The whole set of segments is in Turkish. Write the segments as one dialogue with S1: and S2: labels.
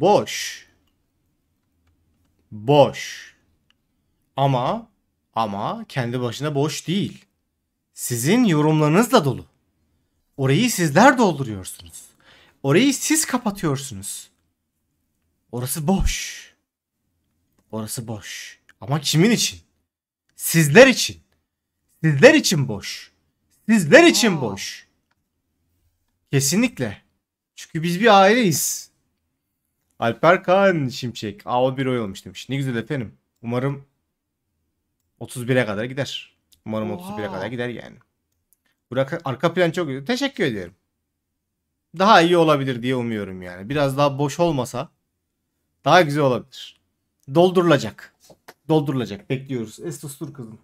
S1: boş boş ama ama kendi başına boş değil. Sizin yorumlarınızla dolu. Orayı sizler dolduruyorsunuz. Orayı siz kapatıyorsunuz. Orası boş. Orası boş. Ama kimin için? Sizler için. Sizler için boş. Sizler için boş. Kesinlikle. Çünkü biz bir aileyiz. Alper Kaan Şimşek. Ağol bir oy olmuş demiş. Ne güzel efendim. Umarım 31'e kadar gider. Umarım Oha. 31'e kadar gider yani. Burak arka plan çok iyi. Teşekkür ederim. Daha iyi olabilir diye umuyorum yani. Biraz daha boş olmasa daha güzel olabilir. Doldurulacak. Doldurulacak. Bekliyoruz. Estus dur kızım.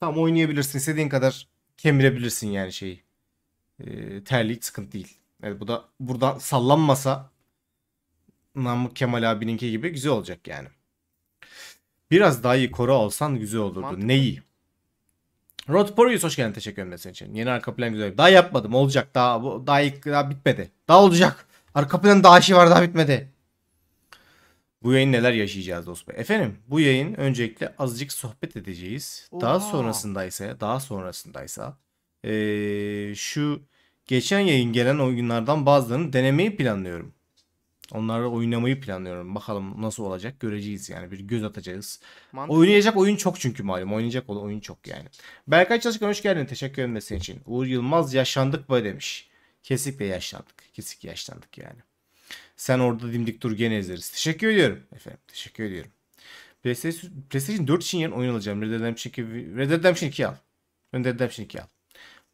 S1: Tam oynayabilirsin. İstediğin kadar kemirebilirsin yani şeyi. Ee, terlik sıkıntı değil. Evet bu da buradan sallanmasa Namık Kemal abininki gibi güzel olacak yani. Biraz daha iyi koro alsan güzel olurdu. Mantıklı. Neyi? Rod Porius hoş geldin. Teşekkür ederim senin için. Yeni arka plan güzel. Daha yapmadım. Olacak. Daha bu daha ilk daha bitmedi. Daha olacak. Arka plan daha şey var daha bitmedi. Bu yayın neler yaşayacağız dostum? Efendim bu yayın öncelikle azıcık sohbet edeceğiz. Oha. Daha sonrasındaysa daha sonrasındaysa ee, şu geçen yayın gelen oyunlardan bazılarını denemeyi planlıyorum. Onlarla oynamayı planlıyorum. Bakalım nasıl olacak göreceğiz yani bir göz atacağız.
S2: Mantıklı. Oynayacak
S1: oyun çok çünkü malum. Oynayacak oyun çok yani. Berkay Çalışkan hoş geldin. Teşekkür ederim senin için. Uğur Yılmaz yaşandık böyle demiş. Kesinlikle yaşlandık. Kesik yaşlandık yani. Sen orada dimdik dur gene ezeriz. Teşekkür ediyorum efendim. Teşekkür ediyorum. PlayStation, PlayStation 4 için yarın oyun alacağım. Red Dead Redemption 2, Red Dead Redemption 2 al. Red Dead Redemption 2 al.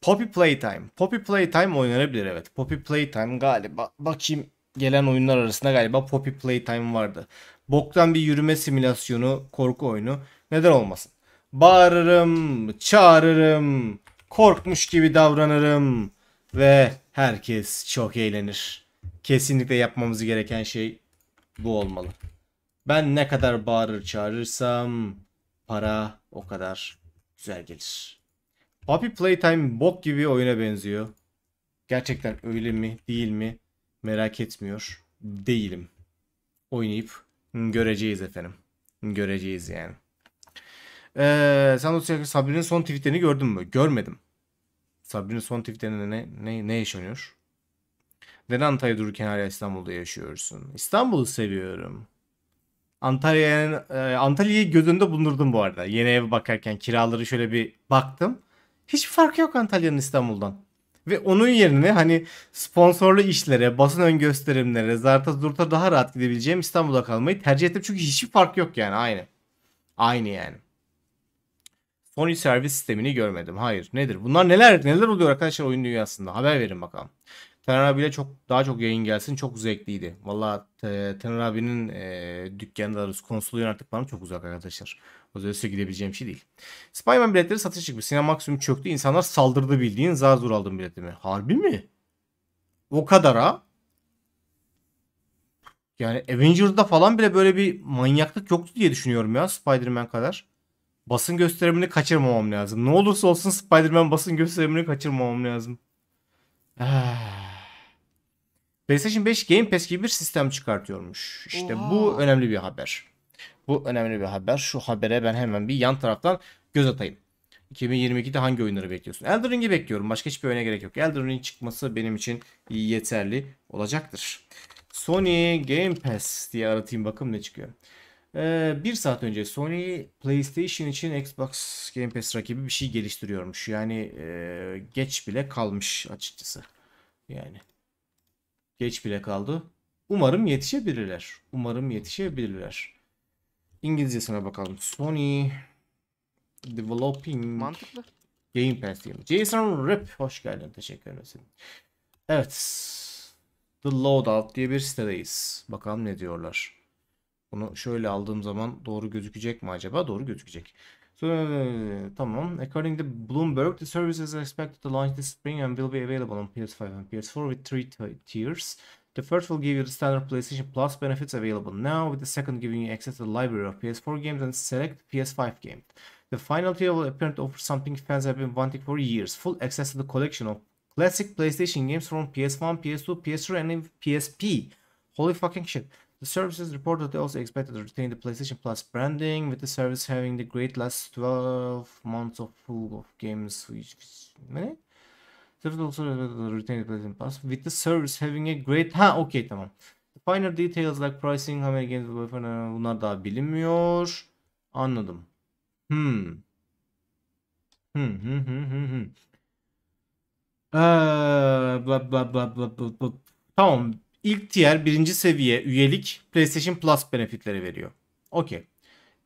S1: Poppy Playtime. Poppy Playtime oynanabilir evet. Poppy Playtime galiba. Bakayım gelen oyunlar arasında galiba Poppy Playtime vardı. Boktan bir yürüme simülasyonu, korku oyunu. Neden olmasın? Bağırırım, çağırırım, korkmuş gibi davranırım ve herkes çok eğlenir. Kesinlikle yapmamız gereken şey bu olmalı. Ben ne kadar bağırır çağırırsam para o kadar güzel gelir. Poppy Playtime bok gibi oyuna benziyor. Gerçekten öyle mi değil mi merak etmiyor değilim. Oynayıp göreceğiz efendim. Göreceğiz yani. Ee, sen dosya Sabri'nin son tweetlerini gördün mü? Görmedim. Sabri'nin son tweetlerinde ne, ne, ne yaşanıyor? Neden Antalya dururken hala İstanbul'da yaşıyorsun? İstanbul'u seviyorum. Antalya'nın e, Antalya'yı göz bulundurdum bu arada. Yeni eve bakarken kiraları şöyle bir baktım. Hiçbir farkı yok Antalya'nın İstanbul'dan. Ve onun yerine hani sponsorlu işlere, basın ön gösterimlere, zarta zurta daha rahat gidebileceğim İstanbul'da kalmayı tercih ettim. Çünkü hiçbir fark yok yani aynı. Aynı yani. Sony servis sistemini görmedim. Hayır. Nedir? Bunlar neler neler oluyor arkadaşlar oyun dünyasında? Haber verin bakalım. Taner abiyle çok daha çok yayın gelsin. Çok zevkliydi. Valla Taner abinin e, dükkanında konsoloyu artık bana çok uzak arkadaşlar. Özellikle gidebileceğim şey değil. Spider-Man biletleri satışa çıkmış. Sinemaksimum çöktü. İnsanlar saldırdı bildiğin. Zar zor aldım biletimi. Harbi mi? O kadar ha? Yani Avengers'da falan bile böyle bir manyaklık yoktu diye düşünüyorum ya Spider-Man kadar. Basın gösterimini kaçırmamam lazım. Ne olursa olsun Spider-Man basın gösterimini kaçırmamam lazım. Ah. PlayStation 5 Game Pass gibi bir sistem çıkartıyormuş. İşte Oha. bu önemli bir haber. Bu önemli bir haber. Şu habere ben hemen bir yan taraftan göz atayım. 2022'de hangi oyunları bekliyorsun? Elden Ring'i bekliyorum. Başka hiçbir oyuna gerek yok. Elden Ring çıkması benim için yeterli olacaktır. Sony Game Pass diye aratayım bakım ne çıkıyor. Ee, bir saat önce Sony PlayStation için Xbox Game Pass rakibi bir şey geliştiriyormuş. Yani e, geç bile kalmış açıkçası. Yani geç bile kaldı. Umarım yetişebilirler. Umarım yetişebilirler. İngilizcesine bakalım. Sony Developing Mantıklı. Game Pass diyelim. Jason Rip hoş geldin. Teşekkür ederim. Evet. The Loadout diye bir sitedeyiz. Bakalım ne diyorlar. Bunu şöyle aldığım zaman doğru gözükecek mi acaba? Doğru gözükecek. So, tamam. According to Bloomberg, the service is expected to launch this spring and will be available on PS5 and PS4 with three tiers. The first will give you the standard PlayStation Plus benefits available now, with the second giving you access to the library of PS4 games and select PS5 games. The final tier will apparently offer something fans have been wanting for years, full access to the collection of classic PlayStation games from PS1, PS2, PS3, and PSP. Holy fucking shit. The service is reportedly also expected to retain the PlayStation Plus branding, with the service having the great last 12 months of full of games which... minute. Difficult also retain the present past with the service having a great... Ha okay tamam. The finer details like pricing, how many games uh, bunlar daha bilinmiyor. Anladım. Hmm. Hmm hmm hmm hmm, hmm. Ee, Tamam. İlk tier birinci seviye üyelik PlayStation Plus benefitleri veriyor. Okey.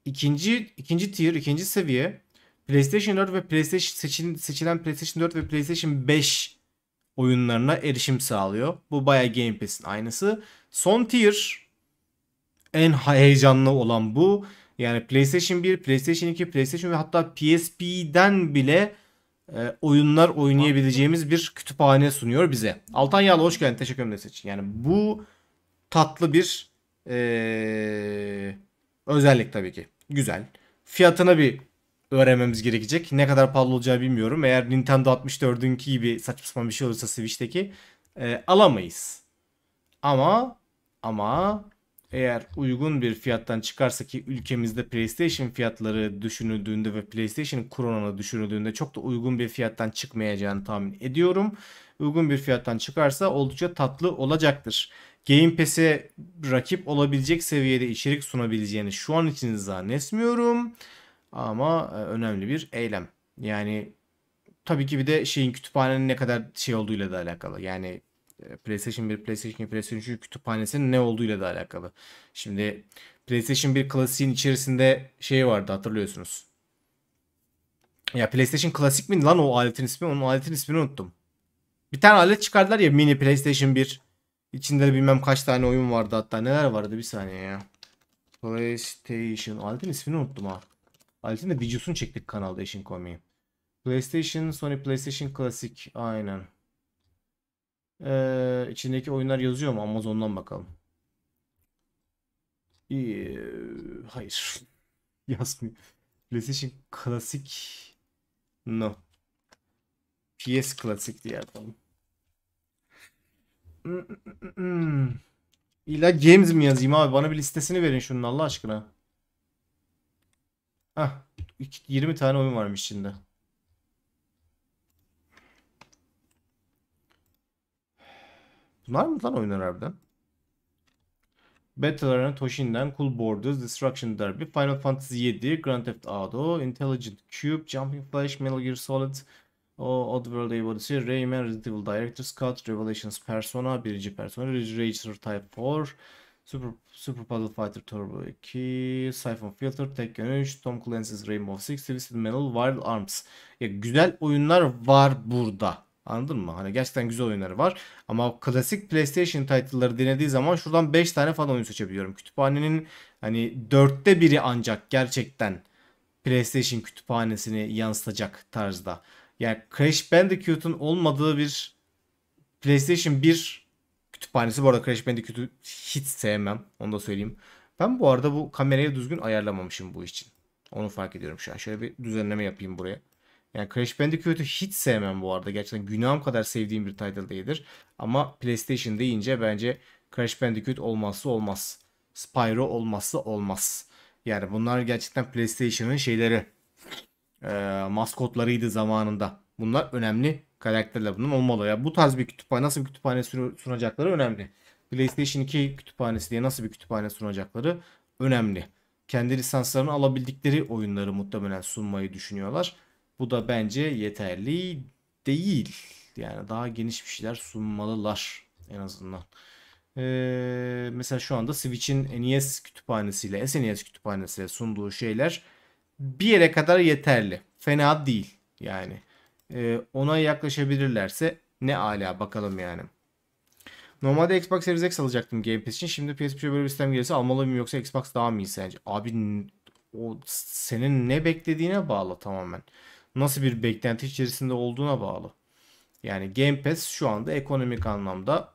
S1: İkinci, ikinci tier, ikinci seviye PlayStation 4 ve PlayStation seçin, seçilen PlayStation 4 ve PlayStation 5 oyunlarına erişim sağlıyor. Bu bayağı Game Pass'in aynısı. Son tier en heyecanlı olan bu. Yani PlayStation 1, PlayStation 2, PlayStation ve hatta PSP'den bile e, oyunlar oynayabileceğimiz bir kütüphane sunuyor bize. Altan Yağlı hoş geldin. Teşekkür ederim için. Yani bu tatlı bir e, özellik tabii ki. Güzel. Fiyatına bir öğrenmemiz gerekecek. Ne kadar pahalı olacağı bilmiyorum. Eğer Nintendo 64'ünki gibi saçma sapan bir şey olursa Switch'teki e, alamayız. Ama ama eğer uygun bir fiyattan çıkarsa ki ülkemizde PlayStation fiyatları düşünüldüğünde ve PlayStation Corona düşünüldüğünde çok da uygun bir fiyattan çıkmayacağını tahmin ediyorum. Uygun bir fiyattan çıkarsa oldukça tatlı olacaktır. Game Pass'e rakip olabilecek seviyede içerik sunabileceğini şu an için zannetmiyorum ama e, önemli bir eylem. Yani tabii ki bir de şeyin kütüphanenin ne kadar şey olduğuyla da alakalı. Yani e, PlayStation 1, PlayStation 2, PlayStation 3 kütüphanesinin ne olduğuyla da alakalı. Şimdi PlayStation 1 klasiğin içerisinde şey vardı hatırlıyorsunuz. Ya PlayStation klasik mi lan o aletin ismi? Onun aletin ismini unuttum. Bir tane alet çıkardılar ya mini PlayStation 1. İçinde de bilmem kaç tane oyun vardı hatta neler vardı bir saniye ya. PlayStation aletin ismini unuttum ha. Alif'in de videosunu çektik kanalda işin komiği. PlayStation, Sony PlayStation Classic. Aynen. Ee, içindeki oyunlar yazıyor mu? Amazon'dan bakalım. Ee, hayır. Yazmıyor. PlayStation Classic. No. PS Classic diye yapalım. Hmm, hmm, hmm, İlla Games mi yazayım abi? Bana bir listesini verin şunun Allah aşkına. Hah. 20 tane oyun varmış içinde. Bunlar mı lan oyunlar harbiden? Battle Arena Toshin'den Cool Borders, Destruction Derby, Final Fantasy 7, Grand Theft Auto, Intelligent Cube, Jumping Flash, Metal Gear Solid, Oddworld Able Odyssey, Rayman, Resident Evil Director's Cut, Revelations Persona, 1. Persona, Rager Type 4, Super, Super Puzzle Fighter Turbo 2, Siphon Filter, Tekken 3, Tom Clancy's Rainbow Six, Twisted Metal, Wild Arms. Ya güzel oyunlar var burada. Anladın mı? Hani gerçekten güzel oyunları var. Ama klasik PlayStation title'ları dinlediği zaman şuradan 5 tane falan oyun seçebiliyorum. Kütüphanenin hani dörtte biri ancak gerçekten PlayStation kütüphanesini yansıtacak tarzda. Yani Crash Bandicoot'un olmadığı bir PlayStation 1 kütüphanesi bu arada Crash Bandicoot'u hiç sevmem. Onu da söyleyeyim. Ben bu arada bu kamerayı düzgün ayarlamamışım bu için. Onu fark ediyorum şu an. Şöyle bir düzenleme yapayım buraya. Yani Crash Bandicoot'u hiç sevmem bu arada. Gerçekten günahım kadar sevdiğim bir title değildir. Ama PlayStation deyince bence Crash Bandicoot olmazsa olmaz. Spyro olmazsa olmaz. Yani bunlar gerçekten PlayStation'ın şeyleri. E, maskotlarıydı zamanında. Bunlar önemli karakterler bunun olmalı. Ya bu tarz bir kütüphane nasıl bir kütüphane sunacakları önemli. PlayStation 2 kütüphanesi diye nasıl bir kütüphane sunacakları önemli. Kendi lisanslarını alabildikleri oyunları muhtemelen sunmayı düşünüyorlar. Bu da bence yeterli değil. Yani daha geniş bir şeyler sunmalılar en azından. Ee, mesela şu anda Switch'in NES kütüphanesiyle, SNES e kütüphanesiyle sunduğu şeyler bir yere kadar yeterli. Fena değil yani e, ona yaklaşabilirlerse ne ala bakalım yani. Normalde Xbox Series X alacaktım Game Pass için. Şimdi PS5'e böyle bir sistem gelirse almalı mıyım yoksa Xbox daha mı iyi sence? Abi o senin ne beklediğine bağlı tamamen. Nasıl bir beklenti içerisinde olduğuna bağlı. Yani Game Pass şu anda ekonomik anlamda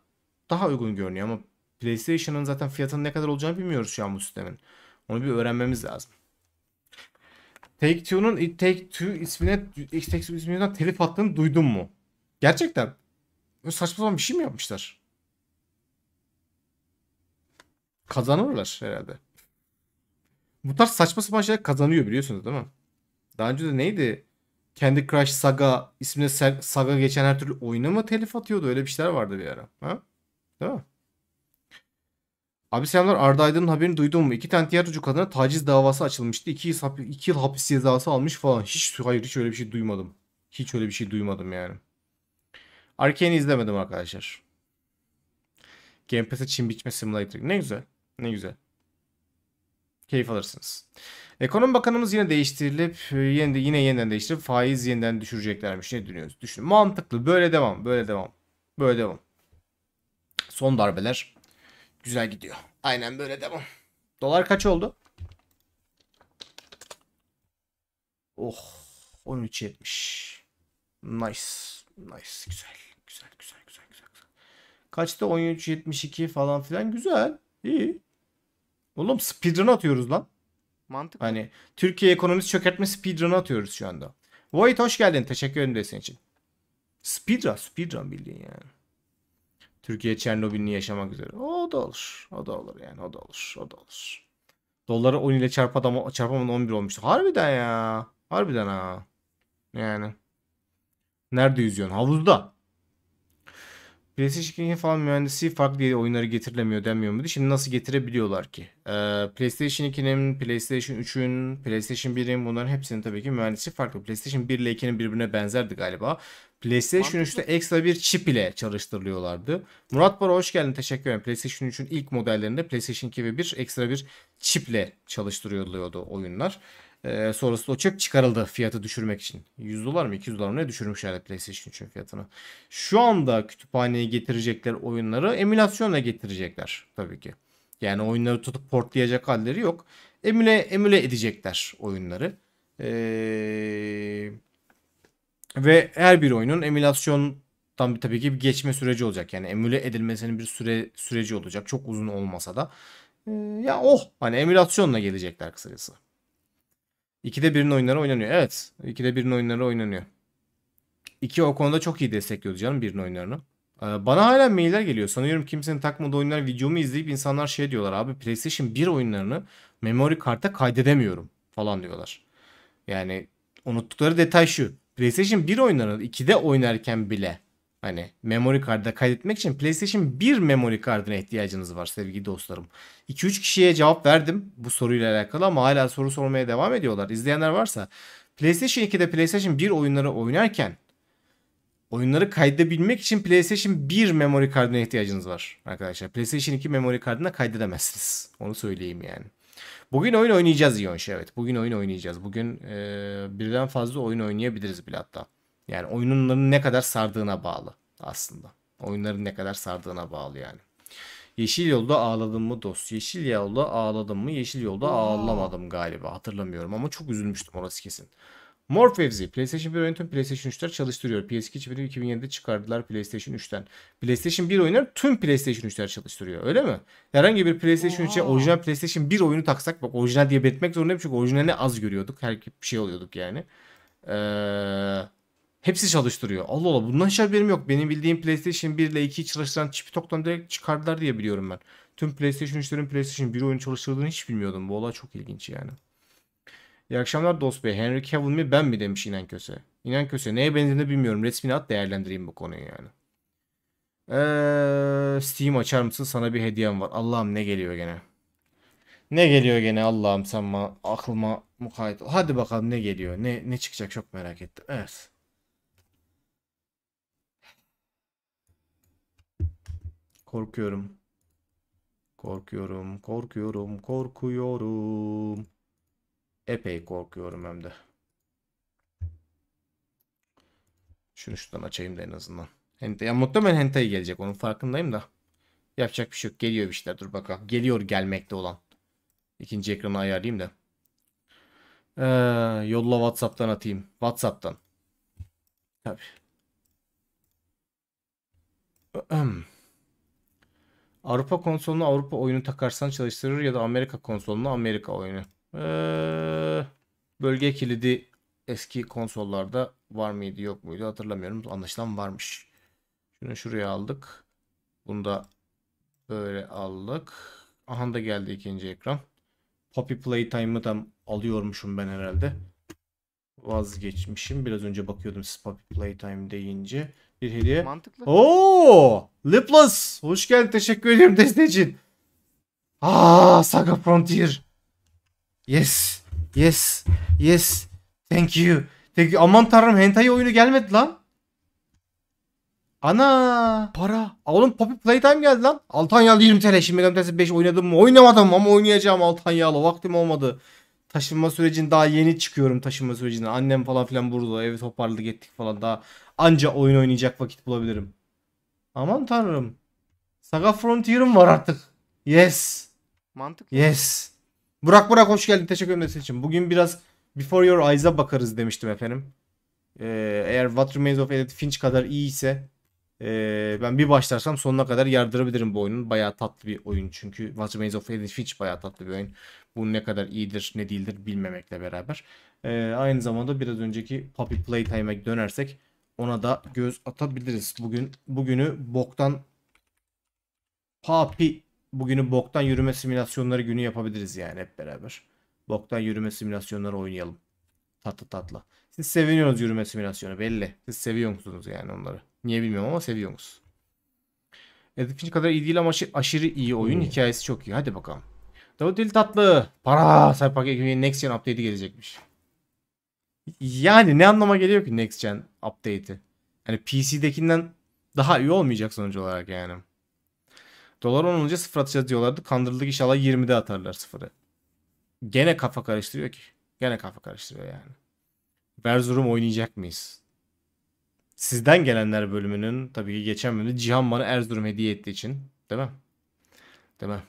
S1: daha uygun görünüyor ama PlayStation'ın zaten fiyatının ne kadar olacağını bilmiyoruz şu an bu sistemin. Onu bir öğrenmemiz lazım. Take Two'nun e, Take Two ismine Take Two isminden telif attığını duydun mu? Gerçekten. Böyle saçma sapan bir şey mi yapmışlar? Kazanırlar herhalde. Bu tarz saçma sapan şeyler kazanıyor biliyorsunuz değil mi? Daha önce de neydi? Candy Crush Saga ismine Saga geçen her türlü oyunu mı telif atıyordu? Öyle bir şeyler vardı bir ara. Ha? Değil mi? Abi selamlar Arda Aydın'ın haberini duydun mu? İki tane diğer kadına taciz davası açılmıştı. İki yıl, hap- iki yıl hapis cezası almış falan. Hiç hayır hiç öyle bir şey duymadım. Hiç öyle bir şey duymadım yani. Arkane'i izlemedim arkadaşlar. Game Pass'e çim biçme simulator. Ne güzel. Ne güzel. Keyif alırsınız. Ekonomi Bakanımız yine değiştirilip e, yine de yine yeniden değiştirip faiz yeniden düşüreceklermiş. Ne düşünüyorsunuz? Düşün. Mantıklı. Böyle devam. Böyle devam. Böyle devam. Son darbeler Güzel gidiyor. Aynen böyle devam. Dolar kaç oldu? Oh 13.70. Nice.
S2: Nice. Güzel. Güzel güzel güzel güzel.
S1: Kaçta 13.72 falan filan güzel. İyi. Oğlum speedrun atıyoruz lan. Mantık. Hani Türkiye ekonomisi çökertme speedrun'ı atıyoruz şu anda. Void hoş geldin. Teşekkür ederim senin için. Speedrun, speedrun bildiğin yani. Türkiye Çernobil'ini yaşamak üzere. O da olur. O da olur yani. O da olur. O da olur. Doları 10 ile çarpadan, çarpaman 11 olmuştu. Harbiden ya. Harbiden ha. Yani. Nerede yüzüyorsun? Havuzda. PlayStation 2 falan mühendisi farklı diye oyunları getirilemiyor demiyor muydu? Şimdi nasıl getirebiliyorlar ki? Ee, PlayStation 2'nin, PlayStation 3'ün, PlayStation 1'in bunların hepsinin tabii ki mühendisi farklı. PlayStation 1 ile 2'nin birbirine benzerdi galiba. PlayStation 3'te ekstra bir çip ile çalıştırılıyorlardı. Murat Bora hoş geldin. Teşekkür ederim. PlayStation 3'ün ilk modellerinde PlayStation 2 ve 1 ekstra bir çiple çalıştırılıyordu oyunlar. Ee, sonrasında o çip çıkarıldı fiyatı düşürmek için. 100 dolar mı 200 dolar mı ne düşürmüş herhalde PlayStation 3'ün fiyatını. Şu anda kütüphaneye getirecekler oyunları emülasyonla getirecekler tabii ki. Yani oyunları tutup portlayacak halleri yok. Emüle, emüle edecekler oyunları. Eee ve her bir oyunun emülasyondan tabii ki bir geçme süreci olacak. Yani emüle edilmesinin bir süre süreci olacak. Çok uzun olmasa da. Ee, ya oh hani emülasyonla gelecekler kısacası. 2'de birin oyunları oynanıyor. Evet. 2'de birin oyunları oynanıyor. 2 o konuda çok iyi destekliyordu canım birin oyunlarını. Ee, bana hala mailler geliyor. Sanıyorum kimsenin takmadığı oyunlar videomu izleyip insanlar şey diyorlar abi PlayStation 1 oyunlarını memory karta kaydedemiyorum falan diyorlar. Yani unuttukları detay şu. PlayStation 1 oyunları 2'de oynarken bile hani memory card'a kaydetmek için PlayStation 1 memory card'ına ihtiyacınız var sevgili dostlarım. 2-3 kişiye cevap verdim bu soruyla alakalı ama hala soru sormaya devam ediyorlar. İzleyenler varsa PlayStation 2'de PlayStation 1 oyunları oynarken oyunları kaydedebilmek için PlayStation 1 memory kartına ihtiyacınız var arkadaşlar. PlayStation 2 memory kartına kaydedemezsiniz. Onu söyleyeyim yani. Bugün oyun oynayacağız Yonş evet. Bugün oyun oynayacağız. Bugün e, birden fazla oyun oynayabiliriz bile hatta. Yani oyunların ne kadar sardığına bağlı aslında. Oyunların ne kadar sardığına bağlı yani. Yeşil yolda ağladım mı dost? Yeşil yolda ağladım mı? Yeşil yolda ağlamadım galiba. Hatırlamıyorum ama çok üzülmüştüm orası kesin. Morphevzi, PlayStation 1 oyunu tüm PlayStation 3'ler çalıştırıyor. PS2 çipini 2007'de çıkardılar PlayStation 3'ten. PlayStation 1 oyunu tüm PlayStation 3'ler çalıştırıyor öyle mi? Herhangi bir PlayStation 3'e orijinal PlayStation 1 oyunu taksak bak orijinal diye belirtmek zorundayım çünkü orijinalini az görüyorduk. Her şey oluyorduk yani. Ee, hepsi çalıştırıyor. Allah Allah bundan hiç haberim yok. Benim bildiğim PlayStation 1 ile 2'yi çalıştıran çipi toptan direkt çıkardılar diye biliyorum ben. Tüm PlayStation 3'lerin PlayStation 1 oyunu çalıştırdığını hiç bilmiyordum. Bu olay çok ilginç yani. İyi akşamlar dost bey. Henry Cavill mi ben mi demiş İnan Köse. İnan Köse neye benzediğini bilmiyorum. Resmini at değerlendireyim bu konuyu yani. Ee, Steam açar mısın? Sana bir hediyem var. Allah'ım ne geliyor gene. Ne geliyor gene Allah'ım sen ma aklıma mukayyet ol. Hadi bakalım ne geliyor. Ne, ne çıkacak çok merak ettim. Evet. Korkuyorum. Korkuyorum, korkuyorum, korkuyorum. Epey korkuyorum hem de. Şunu şuradan açayım da en azından. Hente, yani muhtemelen Hentai gelecek. Onun farkındayım da. Yapacak bir şey yok. Geliyor bir şeyler. Dur bakalım. Geliyor gelmekte olan. İkinci ekranı ayarlayayım da. Ee, yolla Whatsapp'tan atayım. Whatsapp'tan. Tabii. Avrupa konsoluna Avrupa oyunu takarsan çalıştırır ya da Amerika konsoluna Amerika oyunu. Ee, bölge kilidi eski konsollarda var mıydı yok muydu hatırlamıyorum. Anlaşılan varmış. Şunu şuraya aldık. Bunu da böyle aldık. Aha da geldi ikinci ekran. Poppy Playtime'ı da alıyormuşum ben herhalde. Vazgeçmişim. Biraz önce bakıyordum siz Poppy Playtime deyince. Bir hediye. Mantıklı. Oo! Lipless! Hoş geldin. Teşekkür ediyorum desteğin için. Aa, Saga Frontier. Yes. Yes. Yes. Thank you. Thank you. Aman tanrım hentai oyunu gelmedi lan. Ana para. Oğlum Poppy Playtime geldi lan. Altanyalı 20 TL. Şimdi Mega Man 5 oynadım mı? Oynamadım ama oynayacağım Altanyalı. Vaktim olmadı. Taşınma sürecin daha yeni çıkıyorum taşınma sürecine. Annem falan filan burada. Evi toparladı gittik falan. Daha anca oyun oynayacak vakit bulabilirim. Aman tanrım. Saga Frontier'ım var artık. Yes. Mantıklı. Yes. Burak Burak hoş geldin. Teşekkür ederim için. Bugün biraz Before Your Eyes'a bakarız demiştim efendim. Ee, eğer What Remains of Edith Finch kadar iyi ise ee, ben bir başlarsam sonuna kadar yardırabilirim bu oyunun. Bayağı tatlı bir oyun çünkü What Remains of Edith Finch bayağı tatlı bir oyun. Bu ne kadar iyidir ne değildir bilmemekle beraber. Ee, aynı zamanda biraz önceki Puppy Playtime'e dönersek ona da göz atabiliriz. Bugün bugünü boktan Papi bugünü boktan yürüme simülasyonları günü yapabiliriz yani hep beraber. Boktan yürüme simülasyonları oynayalım. Tatlı tatlı. Siz seviyorsunuz yürüme simülasyonu belli. Siz seviyorsunuz yani onları. Niye bilmiyorum ama seviyorsunuz. Edip Finch kadar iyi değil ama aşırı, aşırı iyi oyun. Hmm. Hikayesi çok iyi. Hadi bakalım. Davut Dil tatlı. Para. Cyberpunk 2020 Next Gen update'i gelecekmiş. Yani ne anlama geliyor ki Next Gen update'i? Hani PC'dekinden daha iyi olmayacak sonuç olarak yani. Dolar 10 olunca sıfır atacağız diyorlardı. Kandırıldık inşallah 20'de atarlar sıfırı. Gene kafa karıştırıyor ki. Gene kafa karıştırıyor yani. Berzurum oynayacak mıyız? Sizden gelenler bölümünün tabii ki geçen bölümde Cihan bana Erzurum hediye ettiği için. Değil mi? Değil mi?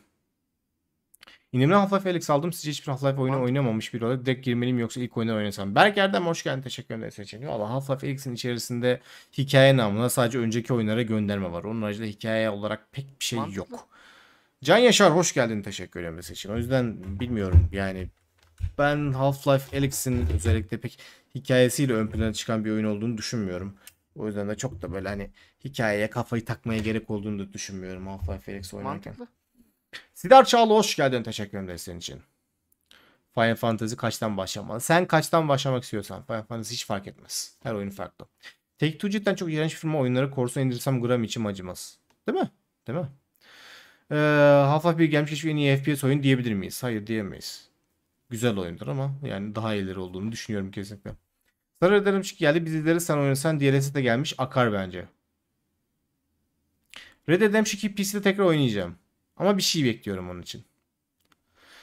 S1: İndirimli Half-Life Alyx aldım. Sizce hiçbir Half-Life oyunu oynamamış biri olarak direkt girmeliyim yoksa ilk oyunu oynasam. Berk Erdem hoş geldin. Teşekkür ederim seçeneği. Valla Half-Life Alyx'in içerisinde hikaye namına sadece önceki oyunlara gönderme var. Onun haricinde hikaye olarak pek bir şey yok. Can Yaşar hoş geldin. Teşekkür ederim seçim. O yüzden bilmiyorum yani ben Half-Life Alyx'in özellikle pek hikayesiyle ön plana çıkan bir oyun olduğunu düşünmüyorum. O yüzden de çok da böyle hani hikayeye kafayı takmaya gerek olduğunu da düşünmüyorum Half-Life Alyx oynarken. Mantıklı. Sidar Çağlı hoş geldin. Teşekkür ederim senin için. Final Fantasy kaçtan başlamalı? Sen kaçtan başlamak istiyorsan Final Fantasy hiç fark etmez. Her oyun farklı. Take Two cidden çok iğrenç firma oyunları korsa indirsem gram içim acımaz. Değil mi? Değil mi? Ee, Half-Life 1 gelmiş en iyi FPS oyun diyebilir miyiz? Hayır diyemeyiz. Güzel oyundur ama yani daha iyileri olduğunu düşünüyorum kesinlikle. Sarı ederim çünkü geldi biz izleriz sen oynasan DLC de gelmiş akar bence. Red Dead Redemption 2 PC'de tekrar oynayacağım. Ama bir şey bekliyorum onun için.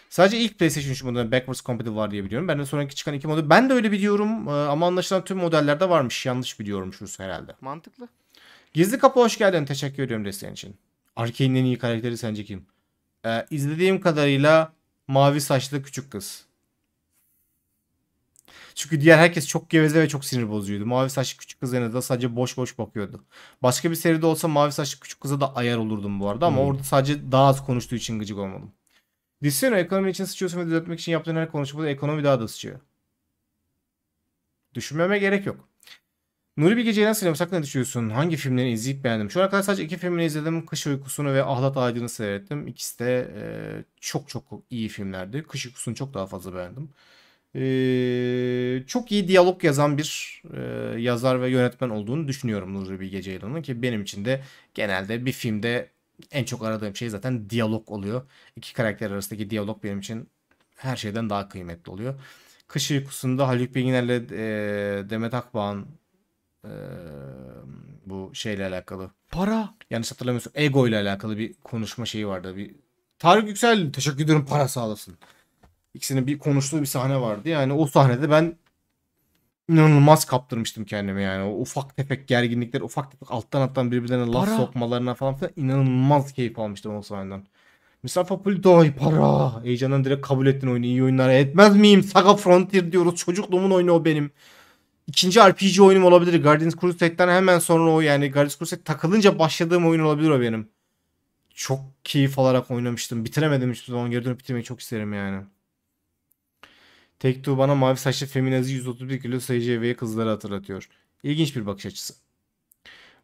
S1: Sadece ilk PlayStation 3 modunda backwards compatible var diye biliyorum. Ben de sonraki çıkan iki model. Ben de öyle biliyorum ee, ama anlaşılan tüm modellerde varmış. Yanlış biliyorum şurası herhalde. Mantıklı. Gizli Kapı hoş geldin. Teşekkür ediyorum desteğin için. Arkane'in en iyi karakteri sence kim? Ee, izlediğim kadarıyla mavi saçlı küçük kız. Çünkü diğer herkes çok geveze ve çok sinir bozuyordu. Mavi saçlı küçük kız da sadece boş boş bakıyordu. Başka bir seride olsa mavi saçlı küçük kıza da ayar olurdum bu arada ama hmm. orada sadece daha az konuştuğu için gıcık olmadım. Disyono ekonomi için sıçıyorsun ve düzeltmek için yaptığın her konuşmada ekonomi daha da sıçıyor. Düşünmeme gerek yok. Nuri bir geceyi nasıl yapsak ne düşünüyorsun? Hangi filmleri izleyip beğendim? Şu ana kadar sadece iki filmini izledim. Kış Uykusu'nu ve Ahlat Aydın'ı seyrettim. İkisi de e, çok çok iyi filmlerdi. Kış Uykusu'nu çok daha fazla beğendim. Ee, çok iyi diyalog yazan bir e, yazar ve yönetmen olduğunu düşünüyorum Nuri Bilge Ceylan'ın ki benim için de genelde bir filmde en çok aradığım şey zaten diyalog oluyor. İki karakter arasındaki diyalog benim için her şeyden daha kıymetli oluyor. Kış Uykusu'nda Haluk Bilginer'le e, Demet Akbağ'ın e, bu şeyle alakalı. Para. Yanlış hatırlamıyorsun. Ego ile alakalı bir konuşma şeyi vardı. Bir Tarık Yüksel teşekkür ederim para sağlasın. İkisinin bir konuştuğu bir sahne vardı. Yani o sahnede ben inanılmaz kaptırmıştım kendimi yani. O ufak tefek gerginlikler, ufak tefek alttan alttan birbirlerine laf para. sokmalarına falan filan inanılmaz keyif almıştım o sahneden. Mustafa Politoy para. Heyecandan direkt kabul ettin oyunu. İyi oyunlar etmez miyim? Saga Frontier diyoruz. Çocukluğumun oyunu o benim. İkinci RPG oyunum olabilir. Guardians Crusade'den hemen sonra o yani Guardians Crusade takılınca başladığım oyun olabilir o benim. Çok keyif alarak oynamıştım. Bitiremedim hiçbir zaman. Geri dönüp bitirmeyi çok isterim yani. Tek tuğ bana mavi saçlı feminazi 131 kilo SCV'ye kızları hatırlatıyor. İlginç bir bakış açısı.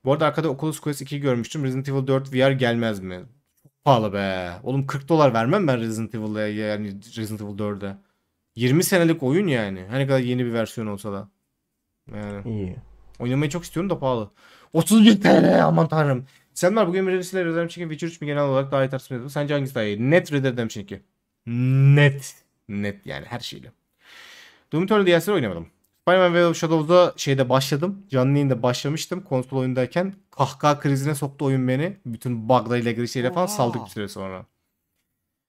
S1: Bu arada arkada Oculus Quest 2 görmüştüm. Resident Evil 4 VR gelmez mi? pahalı be. Oğlum 40 dolar vermem ben Resident Evil'a yani Resident Evil 4'e. 20 senelik oyun yani. Her ne kadar yeni bir versiyon olsa da. Yani. İyi. Oynamayı çok istiyorum da pahalı. 31 TL aman tanrım. Selamlar bugün birincisi Red Dead Redemption 2 Witcher 3 mi genel olarak daha iyi tartışmaya Sence hangisi daha iyi? Net Red Dead Redemption 2. Net. Net yani her şeyle. Doom Eternal DLC'leri oynamadım. Spider-Man Web of Shadows'da şeyde başladım. Canlı yayında başlamıştım konsol oyundayken. Kahkaha krizine soktu oyun beni. Bütün buglarıyla girişleriyle falan Oha. saldık bir süre sonra.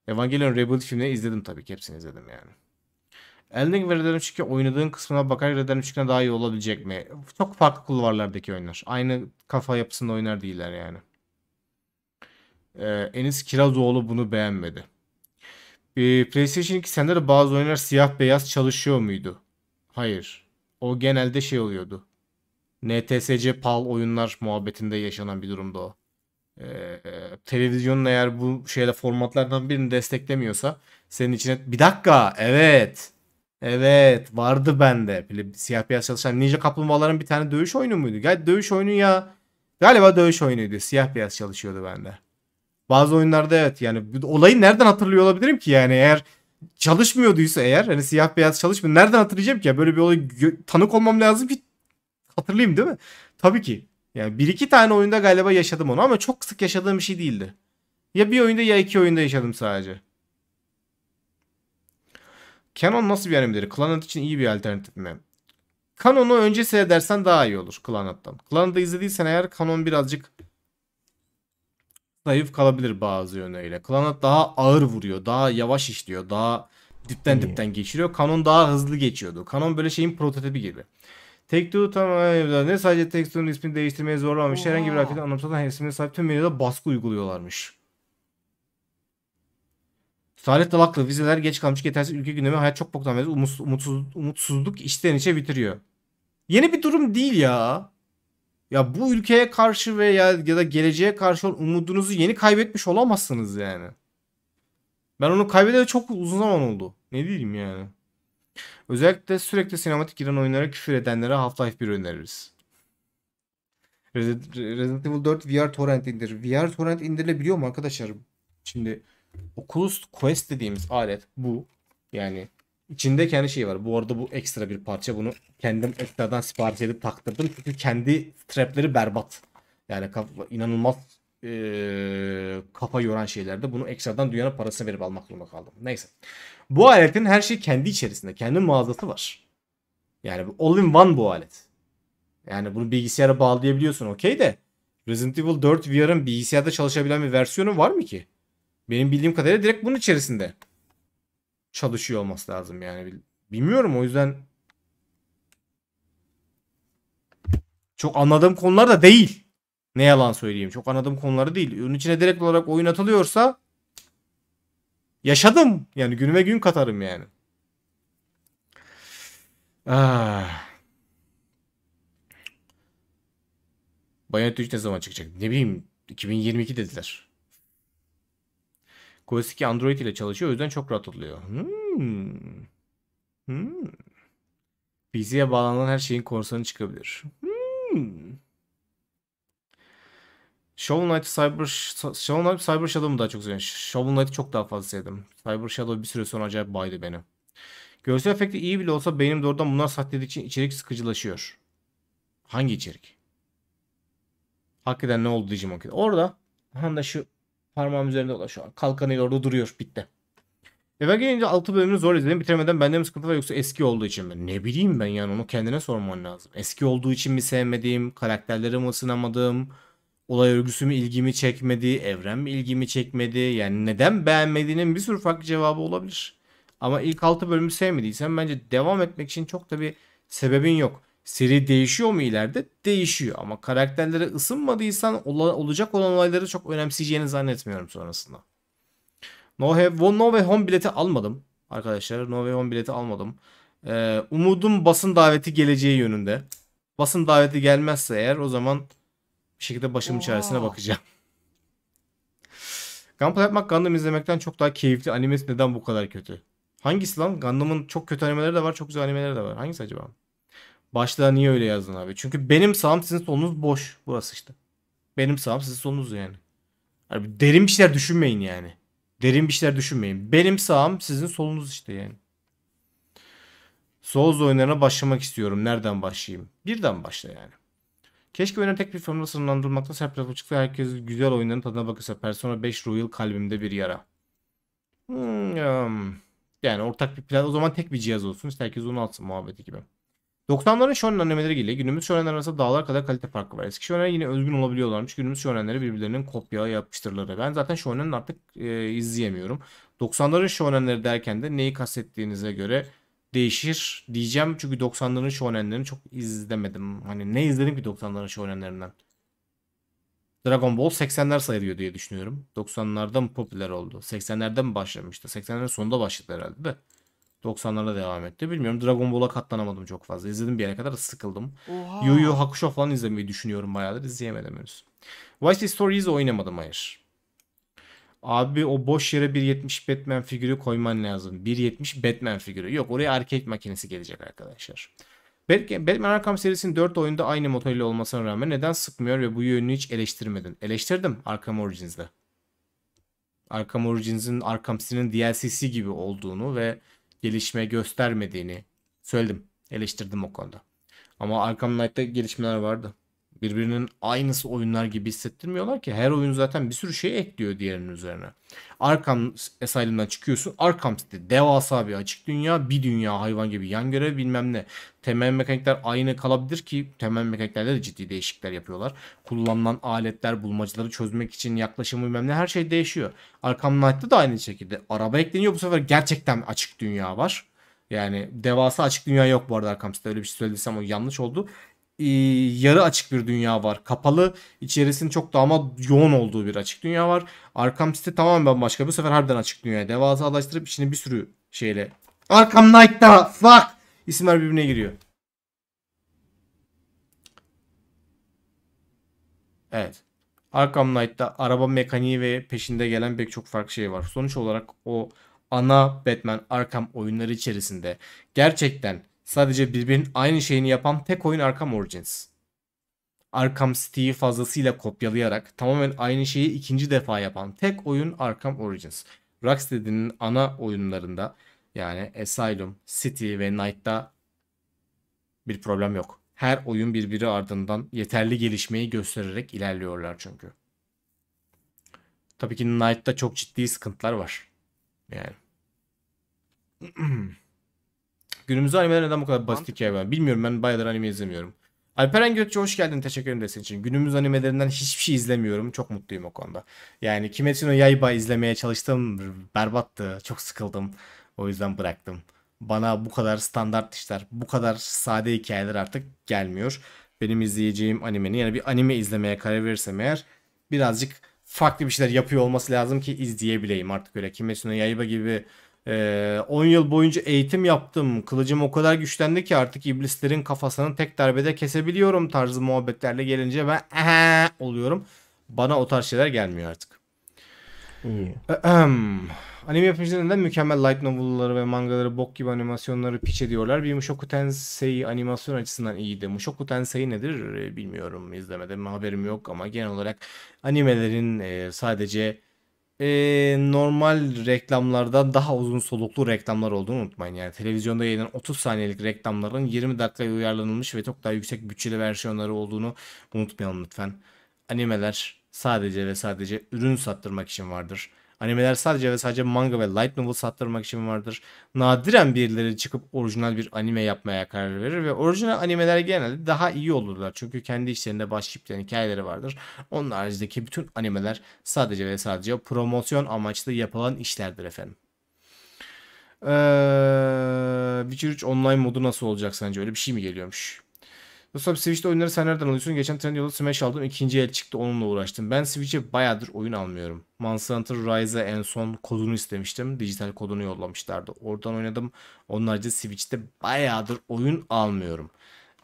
S1: Evangelion Rebuild filmini izledim tabii ki. Hepsini izledim yani. Elden Ring ve Red Dead Redemption oynadığın kısmına bakarak Red Dead Redemption'a daha iyi olabilecek mi? Çok farklı kulvarlardaki oyunlar. Aynı kafa yapısında oynar değiller yani. Ee, Enis Kirazoğlu bunu beğenmedi e, PlayStation 2 sende de bazı oyunlar siyah beyaz çalışıyor muydu? Hayır. O genelde şey oluyordu. NTSC PAL oyunlar muhabbetinde yaşanan bir durumdu. o. Ee, e, televizyonun eğer bu şeyle formatlardan birini desteklemiyorsa senin içine bir dakika evet evet vardı bende siyah beyaz çalışan Ninja Kaplumbağaların bir tane dövüş oyunu muydu? Gel dövüş oyunu ya galiba dövüş oyunuydu siyah beyaz çalışıyordu bende. Bazı oyunlarda evet yani olayı nereden hatırlıyor olabilirim ki yani eğer çalışmıyorduysa eğer hani siyah beyaz çalışmıyor nereden hatırlayacağım ki ya böyle bir olay tanık olmam lazım ki hatırlayayım değil mi? Tabii ki. Yani bir iki tane oyunda galiba yaşadım onu ama çok sık yaşadığım bir şey değildi. Ya bir oyunda ya iki oyunda yaşadım sadece. Canon nasıl bir animedir? Clannad için iyi bir alternatif mi? Canon'u önce seyredersen daha iyi olur Clannad'dan. Clannad'ı izlediysen eğer Canon birazcık zayıf kalabilir bazı yönleriyle. Klanat daha ağır vuruyor, daha yavaş işliyor, daha dipten İyi. Hmm. dipten geçiriyor. Kanon daha hızlı geçiyordu. Kanon böyle şeyin prototipi gibi. Tek tamamen ne sadece tekstürün ismini değiştirmeye zorlanmış. Herhangi bir harfiyeti anımsatan hepsine sahip tüm medyada baskı uyguluyorlarmış. Salih Dalaklı vizeler geç kalmış yetersiz ülke gündemi hayat çok boktan umutsuz, umutsuzluk içten içe bitiriyor. Yeni bir durum değil ya. Ya bu ülkeye karşı veya ya da geleceğe karşı olan umudunuzu yeni kaybetmiş olamazsınız yani. Ben onu kaybedeli çok uzun zaman oldu. Ne diyeyim yani. Özellikle sürekli sinematik giren oyunlara küfür edenlere Half-Life 1 öneririz. Resident Evil 4 VR Torrent indir. VR Torrent indirilebiliyor mu arkadaşlar? Şimdi Oculus Quest dediğimiz alet bu. Yani İçinde kendi şeyi var. Bu arada bu ekstra bir parça. Bunu kendim ekstradan sipariş edip taktırdım. Çünkü kendi strapleri berbat. Yani inanılmaz e, kafa yoran şeylerde bunu ekstradan dünyanın parasını verip almak zorunda kaldım. Neyse. Bu aletin her şeyi kendi içerisinde. Kendi mağazası var. Yani all in one bu alet. Yani bunu bilgisayara bağlayabiliyorsun okey de Resident Evil 4 VR'ın bilgisayarda çalışabilen bir versiyonu var mı ki? Benim bildiğim kadarıyla direkt bunun içerisinde çalışıyor olması lazım yani. Bilmiyorum o yüzden çok anladığım konular da değil. Ne yalan söyleyeyim. Çok anladığım konuları değil. Onun içine direkt olarak oyun atılıyorsa yaşadım. Yani günüme gün katarım yani. Ah. Bayonet 3 ne zaman çıkacak? Ne bileyim 2022 dediler. Klasik Android ile çalışıyor. O yüzden çok rahat oluyor. Hmm. Hmm. PC'ye bağlanan her şeyin korsanı çıkabilir. Hmm. Shovel Knight Cyber Shovel Knight Cyber Shadow'u daha çok seviyorum. Shovel Knight'ı çok daha fazla sevdim. Cyber Shadow bir süre sonra acayip baydı beni. Görsel efekti iyi bile olsa benim doğrudan bunlar sahtediği için içerik sıkıcılaşıyor. Hangi içerik? Hakikaten ne oldu Digimon'da? Orada hani şu Parmağım üzerinde dolaşıyor. Kalkanıyla orada duruyor. Bitti. Eve gelince 6 bölümünü zor izledim. Bitiremeden bende mi sıkıntı var yoksa eski olduğu için mi? Ne bileyim ben yani onu kendine sorman lazım. Eski olduğu için mi sevmediğim, karakterlere mi ısınamadım, olay örgüsü mü ilgimi çekmedi, evren mi ilgimi çekmedi? Yani neden beğenmediğinin bir sürü farklı cevabı olabilir. Ama ilk 6 bölümü sevmediysen bence devam etmek için çok da bir sebebin yok. Seri değişiyor mu ileride? Değişiyor ama karakterlere ısınmadıysan ola, olacak olan olayları çok önemseyeceğini zannetmiyorum sonrasında. No, have, no Way Home bileti almadım arkadaşlar. No Way Home bileti almadım. Ee, umudum basın daveti geleceği yönünde. Basın daveti gelmezse eğer o zaman bir şekilde başımın çaresine bakacağım. Gunplay yapmak Gundam izlemekten çok daha keyifli. Animesi neden bu kadar kötü? Hangisi lan? Gundam'ın çok kötü animeleri de var, çok güzel animeleri de var. Hangisi acaba? Başlığa niye öyle yazdın abi? Çünkü benim sağım sizin solunuz boş. Burası işte. Benim sağım sizin solunuz yani. yani derin bir şeyler düşünmeyin yani. Derin bir şeyler düşünmeyin. Benim sağım sizin solunuz işte yani. Souls oyunlarına başlamak istiyorum. Nereden başlayayım? Birden başla yani. Keşke oyunları tek bir formda sınırlandırmakta her platform çıksa herkes güzel oyunların tadına bakırsa. Persona 5 Royal kalbimde bir yara. Hmm, um, yani ortak bir plan. O zaman tek bir cihaz olsun. İşte herkes onu alsın muhabbeti gibi. 90'ların shonen animeleriyle ilgili günümüz shonenler arasında dağlar kadar kalite farkı var. Eski shonenler yine özgün olabiliyorlarmış. Günümüz shonenleri birbirlerinin kopya yapıştırları. Ben zaten shonen artık e, izleyemiyorum. 90'ların shonenleri derken de neyi kastettiğinize göre değişir diyeceğim. Çünkü 90'ların shonenlerini çok izlemedim. Hani ne izledim ki 90'ların shonenlerinden? Dragon Ball 80'ler sayılıyor diye düşünüyorum. 90'lardan popüler oldu? 80'lerden mi başlamıştı? 80'lerin sonunda başladı herhalde de. 90'lara devam etti. Bilmiyorum Dragon Ball'a katlanamadım çok fazla. İzledim bir yere kadar sıkıldım. Oha. Yu Yu Hakusho falan izlemeyi düşünüyorum bayağıdır. İzleyemedim henüz. Vice City Stories'i oynamadım hayır. Abi o boş yere 1.70 Batman figürü koyman lazım. 1.70 Batman figürü. Yok oraya erkek makinesi gelecek arkadaşlar. Batman Arkham serisinin 4 oyunda aynı motoruyla olmasına rağmen neden sıkmıyor ve bu yönünü hiç eleştirmedin? Eleştirdim Arkham Origins'de. Arkham Origins'in Arkham City'nin DLC'si gibi olduğunu ve gelişme göstermediğini söyledim. Eleştirdim o konuda. Ama Arkham Knight'ta gelişmeler vardı birbirinin aynısı oyunlar gibi hissettirmiyorlar ki. Her oyun zaten bir sürü şey ekliyor diğerinin üzerine. Arkham Asylum'dan çıkıyorsun. Arkham City devasa bir açık dünya. Bir dünya hayvan gibi yan görev bilmem ne. Temel mekanikler aynı kalabilir ki temel mekaniklerde de ciddi değişiklikler yapıyorlar. Kullanılan aletler, bulmacaları çözmek için yaklaşımı bilmem ne her şey değişiyor. Arkham Knight'ta da aynı şekilde. Araba ekleniyor bu sefer gerçekten açık dünya var. Yani devasa açık dünya yok bu arada Arkham City öyle bir şey söylediysem o yanlış oldu. E, yarı açık bir dünya var. Kapalı, içerisinin çok daha ama yoğun olduğu bir açık dünya var. Arkham City tamamen başka. Bu sefer harbiden açık dünyaya devasalaştırıp içine bir sürü şeyle. Arkham Knight'ta fuck isimler birbirine giriyor. Evet. Arkham Knight'ta araba mekaniği ve peşinde gelen pek çok farklı şey var. Sonuç olarak o ana Batman Arkham oyunları içerisinde gerçekten Sadece birbirinin aynı şeyini yapan tek oyun Arkham Origins. Arkham City'yi fazlasıyla kopyalayarak tamamen aynı şeyi ikinci defa yapan tek oyun Arkham Origins. Rocksteady'nin ana oyunlarında yani Asylum, City ve Knight'ta bir problem yok. Her oyun birbiri ardından yeterli gelişmeyi göstererek ilerliyorlar çünkü. Tabii ki Knight'ta çok ciddi sıkıntılar var. Yani. Günümüzde animeler neden bu kadar basit basitlik var, Bilmiyorum ben bayağıdır anime izlemiyorum. Alperen Gökçe hoş geldin. Teşekkür ederim senin için. Günümüz animelerinden hiçbir şey izlemiyorum. Çok mutluyum o konuda. Yani Kimetsu no Yaiba izlemeye çalıştım. Berbattı. Çok sıkıldım. O yüzden bıraktım. Bana bu kadar standart işler, bu kadar sade hikayeler artık gelmiyor. Benim izleyeceğim animenin yani bir anime izlemeye karar verirsem eğer birazcık farklı bir şeyler yapıyor olması lazım ki izleyebileyim artık öyle. Kimetsu no Yaiba gibi ee, 10 yıl boyunca eğitim yaptım. Kılıcım o kadar güçlendi ki artık iblislerin kafasını tek darbede kesebiliyorum tarzı muhabbetlerle gelince ben ee oluyorum. Bana o tarz şeyler gelmiyor artık. İyi. Anime yapımcılarında mükemmel light novel'ları ve mangaları bok gibi animasyonları piç ediyorlar. Bir Mushoku Tensei animasyon açısından iyiydi. Mushoku Tensei nedir e, bilmiyorum izlemedim haberim yok ama genel olarak animelerin e, sadece e, normal reklamlardan daha uzun soluklu reklamlar olduğunu unutmayın. Yani televizyonda yayınlanan 30 saniyelik reklamların 20 dakikaya uyarlanılmış ve çok daha yüksek bütçeli versiyonları olduğunu unutmayalım lütfen. Animeler sadece ve sadece ürün sattırmak için vardır. Animeler sadece ve sadece manga ve light novel sattırmak için vardır. Nadiren birileri çıkıp orijinal bir anime yapmaya karar verir ve orijinal animeler genelde daha iyi olurlar. Çünkü kendi işlerinde başlıkların hikayeleri vardır. Onun haricindeki bütün animeler sadece ve sadece promosyon amaçlı yapılan işlerdir efendim. Ee, Witcher 3 online modu nasıl olacak sence? Öyle bir şey mi geliyormuş? Dostum Switch'te oyunları sen nereden alıyorsun? Geçen Trendyol'da Smash aldım. ikinci el çıktı onunla uğraştım. Ben Switch'e bayağıdır oyun almıyorum. Monster Hunter Rise'a en son kodunu istemiştim. Dijital kodunu yollamışlardı. Oradan oynadım. Onlarca haricinde Switch'te bayağıdır oyun almıyorum.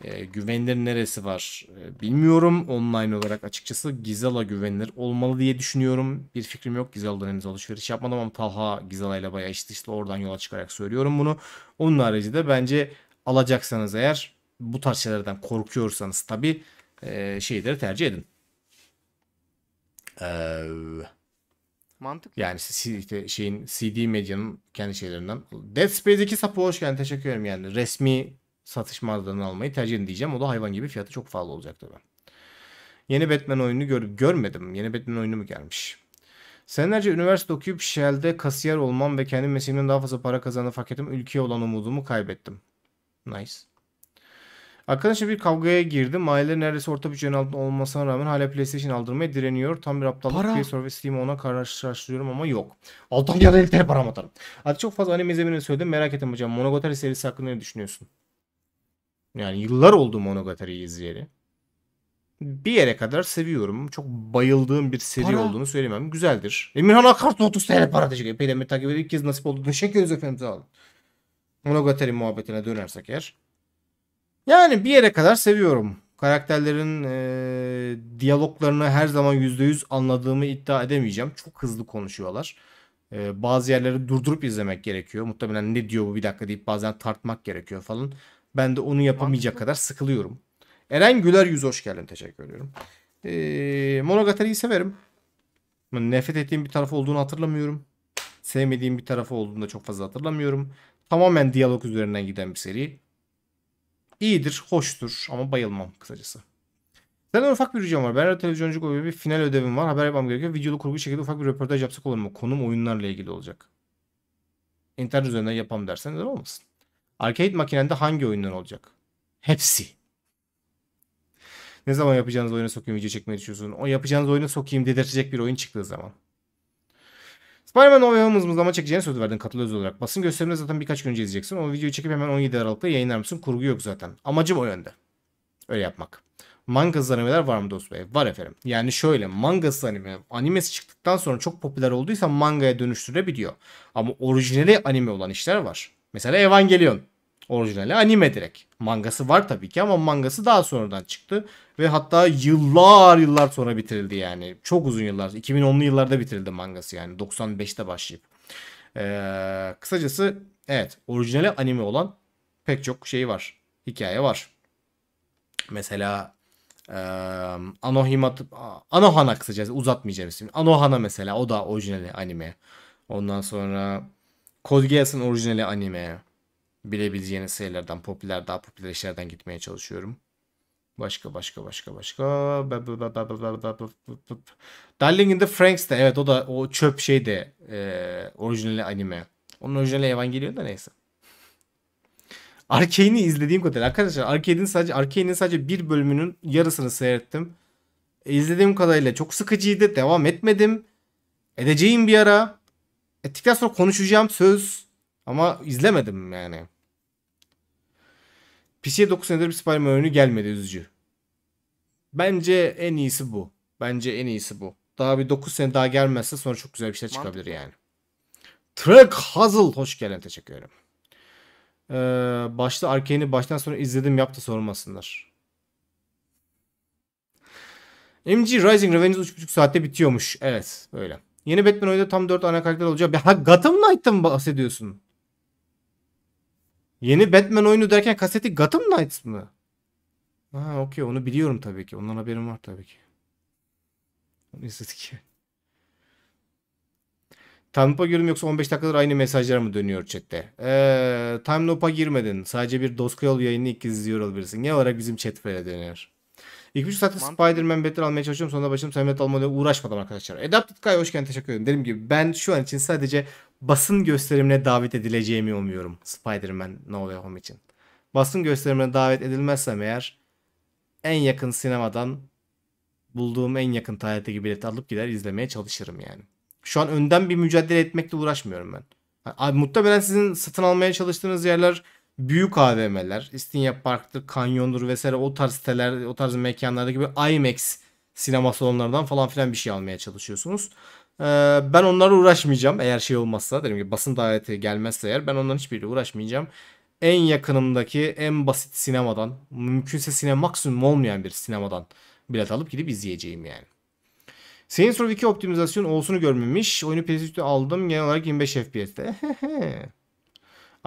S1: E, güvenilir neresi var e, bilmiyorum. Online olarak açıkçası Gizala güvenilir olmalı diye düşünüyorum. Bir fikrim yok. Gizala'dan henüz alışveriş yapmadım ama Talha Gizala ile bayağı işte, işte oradan yola çıkarak söylüyorum bunu. Onun haricinde bence alacaksanız eğer bu tarz şeylerden korkuyorsanız tabi e, şeyleri tercih edin. Ee, Mantık. Yani işte şeyin CD medyanın kendi şeylerinden. Dead Space 2 sapı hoş geldin. Teşekkür ederim yani. Resmi satış mağazalarını almayı tercih edin diyeceğim. O da hayvan gibi fiyatı çok fazla olacak tabii. Yeni Batman oyunu gör görmedim. Yeni Batman oyunu mu gelmiş? Senelerce üniversite okuyup Shell'de kasiyer olmam ve kendi mesleğimden daha fazla para kazandığını fark ettim. Ülkeye olan umudumu kaybettim. Nice. Arkadaşlar bir kavgaya girdim. Aileler neredeyse orta bütçenin altında olmasına rağmen hala PlayStation aldırmaya direniyor. Tam bir aptallık Bir soru ve Steam'e ona karşılaştırıyorum ama yok. Altan ya da heriflere param atarım. Hadi çok fazla anime izlemeni söyledim. Merak ettim hocam. Monogatari serisi hakkında ne düşünüyorsun? Yani yıllar oldu Monogatari'yi izleyeli. Bir yere kadar seviyorum. Çok bayıldığım bir seri para. olduğunu söylemem. Güzeldir. Emirhan Akart 30 TL para diyecek. Epey de takip edip ilk kez nasip oldu. Teşekkür ederiz efendim sağ olun. Monogatari muhabbetine dönersek eğer. Yani bir yere kadar seviyorum. Karakterlerin e, diyaloglarını her zaman %100 anladığımı iddia edemeyeceğim. Çok hızlı konuşuyorlar. E, bazı yerleri durdurup izlemek gerekiyor. Muhtemelen ne diyor bu bir dakika deyip bazen tartmak gerekiyor falan. Ben de onu yapamayacak kadar sıkılıyorum. Eren Güler yüz hoş geldin. Teşekkür ediyorum. E, Monogatari'yi severim. Nefret ettiğim bir tarafı olduğunu hatırlamıyorum. Sevmediğim bir tarafı olduğunu da çok fazla hatırlamıyorum. Tamamen diyalog üzerinden giden bir seri. İyidir, hoştur ama bayılmam kısacası. Senden ufak bir ricam var. Ben de televizyoncu gibi bir final ödevim var. Haber yapmam gerekiyor. Videolu kurgu şekilde ufak bir röportaj yapsak olur mu? Konum oyunlarla ilgili olacak. İnternet üzerinden yapam dersen neden olmasın? Arcade makinende hangi oyunlar olacak? Hepsi. Ne zaman yapacağınız oyuna sokayım video çekmeye düşünüyorsun? O yapacağınız oyuna sokayım dedirtecek bir oyun çıktığı zaman. Spider-Man No Way Home hızımızlama çekeceğini söz verdin öz olarak. Basın gösterimde zaten birkaç gün önce izleyeceksin. O videoyu çekip hemen 17 Aralık'ta yayınlar mısın? Kurgu yok zaten. Amacım o yönde. Öyle yapmak. Mangası animeler var mı dost bey? Var efendim. Yani şöyle mangası anime animesi çıktıktan sonra çok popüler olduysa mangaya dönüştürebiliyor. Ama orijinali anime olan işler var. Mesela Evangelion. Orijinali anime direkt. Mangası var tabii ki ama mangası daha sonradan çıktı. Ve hatta yıllar yıllar sonra bitirildi yani. Çok uzun yıllar. 2010'lu yıllarda bitirildi mangası yani. 95'te başlayıp. Ee, kısacası evet orijinali anime olan pek çok şey var. Hikaye var. Mesela ee, Anohima, Anohana kısacası uzatmayacağım ismini. Anohana mesela o da orijinali anime. Ondan sonra Code Geass'ın orijinali anime bilebileceğiniz sayılardan popüler daha popüler işlerden gitmeye çalışıyorum. Başka başka başka başka. Darling in the Franks de evet o da o çöp şey de e, orijinali anime. Onun orijinali Evangelion da neyse. Arcane'i izlediğim kadar arkadaşlar Arcane'in sadece Arcane'in sadece bir bölümünün yarısını seyrettim. E, izlediğim kadarıyla çok sıkıcıydı. Devam etmedim. Edeceğim bir ara. Ettikten sonra konuşacağım söz. Ama izlemedim yani. PC'ye 9 senedir bir Spider-Man oyunu gelmedi üzücü. Bence en iyisi bu. Bence en iyisi bu. Daha bir 9 sene daha gelmezse sonra çok güzel bir şeyler Mantıklı. çıkabilir yani. Trek Hazel hoş geldin teşekkür ederim. Ee, başta Arkane'i baştan sonra izledim yaptı sormasınlar. MG Rising Revenge 3.5 saatte bitiyormuş. Evet böyle. Yeni Batman oyunda tam 4 ana karakter olacak. Ha Gotham Knight'tan bahsediyorsun. Yeni Batman oyunu derken kaseti Gotham Knights mı? Ha okey onu biliyorum tabii ki. Ondan haberim var tabii ki. Onu izledik. Time Loop'a girdim yoksa 15 dakikadır aynı mesajlar mı dönüyor chatte? Ee, Time Loop'a girmedin. Sadece bir doskoyol yayını ilk izliyor olabilirsin. Genel olarak bizim chat böyle dönüyor. İlk 3 saatte Spider-Man Battle almaya çalışıyorum. Sonra başım Samet almaya uğraşmadım arkadaşlar. Adapted Guy hoş geldin teşekkür ederim. Dediğim gibi ben şu an için sadece basın gösterimine davet edileceğimi umuyorum Spider-Man No Way Home için. Basın gösterimine davet edilmezsem eğer en yakın sinemadan bulduğum en yakın tarihteki bileti alıp gider izlemeye çalışırım yani. Şu an önden bir mücadele etmekle uğraşmıyorum ben. Abi, muhtemelen sizin satın almaya çalıştığınız yerler büyük AVM'ler, İstinye Park'tır, Kanyon'dur vesaire o tarz siteler, o tarz mekanlarda gibi IMAX sinema salonlarından falan filan bir şey almaya çalışıyorsunuz. Ee, ben onlara uğraşmayacağım eğer şey olmazsa. Dedim ki basın daveti gelmezse eğer ben onların hiçbiriyle uğraşmayacağım. En yakınımdaki en basit sinemadan mümkünse sinema maksimum olmayan bir sinemadan bilet alıp gidip izleyeceğim yani. Saints Row 2 optimizasyon olsunu görmemiş. Oyunu PS3'te aldım. Genel olarak 25 FPS'te.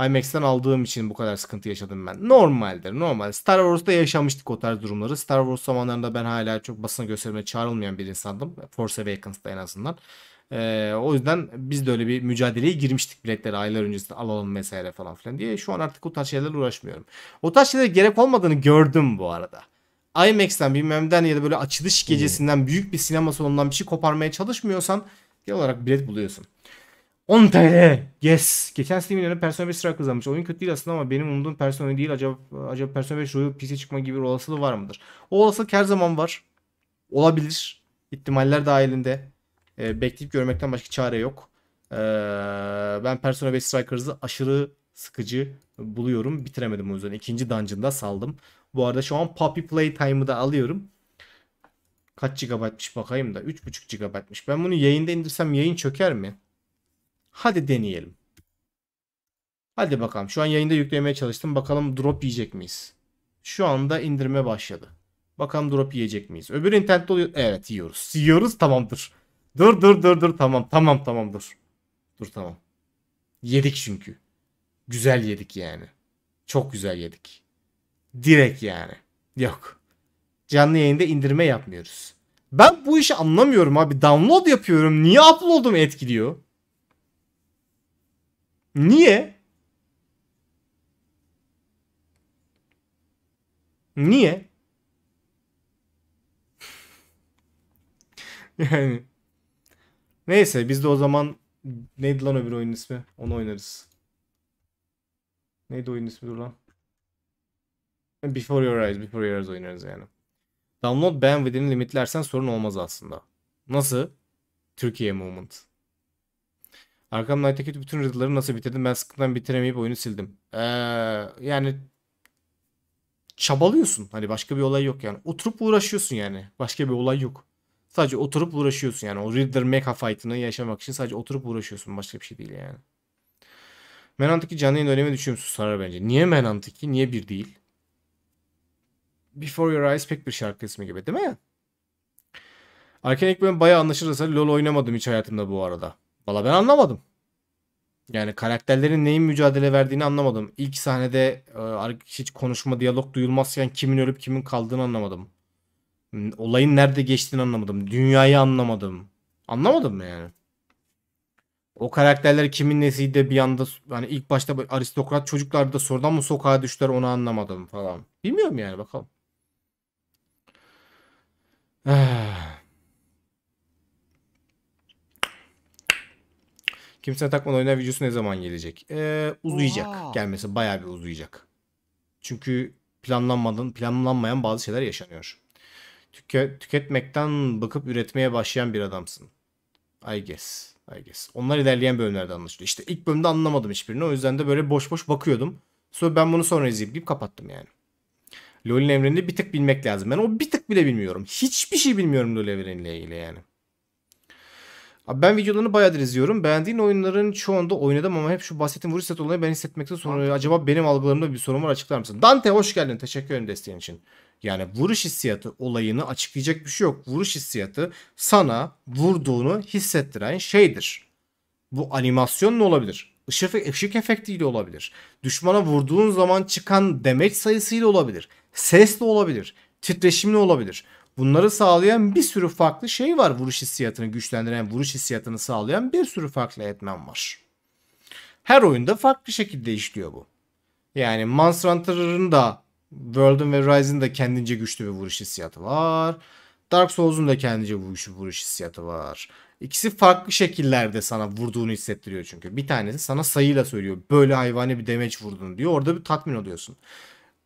S1: IMAX'ten aldığım için bu kadar sıkıntı yaşadım ben. Normaldir normal. Star Wars'ta yaşamıştık o tarz durumları. Star Wars zamanlarında ben hala çok basına göstermeye çağrılmayan bir insandım. Force Awakens'da en azından. Ee, o yüzden biz de öyle bir mücadeleye girmiştik biletleri aylar öncesinde alalım vesaire falan filan diye. Şu an artık o tarz şeylerle uğraşmıyorum. O tarz şeylere gerek olmadığını gördüm bu arada. IMAX'ten bilmemden ya da böyle açılış gecesinden büyük bir sinema salonundan bir şey koparmaya çalışmıyorsan genel olarak bilet buluyorsun.
S2: 10 TL.
S1: Yes. Geçen Steam yayını Persona 5 sıra kazanmış. Oyun kötü değil aslında ama benim umduğum Persona değil. Acaba, acaba Persona 5 Royal PC çıkma gibi bir olasılığı var mıdır? O olasılık her zaman var. Olabilir. İhtimaller dahilinde. E, bekleyip görmekten başka çare yok. E, ben Persona 5 Strikers'ı aşırı sıkıcı buluyorum. Bitiremedim o yüzden. İkinci dungeon'da saldım. Bu arada şu an Poppy Playtime'ı da alıyorum kaç GB'mış bakayım da 3.5 GB'mış. Ben bunu yayında indirsem yayın çöker mi? Hadi deneyelim. Hadi bakalım. Şu an yayında yüklemeye çalıştım. Bakalım drop yiyecek miyiz? Şu anda indirme başladı. Bakalım drop yiyecek miyiz? Öbür internet oluyor. Evet yiyoruz. Yiyoruz tamamdır. Dur dur dur dur tamam tamam tamam dur. Dur tamam. Yedik çünkü. Güzel yedik yani. Çok güzel yedik. Direkt yani. Yok. Canlı yayında indirme yapmıyoruz. Ben bu işi anlamıyorum abi. Download yapıyorum. Niye upload'um etkiliyor? Niye? Niye? yani. Neyse biz de o zaman neydi lan öbür oyunun ismi? Onu oynarız. Neydi oyunun ismi dur lan? Before Your Eyes, Before Your Eyes oynarız yani. Download bandwidth'ini limitlersen sorun olmaz aslında. Nasıl? Türkiye Moment. Arkham Knight'taki bütün riddle'ları nasıl bitirdim? Ben sıkıntıdan bitiremeyip oyunu sildim. Ee, yani çabalıyorsun. Hani başka bir olay yok yani. Oturup uğraşıyorsun yani. Başka bir olay yok. Sadece oturup uğraşıyorsun yani. O Riddler mecha fight'ını yaşamak için sadece oturup uğraşıyorsun. Başka bir şey değil yani. Menantiki canlı yayın önemi düşüyor musun? bence. Niye Menantiki? Niye bir değil? Before Your Eyes pek bir şarkı ismi gibi değil mi? Arkan Ekmen bayağı anlaşılırsa LoL oynamadım hiç hayatımda bu arada. Valla ben anlamadım. Yani karakterlerin neyin mücadele verdiğini anlamadım. İlk sahnede e, hiç konuşma, diyalog duyulmazken kimin ölüp kimin kaldığını anlamadım. Hmm, olayın nerede geçtiğini anlamadım. Dünyayı anlamadım. Anlamadım mı yani? O karakterler kimin nesiydi de bir anda hani ilk başta aristokrat çocuklar da sonradan mı sokağa düştüler onu anlamadım falan. Bilmiyorum yani bakalım. Kimse takmadan oynar videosu ne zaman gelecek? Ee, uzayacak. Oha. Gelmesi bayağı bir uzayacak. Çünkü planlanmadan planlanmayan bazı şeyler yaşanıyor. Tüke, tüketmekten bakıp üretmeye başlayan bir adamsın. I guess. I guess. Onlar ilerleyen bölümlerde anlaşılıyor. İşte ilk bölümde anlamadım hiçbirini. O yüzden de böyle boş boş bakıyordum. Sonra ben bunu sonra izleyip deyip kapattım yani. LoL'ün evrenini bir tık bilmek lazım. Ben o bir tık bile bilmiyorum. Hiçbir şey bilmiyorum LoL evreniyle ilgili yani. Abi ben videolarını bayağıdır izliyorum. Beğendiğin oyunların çoğunda oynadım ama hep şu bahsettiğim vuruş set olayı ben hissetmekte sonra acaba benim algılarımda bir sorun var açıklar mısın? Dante hoş geldin. Teşekkür ederim desteğin için. Yani vuruş hissiyatı olayını açıklayacak bir şey yok. Vuruş hissiyatı sana vurduğunu hissettiren şeydir. Bu animasyon ne olabilir? Işık, ışık efektiyle olabilir. Düşmana vurduğun zaman çıkan demet sayısıyla olabilir. Sesle olabilir. Titreşimle olabilir. Bunları sağlayan bir sürü farklı şey var. Vuruş hissiyatını güçlendiren, vuruş hissiyatını sağlayan bir sürü farklı etmen var. Her oyunda farklı şekilde işliyor bu. Yani Monster Hunter'ın da World'un ve Rise'ın da kendince güçlü bir vuruş hissiyatı var. Dark Souls'un da kendince vuruş vuruş hissiyatı var. İkisi farklı şekillerde sana vurduğunu hissettiriyor çünkü. Bir tanesi sana sayıyla söylüyor. Böyle hayvani bir demeç vurdun diyor. Orada bir tatmin oluyorsun.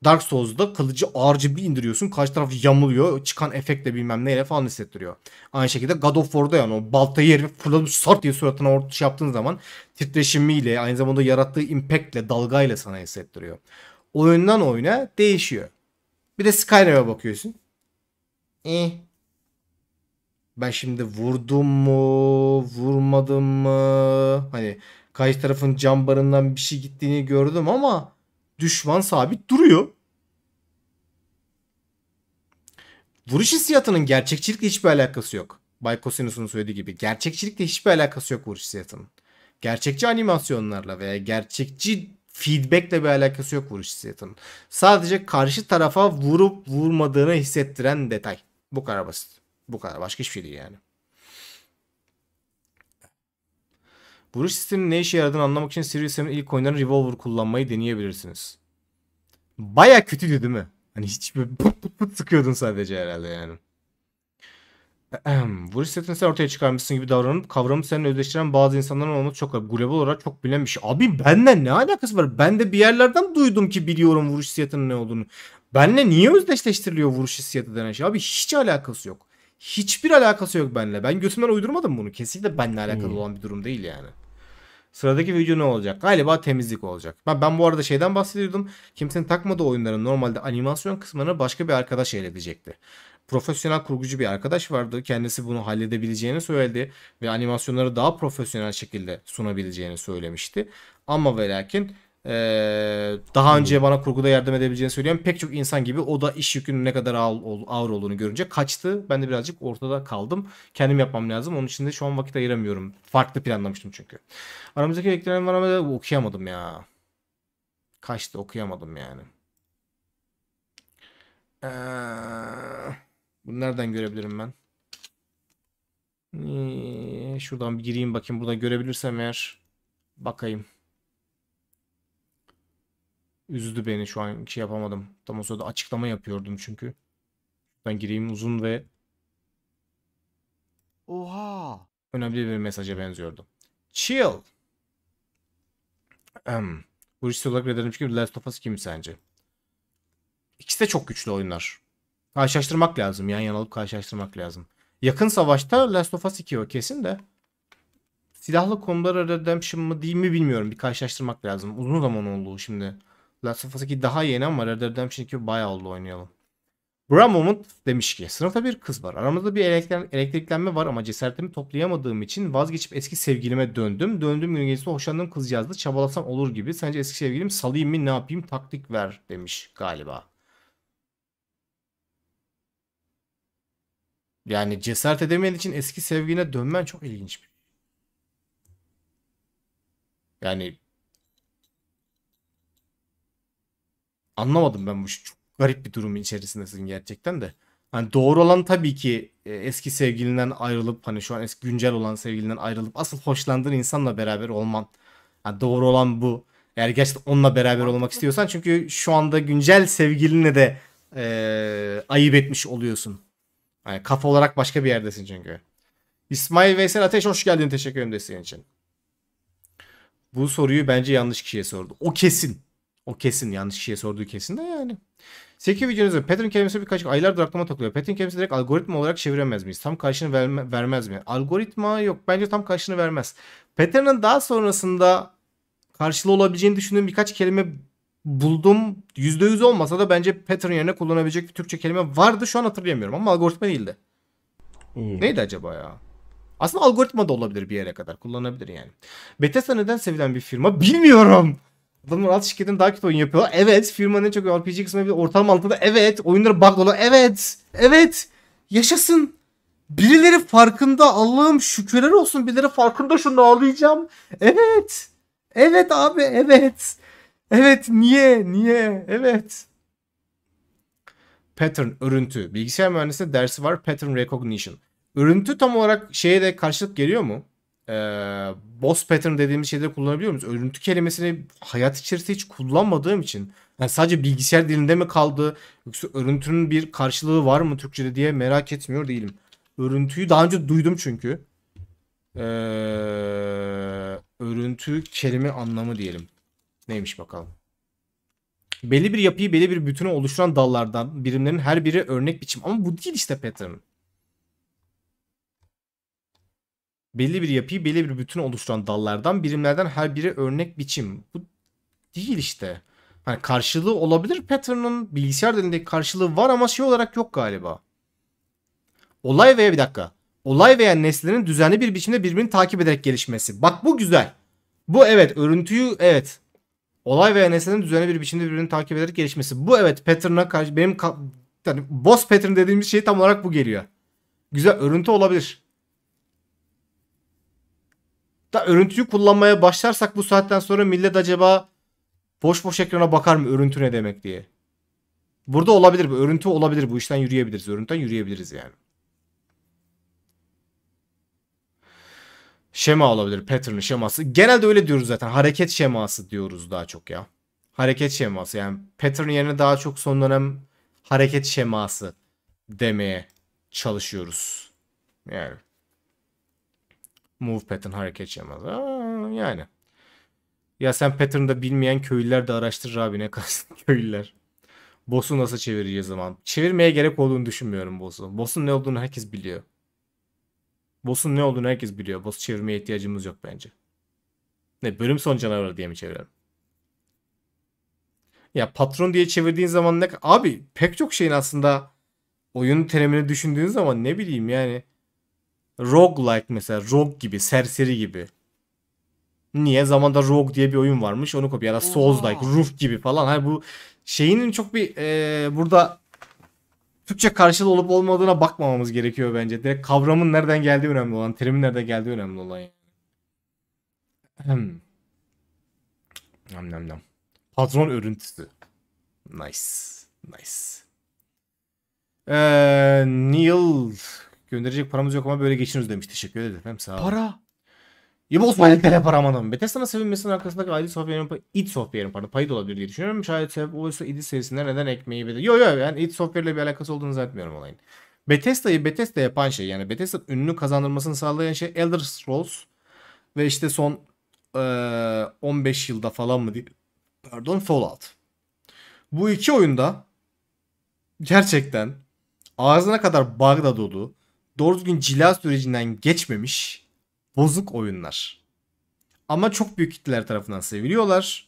S1: Dark Souls'da kılıcı ağırcı bir indiriyorsun. Karşı taraf yamuluyor. Çıkan efektle bilmem neyle falan hissettiriyor. Aynı şekilde God of War'da yani o baltayı herife fırlamış sart diye suratına ortaya şey yaptığın zaman titreşimiyle aynı zamanda yarattığı impactle dalgayla sana hissettiriyor. Oyundan oyuna değişiyor. Bir de Skyrim'e bakıyorsun. Eh. Ben şimdi vurdum mu? Vurmadım mı? Hani karşı tarafın cam barından bir şey gittiğini gördüm ama düşman sabit duruyor. Vuruş hissiyatının gerçekçilikle hiçbir alakası yok. Bay Kosinus'un söylediği gibi gerçekçilikle hiçbir alakası yok vuruş hissiyatının. Gerçekçi animasyonlarla veya gerçekçi feedbackle bir alakası yok vuruş hissiyatının. Sadece karşı tarafa vurup vurmadığını hissettiren detay. Bu kadar basit. Bu kadar. Başka hiçbir şey değil yani. Vuruş sisteminin ne işe yaradığını anlamak için Sirius'un ilk oyunlarının revolver kullanmayı deneyebilirsiniz. Baya kötüydü değil mi? Hani hiç böyle pıt pıt pıt sıkıyordun sadece herhalde yani. Vuruş sistemini sen ortaya çıkarmışsın gibi davranıp kavramı seninle ödeştiren bazı insanların olması çok garip. Global olarak çok bilen bir şey. Abi benden ne alakası var? Ben de bir yerlerden duydum ki biliyorum vuruş hissiyatının ne olduğunu. Benle niye özdeşleştiriliyor vuruş hissiyatı denen şey? Abi hiç alakası yok. Hiçbir alakası yok benle. Ben götümden uydurmadım bunu. Kesinlikle benle alakalı hmm. olan bir durum değil yani. Sıradaki video ne olacak? Galiba temizlik olacak. Ben, ben bu arada şeyden bahsediyordum. Kimsenin takmadığı oyunların normalde animasyon kısmını başka bir arkadaş ele edecekti. Profesyonel kurgucu bir arkadaş vardı. Kendisi bunu halledebileceğini söyledi ve animasyonları daha profesyonel şekilde sunabileceğini söylemişti. Ama ve lakin ee, daha önce bana kurguda yardım edebileceğini söyleyen pek çok insan gibi o da iş yükünün ne kadar ağır, olduğunu görünce kaçtı. Ben de birazcık ortada kaldım. Kendim yapmam lazım. Onun için de şu an vakit ayıramıyorum. Farklı planlamıştım çünkü. Aramızdaki elektronik var ama okuyamadım ya. Kaçtı okuyamadım yani. Ee, bunu nereden görebilirim ben? Ee, şuradan bir gireyim bakayım. Burada görebilirsem eğer bakayım üzdü beni şu an şey yapamadım. Tam o sırada açıklama yapıyordum çünkü. Ben gireyim uzun ve Oha. önemli bir mesaja benziyordu. Chill. Um, bu işsiz olarak Red Dead Redemption Last of Us kim sence? İkisi de çok güçlü oyunlar. Karşılaştırmak lazım. Yan yana alıp karşılaştırmak lazım. Yakın savaşta Last of Us 2 o kesin de. Silahlı konulara Redemption mı değil mi bilmiyorum. Bir karşılaştırmak lazım. Uzun zaman oldu şimdi. Last of Us daha yeni ama Red Dead Redemption 2 bayağı oldu oynayalım. Bra Moment demiş ki sınıfta bir kız var. Aramızda bir elektriklenme var ama cesaretimi toplayamadığım için vazgeçip eski sevgilime döndüm. Döndüğüm gün gecesi hoşlandığım kız yazdı. Çabalasam olur gibi. Sence eski sevgilim salayım mı ne yapayım taktik ver demiş galiba. Yani cesaret edemeyen için eski sevgiline dönmen çok ilginç. Şey. Yani anlamadım ben bu Çok garip bir durumun içerisindesin gerçekten de. Hani doğru olan tabii ki e, eski sevgilinden ayrılıp hani şu an eski güncel olan sevgilinden ayrılıp asıl hoşlandığın insanla beraber olman. Yani doğru olan bu. Eğer gerçekten onunla beraber olmak istiyorsan çünkü şu anda güncel sevgilinle de e, ayıp etmiş oluyorsun. Yani kafa olarak başka bir yerdesin çünkü. İsmail Veysel Ateş hoş geldin. Teşekkür ederim desteğin için. Bu soruyu bence yanlış kişiye sordu. O kesin. O kesin yanlış kişiye sorduğu kesin de yani. Seki videonuzda pattern kelimesi birkaç aylardır aklıma takılıyor. Pattern kelimesi direkt algoritma olarak çeviremez miyiz? Tam karşını verme, vermez mi? Algoritma yok. Bence tam karşını vermez. Pattern'ın daha sonrasında karşılığı olabileceğini düşündüğüm birkaç kelime buldum. %100 olmasa da bence pattern yerine kullanabilecek bir Türkçe kelime vardı. Şu an hatırlayamıyorum ama algoritma değildi. İyi. Hmm. Neydi acaba ya? Aslında algoritma da olabilir bir yere kadar. Kullanabilir yani. Bethesda neden sevilen bir firma? Bilmiyorum. Adamlar alt şirketin daha kötü oyun yapıyorlar. Evet firmanın en çok RPG kısmına bir ortalama altında. Evet oyunları bug olan. Evet. Evet. Yaşasın. Birileri farkında Allah'ım şükürler olsun birileri farkında şunu ağlayacağım. Evet. Evet abi evet. Evet niye niye evet. Pattern örüntü. Bilgisayar mühendisliği dersi var pattern recognition. Örüntü tam olarak şeye de karşılık geliyor mu? e, boss pattern dediğimiz şeyde kullanabiliyor muyuz? Örüntü kelimesini hayat içerisinde hiç kullanmadığım için yani sadece bilgisayar dilinde mi kaldı yoksa örüntünün bir karşılığı var mı Türkçe'de diye merak etmiyor değilim. Örüntüyü daha önce duydum çünkü. Ee, örüntü kelime anlamı diyelim. Neymiş bakalım. Belli bir yapıyı belli bir bütüne oluşturan dallardan birimlerin her biri örnek biçim ama bu değil işte pattern. belli bir yapıyı belli bir bütün oluşturan dallardan birimlerden her biri örnek biçim. Bu değil işte. Hani karşılığı olabilir pattern'ın bilgisayar dilindeki karşılığı var ama şey olarak yok galiba. Olay veya bir dakika. Olay veya nesnelerin düzenli bir biçimde birbirini takip ederek gelişmesi. Bak bu güzel. Bu evet örüntüyü evet. Olay veya nesnelerin düzenli bir biçimde birbirini takip ederek gelişmesi. Bu evet pattern'a karşı benim yani boss pattern dediğimiz şey tam olarak bu geliyor. Güzel örüntü olabilir. Da örüntüyü kullanmaya başlarsak bu saatten sonra millet acaba boş boş ekrana bakar mı örüntü ne demek diye. Burada olabilir bu. Örüntü olabilir. Bu işten yürüyebiliriz. Örüntüden yürüyebiliriz yani. Şema olabilir. pattern şeması. Genelde öyle diyoruz zaten. Hareket şeması diyoruz daha çok ya. Hareket şeması. Yani pattern yerine daha çok son dönem hareket şeması demeye çalışıyoruz. Yani. Move pattern hareket şeması. yani. Ya sen da bilmeyen köylüler de araştırır abi ne kalsın köylüler. Boss'u nasıl çevireceğiz zaman? Çevirmeye gerek olduğunu düşünmüyorum boss'u. Boss'un ne olduğunu herkes biliyor. Boss'un ne olduğunu herkes biliyor. Boss çevirmeye ihtiyacımız yok bence. Ne bölüm son canavarı diye mi çeviriyorum? Ya patron diye çevirdiğin zaman ne... Abi pek çok şeyin aslında oyun terimini düşündüğün zaman ne bileyim yani Roguelike mesela. Rogue gibi. Serseri gibi. Niye? Zamanda Rogue diye bir oyun varmış. Onu kopya. Ya da Souls-like. Roof gibi falan. Hani bu şeyinin çok bir e, burada Türkçe karşılığı olup olmadığına bakmamamız gerekiyor bence. Direkt kavramın nereden geldiği önemli olan. Terimin nereden geldiği önemli olan. Nam nam nam. Patron örüntüsü. Nice. Nice. Ee, Neil Gönderecek paramız yok ama böyle geçiniriz demiş. Teşekkür ederim. Hem sağ olun. Para. İbos Valentele param anlamı. Bethesda'nın sevinmesinin arkasındaki ID Software'in id Software'in pardon payı da olabilir diye düşünüyorum. Şayet sebep oysa id serisinde neden ekmeği bedel. Yok yok yani id Software ile bir alakası olduğunu zannetmiyorum olayın. Bethesda'yı Bethesda yapan şey yani Bethesda ünlü kazandırmasını sağlayan şey Elder Scrolls ve işte son e, 15 yılda falan mı diye pardon Fallout. Bu iki oyunda gerçekten ağzına kadar bug da dolu doğru düzgün cila sürecinden geçmemiş bozuk oyunlar. Ama çok büyük kitleler tarafından seviliyorlar.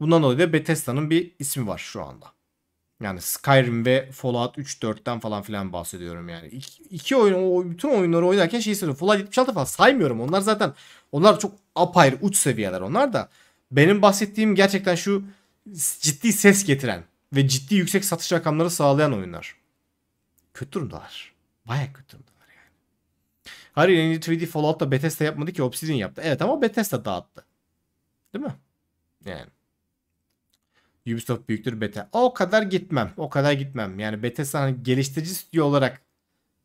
S1: Bundan dolayı da Bethesda'nın bir ismi var şu anda. Yani Skyrim ve Fallout 3 4'ten falan filan bahsediyorum yani. İki, iki oyun o, bütün oyunları oynarken şey söylüyorum. Fallout 76 falan saymıyorum. Onlar zaten onlar çok apayrı uç seviyeler onlar da. Benim bahsettiğim gerçekten şu ciddi ses getiren ve ciddi yüksek satış rakamları sağlayan oyunlar. Kötü durumdalar. Baya kötü durumda. Hayır yeni 3D Fallout'ta Bethesda yapmadı ki Obsidian yaptı. Evet ama Bethesda dağıttı. Değil mi? Yani. Ubisoft büyüktür Bethesda. O kadar gitmem. O kadar gitmem. Yani Bethesda hani geliştirici stüdyo olarak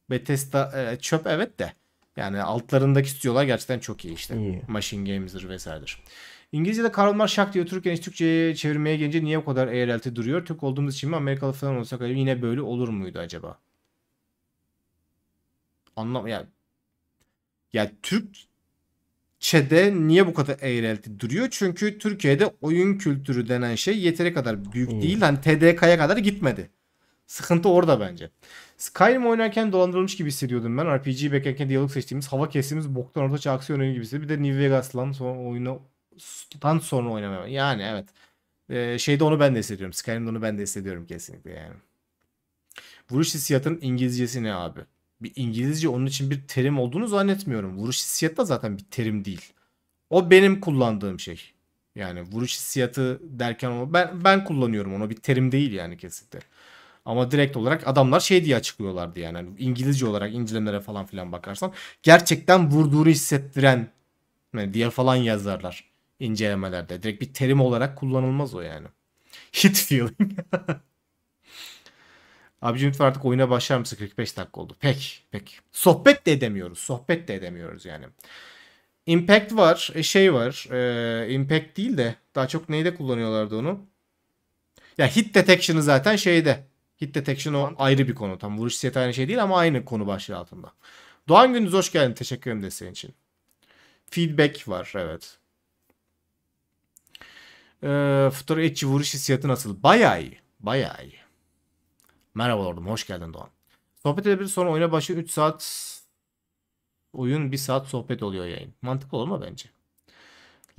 S1: Bethesda e, çöp evet de. Yani altlarındaki stüdyolar gerçekten çok iyi işte. İyi. Machine Games'dir vesairedir. İngilizce'de Karl Marx şak diye otururken hiç Türkçe'ye çevirmeye gelince niye o kadar eğrelti duruyor? Türk olduğumuz için mi Amerikalı falan olsak yine böyle olur muydu acaba? Anlam yani ya Türk çede niye bu kadar eğrelti duruyor? Çünkü Türkiye'de oyun kültürü denen şey yeteri kadar büyük hmm. değil. Hani TDK'ya kadar gitmedi. Sıkıntı orada bence. Skyrim oynarken dolandırılmış gibi hissediyordum ben. RPG'yi beklerken diyalog seçtiğimiz, hava kestiğimiz boktan ortaçağ aksiyon oyunu gibi Bir de New Vegas'tan sonra oyundan sonra oynamaya. Yani evet. Ee, şeyde onu ben de hissediyorum. Skyrim'de onu ben de hissediyorum kesinlikle yani. Vuruş hissiyatının İngilizcesi ne abi? bir İngilizce onun için bir terim olduğunu zannetmiyorum. Vuruş hissiyatı da zaten bir terim değil. O benim kullandığım şey. Yani vuruş hissiyatı derken ama ben ben kullanıyorum onu bir terim değil yani kesinlikle. Ama direkt olarak adamlar şey diye açıklıyorlardı yani. yani İngilizce olarak incelemelere falan filan bakarsan gerçekten vurduğunu hissettiren yani diye falan yazarlar incelemelerde. Direkt bir terim olarak kullanılmaz o yani. Hit feeling. Abicim lütfen artık oyuna başlar mısın? 45 dakika oldu. Pek, pek. Sohbet de edemiyoruz. Sohbet de edemiyoruz yani. Impact var, e, şey var. E, impact değil de daha çok neyde kullanıyorlardı onu? Ya hit detection'ı zaten şeyde. Hit detection o ayrı bir konu. Tam vuruş seti aynı şey değil ama aynı konu başlığı altında. Doğan Gündüz hoş geldin. Teşekkür ederim desteğin için. Feedback var evet. Ee, Futur etçi vuruş hissiyatı nasıl? Bayağı iyi. Bayağı iyi. Merhaba lordum hoş geldin Doğan. Sohbet edebilir sonra oyuna başı 3 saat oyun 1 saat sohbet oluyor yayın. Mantıklı olur mu bence?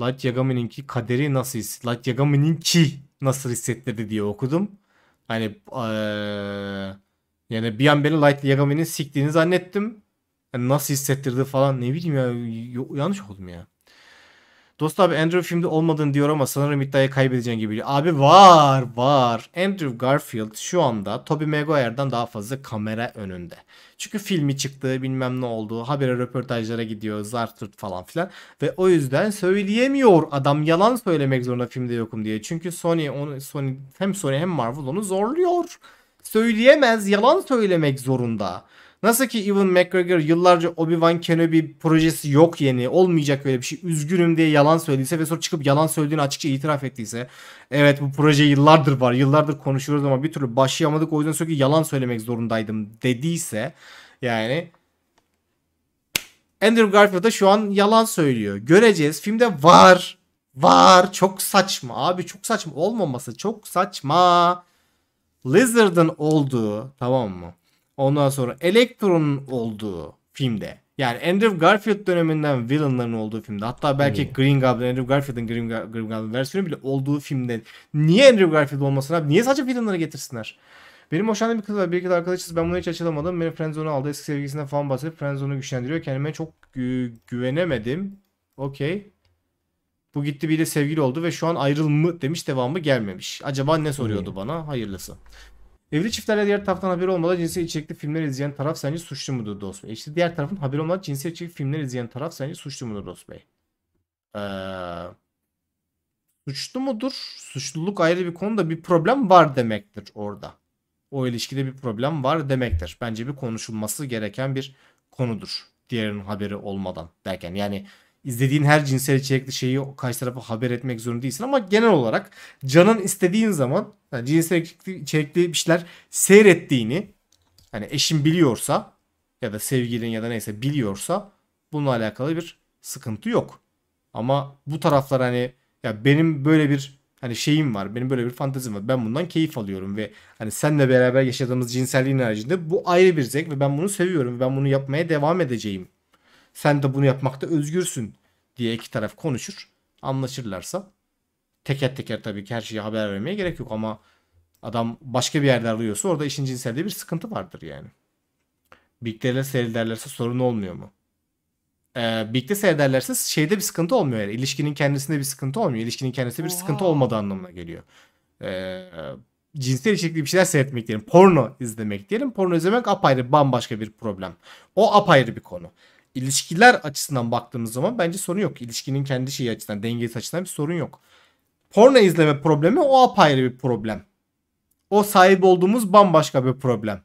S1: Light Yagami'nin ki kaderi nasıl hissettirdi? Light Yagami'nin ki nasıl hissettirdi diye okudum. Hani ee, yani bir an beni Light Yagami'nin siktiğini zannettim. Yani nasıl hissettirdi falan ne bileyim ya yanlış oldum ya. Dost abi Andrew filmde olmadığını diyor ama sanırım iddiayı kaybedeceğin gibi. Abi var var. Andrew Garfield şu anda Toby Maguire'dan daha fazla kamera önünde. Çünkü filmi çıktı bilmem ne oldu. Habere röportajlara gidiyor zartırt falan filan. Ve o yüzden söyleyemiyor. Adam yalan söylemek zorunda filmde yokum diye. Çünkü Sony, onu, Sony hem Sony hem Marvel onu zorluyor. Söyleyemez yalan söylemek zorunda. Nasıl ki Ewan McGregor yıllarca Obi-Wan Kenobi projesi yok yeni olmayacak böyle bir şey üzgünüm diye yalan söylediyse ve sonra çıkıp yalan söylediğini açıkça itiraf ettiyse evet bu proje yıllardır var yıllardır konuşuyoruz ama bir türlü başlayamadık o yüzden sürekli yalan söylemek zorundaydım dediyse yani Andrew Garfield da şu an yalan söylüyor. Göreceğiz. Filmde var. Var. Çok saçma. Abi çok saçma. Olmaması çok saçma. Lizard'ın olduğu tamam mı? Ondan sonra Electro'nun olduğu filmde. Yani Andrew Garfield döneminden villainların olduğu filmde. Hatta belki hmm. Green Goblin, Andrew Garfield'ın Green, Green Goblin versiyonu bile olduğu filmde. Niye Andrew Garfield olmasın abi? Niye sadece villainları getirsinler? Benim hoşlandığım bir kız var. Bir iki arkadaşız. Ben bunu hiç açılamadım. Beni Frenzone'u aldı. Eski sevgilisinden falan bahsedip Frenzone'u güçlendiriyor. Kendime çok gü- güvenemedim. Okey. Bu gitti bir de sevgili oldu ve şu an ayrılma demiş devamı gelmemiş. Acaba ne soruyordu hmm. bana? Hayırlısı. Evli çiftlerle diğer taraftan haberi olmadan cinsel içerikli filmler izleyen taraf sence suçlu mudur dost bey? İşte diğer tarafın haberi olmadan cinsel içerikli filmler izleyen taraf sence suçlu mudur dost bey? Ee, suçlu mudur? Suçluluk ayrı bir konuda bir problem var demektir orada. O ilişkide bir problem var demektir. Bence bir konuşulması gereken bir konudur. Diğerinin haberi olmadan derken yani izlediğin her cinsel içerikli şeyi karşı tarafa haber etmek zorunda değilsin ama genel olarak canın istediğin zaman yani cinsel içerikli, bir şeyler seyrettiğini yani eşin biliyorsa ya da sevgilin ya da neyse biliyorsa bununla alakalı bir sıkıntı yok. Ama bu taraflar hani ya benim böyle bir hani şeyim var. Benim böyle bir fantezim var. Ben bundan keyif alıyorum ve hani senle beraber yaşadığımız cinselliğin haricinde bu ayrı bir zevk ve ben bunu seviyorum. Ve ben bunu yapmaya devam edeceğim sen de bunu yapmakta özgürsün diye iki taraf konuşur. Anlaşırlarsa teker teker tabii ki her şeyi haber vermeye gerek yok ama adam başka bir yerde arıyorsa orada işin cinselde bir sıkıntı vardır yani. Birlikte seyrederlerse sorun olmuyor mu? Ee, birlikte seyrederlerse şeyde bir sıkıntı olmuyor yani. İlişkinin kendisinde bir sıkıntı olmuyor. İlişkinin kendisinde bir Oha. sıkıntı olmadığı anlamına geliyor. Ee, cinsel içerikli bir şeyler seyretmek diyelim. Porno izlemek diyelim. Porno izlemek apayrı bambaşka bir problem. O apayrı bir konu ilişkiler açısından baktığımız zaman bence sorun yok. İlişkinin kendi şeyi açısından, dengesi açısından bir sorun yok. Porno izleme problemi o apayrı bir problem. O sahip olduğumuz bambaşka bir problem.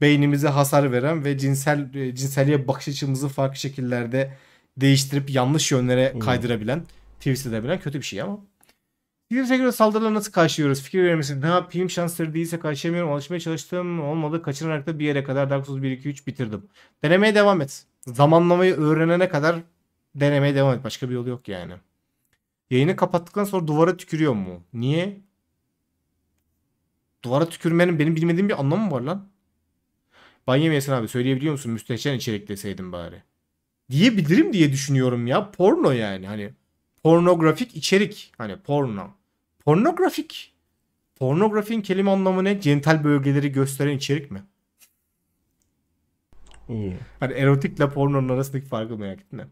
S1: Beynimize hasar veren ve cinsel e, cinselliğe bakış açımızı farklı şekillerde değiştirip yanlış yönlere hmm. kaydırabilen, twist edebilen kötü bir şey ama. Virüse göre saldırıları nasıl karşılıyoruz? Fikir vermesin misin? Ne yapayım? Şansları değilse karşılamıyorum. Alışmaya çalıştım. Olmadı. Kaçınarak da bir yere kadar Dark Souls 1-2-3 bitirdim. Denemeye devam et zamanlamayı öğrenene kadar denemeye devam et. Başka bir yolu yok yani. Yayını kapattıktan sonra duvara tükürüyor mu? Niye? Duvara tükürmenin benim bilmediğim bir anlamı mı var lan? Banyem Yasin abi söyleyebiliyor musun? Müstehcen içerik deseydim bari. Diyebilirim diye düşünüyorum ya. Porno yani hani. Pornografik içerik. Hani porno. Pornografik. Pornografin kelime anlamı ne? Genital bölgeleri gösteren içerik mi? İyi. Hani erotikle pornonun arasındaki farkı merak ettim.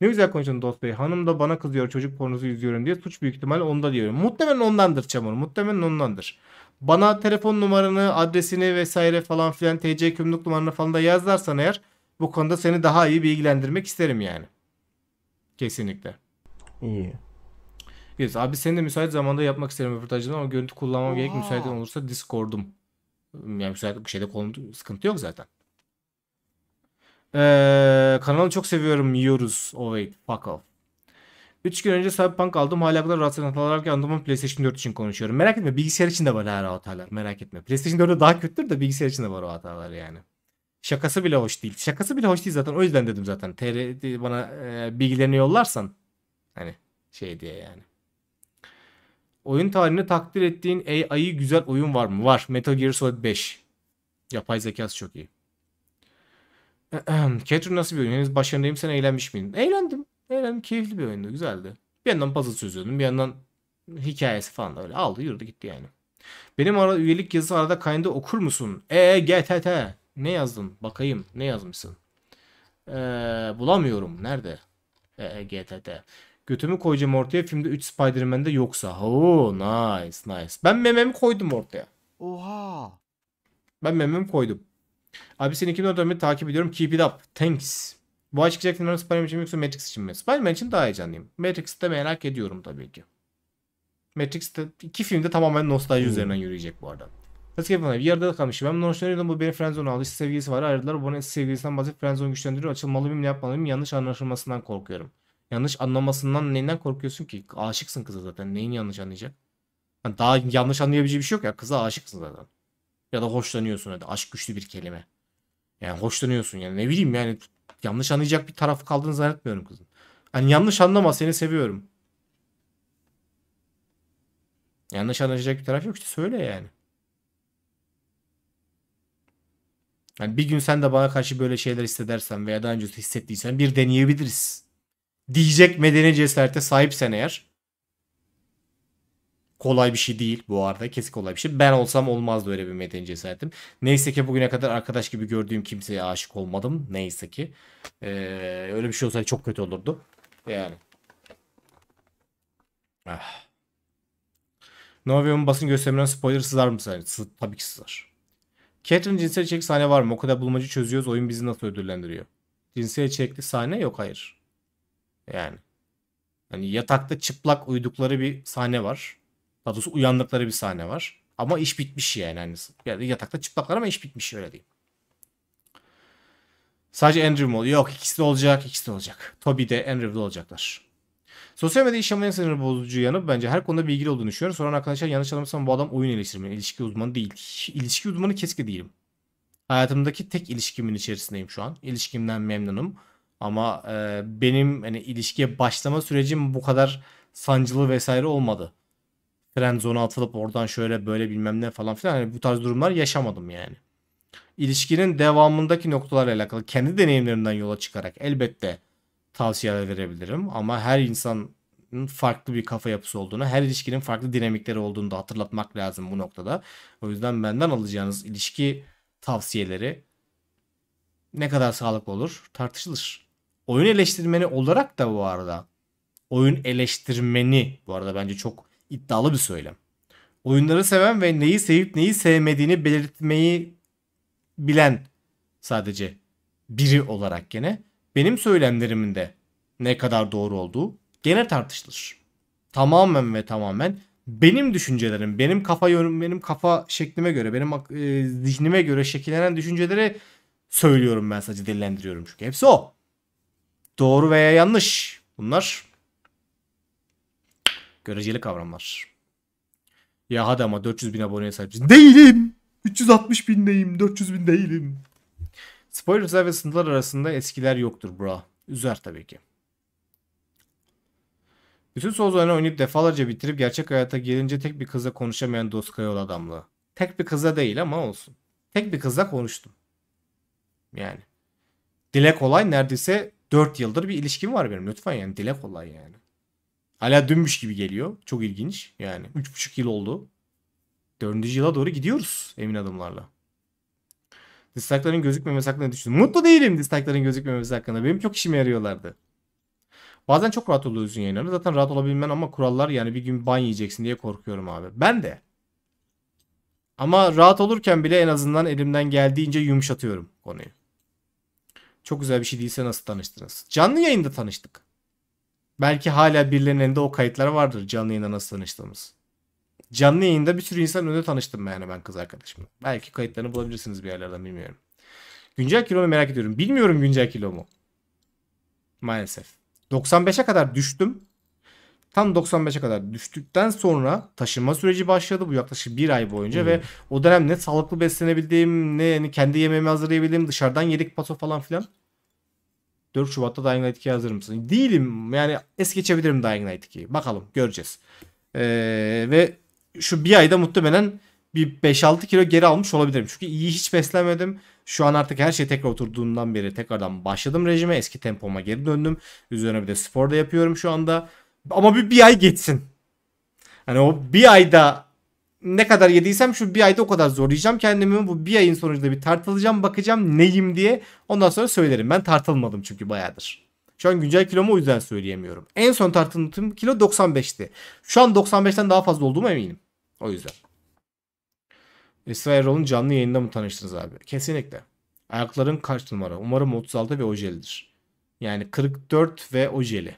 S1: Ne güzel konuştun Dost Bey. Hanım da bana kızıyor çocuk pornosu izliyorum diye. Suç büyük ihtimal onda diyorum. Muhtemelen ondandır Çamur. Muhtemelen ondandır. Bana telefon numaranı, adresini vesaire falan filan TC kimlik numaranı falan da yazarsan eğer bu konuda seni daha iyi bilgilendirmek isterim yani. Kesinlikle. İyi. Evet abi seni de müsait zamanda yapmak isterim röportajını ama görüntü kullanmam Oha. gerek müsait olursa Discord'um. Yani müsait bir şeyde konu sıkıntı yok zaten. Ee, kanalı çok seviyorum yiyoruz. Oh wait fuck off. 3 gün önce Cyberpunk aldım. Hala kadar rahatsız hatalar ki anlamam PlayStation 4 için konuşuyorum. Merak etme bilgisayar için de var her hatalar. Merak etme. PlayStation 4'de daha kötüdür de bilgisayar için de var o hatalar yani. Şakası bile hoş değil. Şakası bile hoş değil zaten. O yüzden dedim zaten. TR bana e, bilgilerini yollarsan hani şey diye yani. Oyun tarihini takdir ettiğin AI'yı güzel oyun var mı? Var. Metal Gear Solid 5. Yapay zekası çok iyi. Catherine nasıl bir oyun? Henüz başlarındayım. Sen eğlenmiş miydin? Eğlendim. Eğlendim. Keyifli bir oyundu. Güzeldi. Bir yandan puzzle çözüyordum. Bir yandan hikayesi falan da öyle. Aldı yürüdü gitti yani. Benim ara üyelik yazısı arada kayında okur musun? E GTT. Ne yazdın? Bakayım. Ne yazmışsın? Ee, bulamıyorum. Nerede? E, e GTT. Götümü koyacağım ortaya filmde 3 Spider-Man'de yoksa. Oo nice nice. Ben mememi koydum ortaya. Oha. Ben mememi koydum. Abi seni 2004'den beri takip ediyorum. Keep it up. Thanks. Bu ay çıkacak filmlerin Spider-Man için mi yoksa Matrix için mi? Spider-Man için daha heyecanlıyım. Matrix'te merak ediyorum tabii ki. Matrix'te iki filmde tamamen nostalji hmm. üzerinden yürüyecek bu arada. Nasıl yapalım abi? Yarıda kalmışım. Ben hoşlanıyordum. Bu benim Frenzone aldı. İşte sevgilisi var. Ayrılar. Bu ne sevgilisinden bazı Frenzone güçlendiriyor. Açılmalı mıyım ne yapmalıyım? Yanlış anlaşılmasından korkuyorum. Yanlış anlamasından neyinden korkuyorsun ki? Aşıksın kıza zaten. Neyin yanlış anlayacak? Yani daha yanlış anlayabileceği bir şey yok ya. Kıza aşıksın zaten. Ya da hoşlanıyorsun hadi. Aşk güçlü bir kelime. Yani hoşlanıyorsun yani ne bileyim yani yanlış anlayacak bir tarafı kaldığını zannetmiyorum kızım. Hani yanlış anlama seni seviyorum. Yanlış anlayacak bir taraf yok işte söyle yani. Yani bir gün sen de bana karşı böyle şeyler hissedersen veya daha önce hissettiysen bir deneyebiliriz. Diyecek medeni cesarete sahipsen eğer kolay bir şey değil bu arada. Kesin kolay bir şey. Ben olsam olmazdı öyle bir medeni cesaretim. Neyse ki bugüne kadar arkadaş gibi gördüğüm kimseye aşık olmadım. Neyse ki. Ee, öyle bir şey olsaydı çok kötü olurdu. Yani. Ah. Novium'un basın gösterimden spoiler sızar mı sence? Sız, tabii ki sızar. Catherine cinsel içerikli sahne var mı? O kadar bulmacı çözüyoruz. Oyun bizi nasıl ödüllendiriyor? Cinsel içerikli sahne yok hayır. Yani. Hani yatakta çıplak uydukları bir sahne var. Daha doğrusu uyandıkları bir sahne var. Ama iş bitmiş yani. yani yatakta çıplaklar ama iş bitmiş öyle diyeyim. Sadece Andrew mu oluyor? Yok ikisi de olacak ikisi de olacak. Toby de Andrew de olacaklar. Sosyal medya yaşamın en sınır bozucu yanı bence her konuda bilgili olduğunu düşünüyorum. Sonra arkadaşlar yanlış anlamışsam bu adam oyun eleştirmeni, ilişki uzmanı değil. İlişki uzmanı keske değilim. Hayatımdaki tek ilişkimin içerisindeyim şu an. İlişkimden memnunum. Ama e, benim hani ilişkiye başlama sürecim bu kadar sancılı vesaire olmadı. Friendzone atılıp oradan şöyle böyle bilmem ne falan filan. Hani bu tarz durumlar yaşamadım yani. İlişkinin devamındaki noktalarla alakalı kendi deneyimlerimden yola çıkarak elbette tavsiyeler verebilirim. Ama her insanın farklı bir kafa yapısı olduğunu, her ilişkinin farklı dinamikleri olduğunu da hatırlatmak lazım bu noktada. O yüzden benden alacağınız ilişki tavsiyeleri ne kadar sağlıklı olur tartışılır. Oyun eleştirmeni olarak da bu arada oyun eleştirmeni bu arada bence çok iddialı bir söylem. Oyunları seven ve neyi sevip neyi sevmediğini belirtmeyi bilen sadece biri olarak gene benim söylemlerimin de ne kadar doğru olduğu gene tartışılır. Tamamen ve tamamen benim düşüncelerim, benim kafa yorum, benim kafa şeklime göre, benim e, zihnime göre şekillenen düşünceleri söylüyorum ben sadece dillendiriyorum çünkü hepsi o. Doğru veya yanlış bunlar Göreceli kavramlar. Ya hadi ama 400 bin aboneye sahipsin. Değilim. 360 bindeyim. 400 bin değilim. Spoiler ve sınırlar arasında eskiler yoktur bra. Üzer tabii ki. Bütün Souls oyunu oynayıp defalarca bitirip gerçek hayata gelince tek bir kıza konuşamayan dost yol adamlığı. Tek bir kıza değil ama olsun. Tek bir kıza konuştum. Yani. Dile kolay neredeyse 4 yıldır bir ilişkim var benim. Lütfen yani dile kolay yani. Hala dünmüş gibi geliyor. Çok ilginç. Yani 3,5 yıl oldu. 4. yıla doğru gidiyoruz emin adımlarla. Distakların gözükmemesi hakkında düşündüm. Mutlu değilim distakların gözükmemesi hakkında. Benim çok işime yarıyorlardı. Bazen çok rahat oluyorsun yayınlarda. Zaten rahat olabilmen ama kurallar yani bir gün ban yiyeceksin diye korkuyorum abi. Ben de. Ama rahat olurken bile en azından elimden geldiğince yumuşatıyorum konuyu. Çok güzel bir şey değilse nasıl tanıştınız? Canlı yayında tanıştık. Belki hala birilerinin elinde o kayıtlar vardır canlı yayında nasıl tanıştığımız. Canlı yayında bir sürü insan önünde tanıştım yani ben kız arkadaşımla. Belki kayıtlarını bulabilirsiniz bir yerlerden bilmiyorum. Güncel kilomu merak ediyorum. Bilmiyorum güncel kilo mu Maalesef. 95'e kadar düştüm. Tam 95'e kadar düştükten sonra taşınma süreci başladı bu yaklaşık bir ay boyunca hmm. ve o dönem ne sağlıklı beslenebildiğim ne yani kendi yemeğimi hazırlayabildiğim dışarıdan yedik pato falan filan. 4 Şubat'ta Dying Light 2'ye hazır mısın? Değilim. Yani es geçebilirim Dying Light 2'yi. Bakalım göreceğiz. Ee, ve şu bir ayda muhtemelen bir 5-6 kilo geri almış olabilirim. Çünkü iyi hiç beslemedim. Şu an artık her şey tekrar oturduğundan beri tekrardan başladım rejime. Eski tempoma geri döndüm. Üzerine bir de spor da yapıyorum şu anda. Ama bir, bir ay geçsin. Hani o bir ayda ne kadar yediysem şu bir ayda o kadar zorlayacağım kendimi. Bu bir ayın sonucunda bir tartılacağım bakacağım neyim diye. Ondan sonra söylerim. Ben tartılmadım çünkü bayağıdır. Şu an güncel kilomu o yüzden söyleyemiyorum. En son tartıldığım kilo 95'ti. Şu an 95'ten daha fazla olduğumu eminim. O yüzden. Esra Erol'un canlı yayında mı tanıştınız abi? Kesinlikle. Ayakların kaç numara? Umarım 36 ve ojelidir. Yani 44 ve ojeli.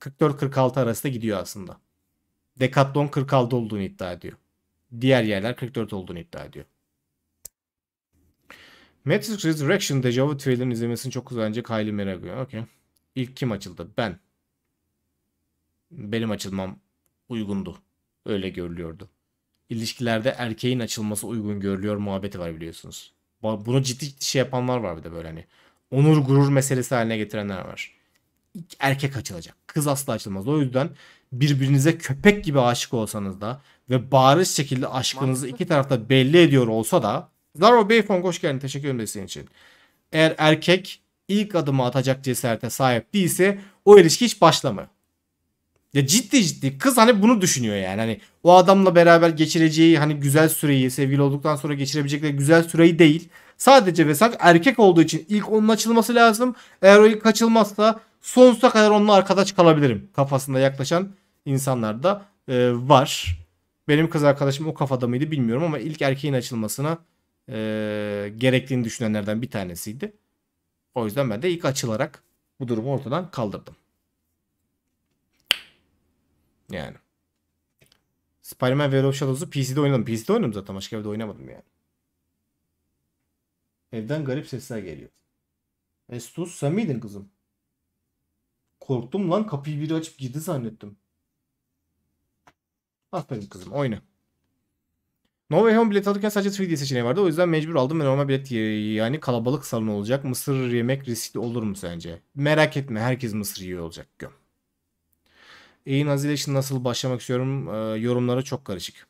S1: 44-46 arasında gidiyor aslında. Decathlon 46 olduğunu iddia ediyor. Diğer yerler 44 olduğunu iddia ediyor. Matrix Resurrection Deja Vu trailer'ın izlemesini çok güzelce Kylie merak ediyor. Okay. İlk kim açıldı? Ben. Benim açılmam uygundu. Öyle görülüyordu. İlişkilerde erkeğin açılması uygun görülüyor muhabbeti var biliyorsunuz. Bunu ciddi ciddi şey yapanlar var bir de böyle hani. Onur gurur meselesi haline getirenler var. İlk erkek açılacak. Kız asla açılmaz. O yüzden birbirinize köpek gibi aşık olsanız da ve bariz şekilde aşkınızı iki tarafta belli ediyor olsa da Zaro Beyfong hoş geldin. Teşekkür ederim senin için. Eğer erkek ilk adımı atacak cesarete sahip değilse o ilişki hiç başlamıyor. Ya ciddi ciddi kız hani bunu düşünüyor yani. Hani o adamla beraber geçireceği hani güzel süreyi sevgili olduktan sonra geçirebilecekleri güzel süreyi değil. Sadece ve sadece erkek olduğu için ilk onun açılması lazım. Eğer o ilk kaçılmazsa sonsuza kadar onunla arkadaş kalabilirim kafasında yaklaşan insanlar da e, var. Benim kız arkadaşım o kafada mıydı bilmiyorum ama ilk erkeğin açılmasına e, gerektiğini düşünenlerden bir tanesiydi. O yüzden ben de ilk açılarak bu durumu ortadan kaldırdım. Yani. Spider-Man Web of Shadows'u PC'de oynadım. PC'de oynadım zaten. Başka evde oynamadım yani. Evden garip sesler geliyor. Estus sen miydin kızım? Korktum lan kapıyı biri açıp girdi zannettim. Aferin kızım oyna. No Way Home bilet alırken sadece 3D seçeneği vardı. O yüzden mecbur aldım ve normal bilet yani kalabalık salon olacak. Mısır yemek riskli olur mu sence? Merak etme herkes mısır yiyor olacak. Göm. Eğin Azile nasıl başlamak istiyorum ee, yorumlara çok karışık.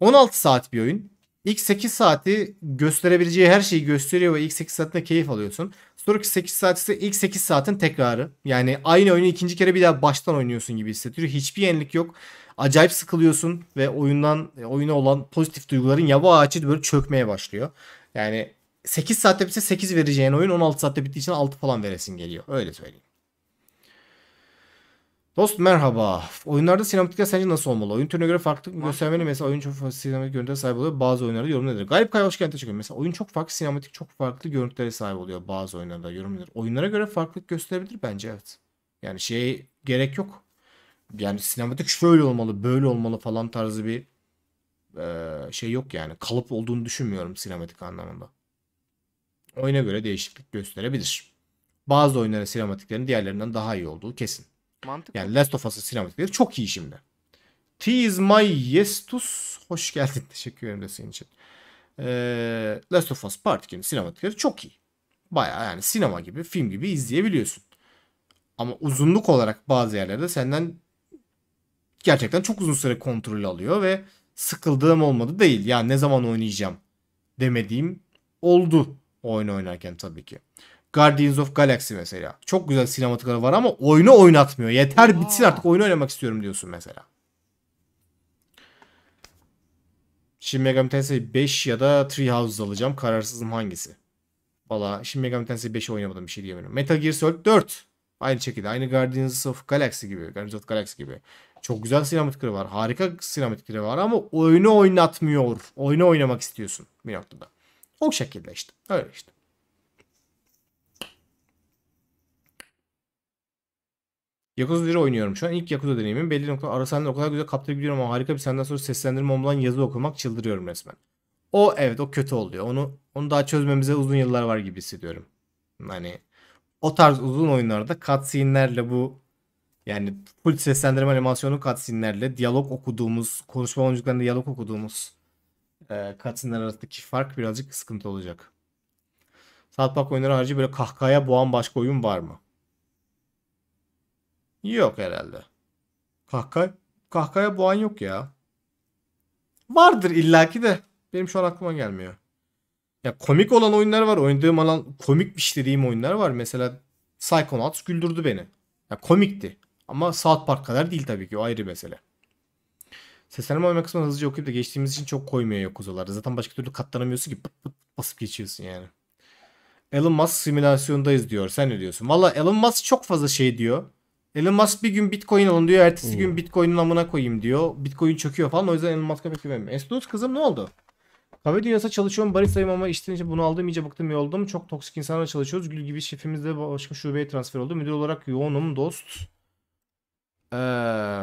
S1: 16 saat bir oyun. İlk 8 saati gösterebileceği her şeyi gösteriyor ve ilk 8 saatinde keyif alıyorsun. Sonraki 8 saat ise ilk 8 saatin tekrarı. Yani aynı oyunu ikinci kere bir daha baştan oynuyorsun gibi hissettiriyor. Hiçbir yenilik yok acayip sıkılıyorsun ve oyundan e, oyuna olan pozitif duyguların yavaşça böyle çökmeye başlıyor. Yani 8 saatte bitse 8 vereceğin oyun 16 saatte bittiği için 6 falan veresin geliyor. Öyle söyleyeyim. Dost merhaba. Oyunlarda sinematikler sence nasıl olmalı? Oyun türüne göre farklı göstermeli. Mesela oyun çok farklı sinematik görüntülere sahip oluyor. Bazı oyunlarda yorum nedir? Galip Kaya hoş geldin. Teşekkür Mesela oyun çok farklı sinematik çok farklı görüntülere sahip oluyor. Bazı oyunlarda yorum nedir? Oyunlara göre farklılık gösterebilir bence evet. Yani şey gerek yok yani sinematik şöyle olmalı böyle olmalı falan tarzı bir e, şey yok yani. Kalıp olduğunu düşünmüyorum sinematik anlamında. Oyuna göre değişiklik gösterebilir. Bazı oyunların sinematiklerin diğerlerinden daha iyi olduğu kesin. Mantıklı. Yani Last of Us'ın sinematikleri çok iyi şimdi. Tease my yestus. Hoş geldin. Teşekkür ederim de senin için. Ee, Last of Us Part 2'nin sinematikleri çok iyi. Baya yani sinema gibi, film gibi izleyebiliyorsun. Ama uzunluk olarak bazı yerlerde senden gerçekten çok uzun süre kontrol alıyor ve sıkıldığım olmadı değil. Yani ne zaman oynayacağım demediğim oldu oyun oynarken tabii ki. Guardians of Galaxy mesela. Çok güzel sinematikleri var ama oyunu oynatmıyor. Yeter bitsin artık oyunu oynamak istiyorum diyorsun mesela. Shin Megami Tensei 5 ya da Treehouse alacağım. Kararsızım hangisi? Valla Shin Megami Tensei 5'i oynamadım bir şey diyemiyorum. Metal Gear Solid 4. Aynı şekilde. Aynı Guardians of Galaxy gibi. Guardians of Galaxy gibi. Çok güzel sinematikleri var. Harika sinematikleri var ama oyunu oynatmıyor. Oyunu oynamak istiyorsun bir noktada. O şekilde işte. Öyle işte. Yakuza Zero oynuyorum şu an. İlk Yakuza deneyimim. Belli nokta arasanlar o kadar güzel kaptırıp gidiyorum ama harika bir senden sonra seslendirme olmadan yazı okumak çıldırıyorum resmen. O evet o kötü oluyor. Onu onu daha çözmemize uzun yıllar var gibi hissediyorum. Hani o tarz uzun oyunlarda cutscene'lerle bu yani full seslendirme animasyonu cutscene'lerle diyalog okuduğumuz, konuşma oyuncularında diyalog okuduğumuz e, cutscene'ler arasındaki fark birazcık sıkıntı olacak. South Park oyunları harici böyle kahkahaya boğan başka oyun var mı? Yok herhalde. Kahkay kahkaya boğan yok ya. Vardır illaki de. Benim şu an aklıma gelmiyor. Ya komik olan oyunlar var. Oynadığım alan komikmiş dediğim oyunlar var. Mesela Psychonauts güldürdü beni. Ya komikti. Ama South Park kadar değil tabii ki o ayrı mesele. Seslenme oyma kısmını hızlıca okuyup da geçtiğimiz için çok koymuyor Yakuza'ları. Zaten başka türlü katlanamıyorsun ki pıt pıt basıp geçiyorsun yani. Elon Musk simülasyondayız diyor. Sen ne diyorsun? Valla Elon Musk çok fazla şey diyor. Elon Musk bir gün Bitcoin alın diyor. Ertesi hmm. gün Bitcoin'in amına koyayım diyor. Bitcoin çöküyor falan. O yüzden Elon Musk'a pek güvenmiyorum. Esnus kızım ne oldu? Kahve dünyasında çalışıyorum. Barış sayım ama işten için bunu aldım. iyice bıktım yoldum. Çok toksik insanlarla çalışıyoruz. Gül gibi şefimiz de başka şubeye transfer oldu. Müdür olarak yoğunum dost. Ee,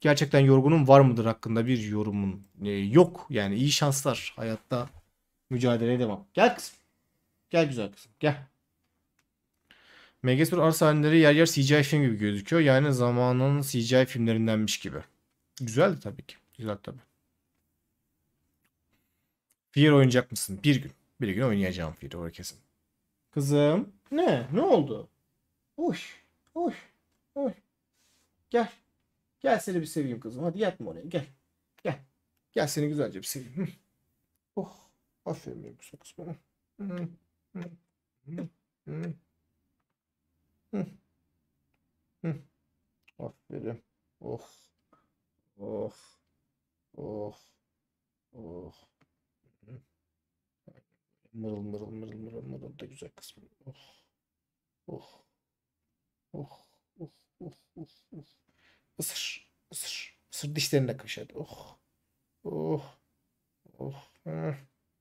S1: gerçekten yorgunum var mıdır hakkında bir yorumun ee, yok. Yani iyi şanslar hayatta mücadeleye devam. Gel kızım. Gel güzel kızım. Gel. Megasur arsa halleri yer yer CGI film gibi gözüküyor. Yani zamanının CGI filmlerindenmiş gibi. Güzeldi tabii ki. Güzel tabii. Fear oynayacak mısın? Bir gün. Bir gün oynayacağım Fear. Orası kesin. Kızım. Ne? Ne oldu? Hoş. Hoş. Hı. Öh. Gel. Gel seni bir seveyim kızım. Hadi yatma oraya. Gel. Gel. Gel seni güzelce bir seveyim. Hı. Oh. Aferin benim kısa kız
S3: Hı.
S2: Aferin. Oh. Oh. Oh. Oh. Mırıl mırıl mırıl mırıl mırıl da güzel kısmı. Oh. Oh. Oh. Isır. Isır. Isır dişlerine kaşadı. Oh. Oh.
S1: Oh. Heh.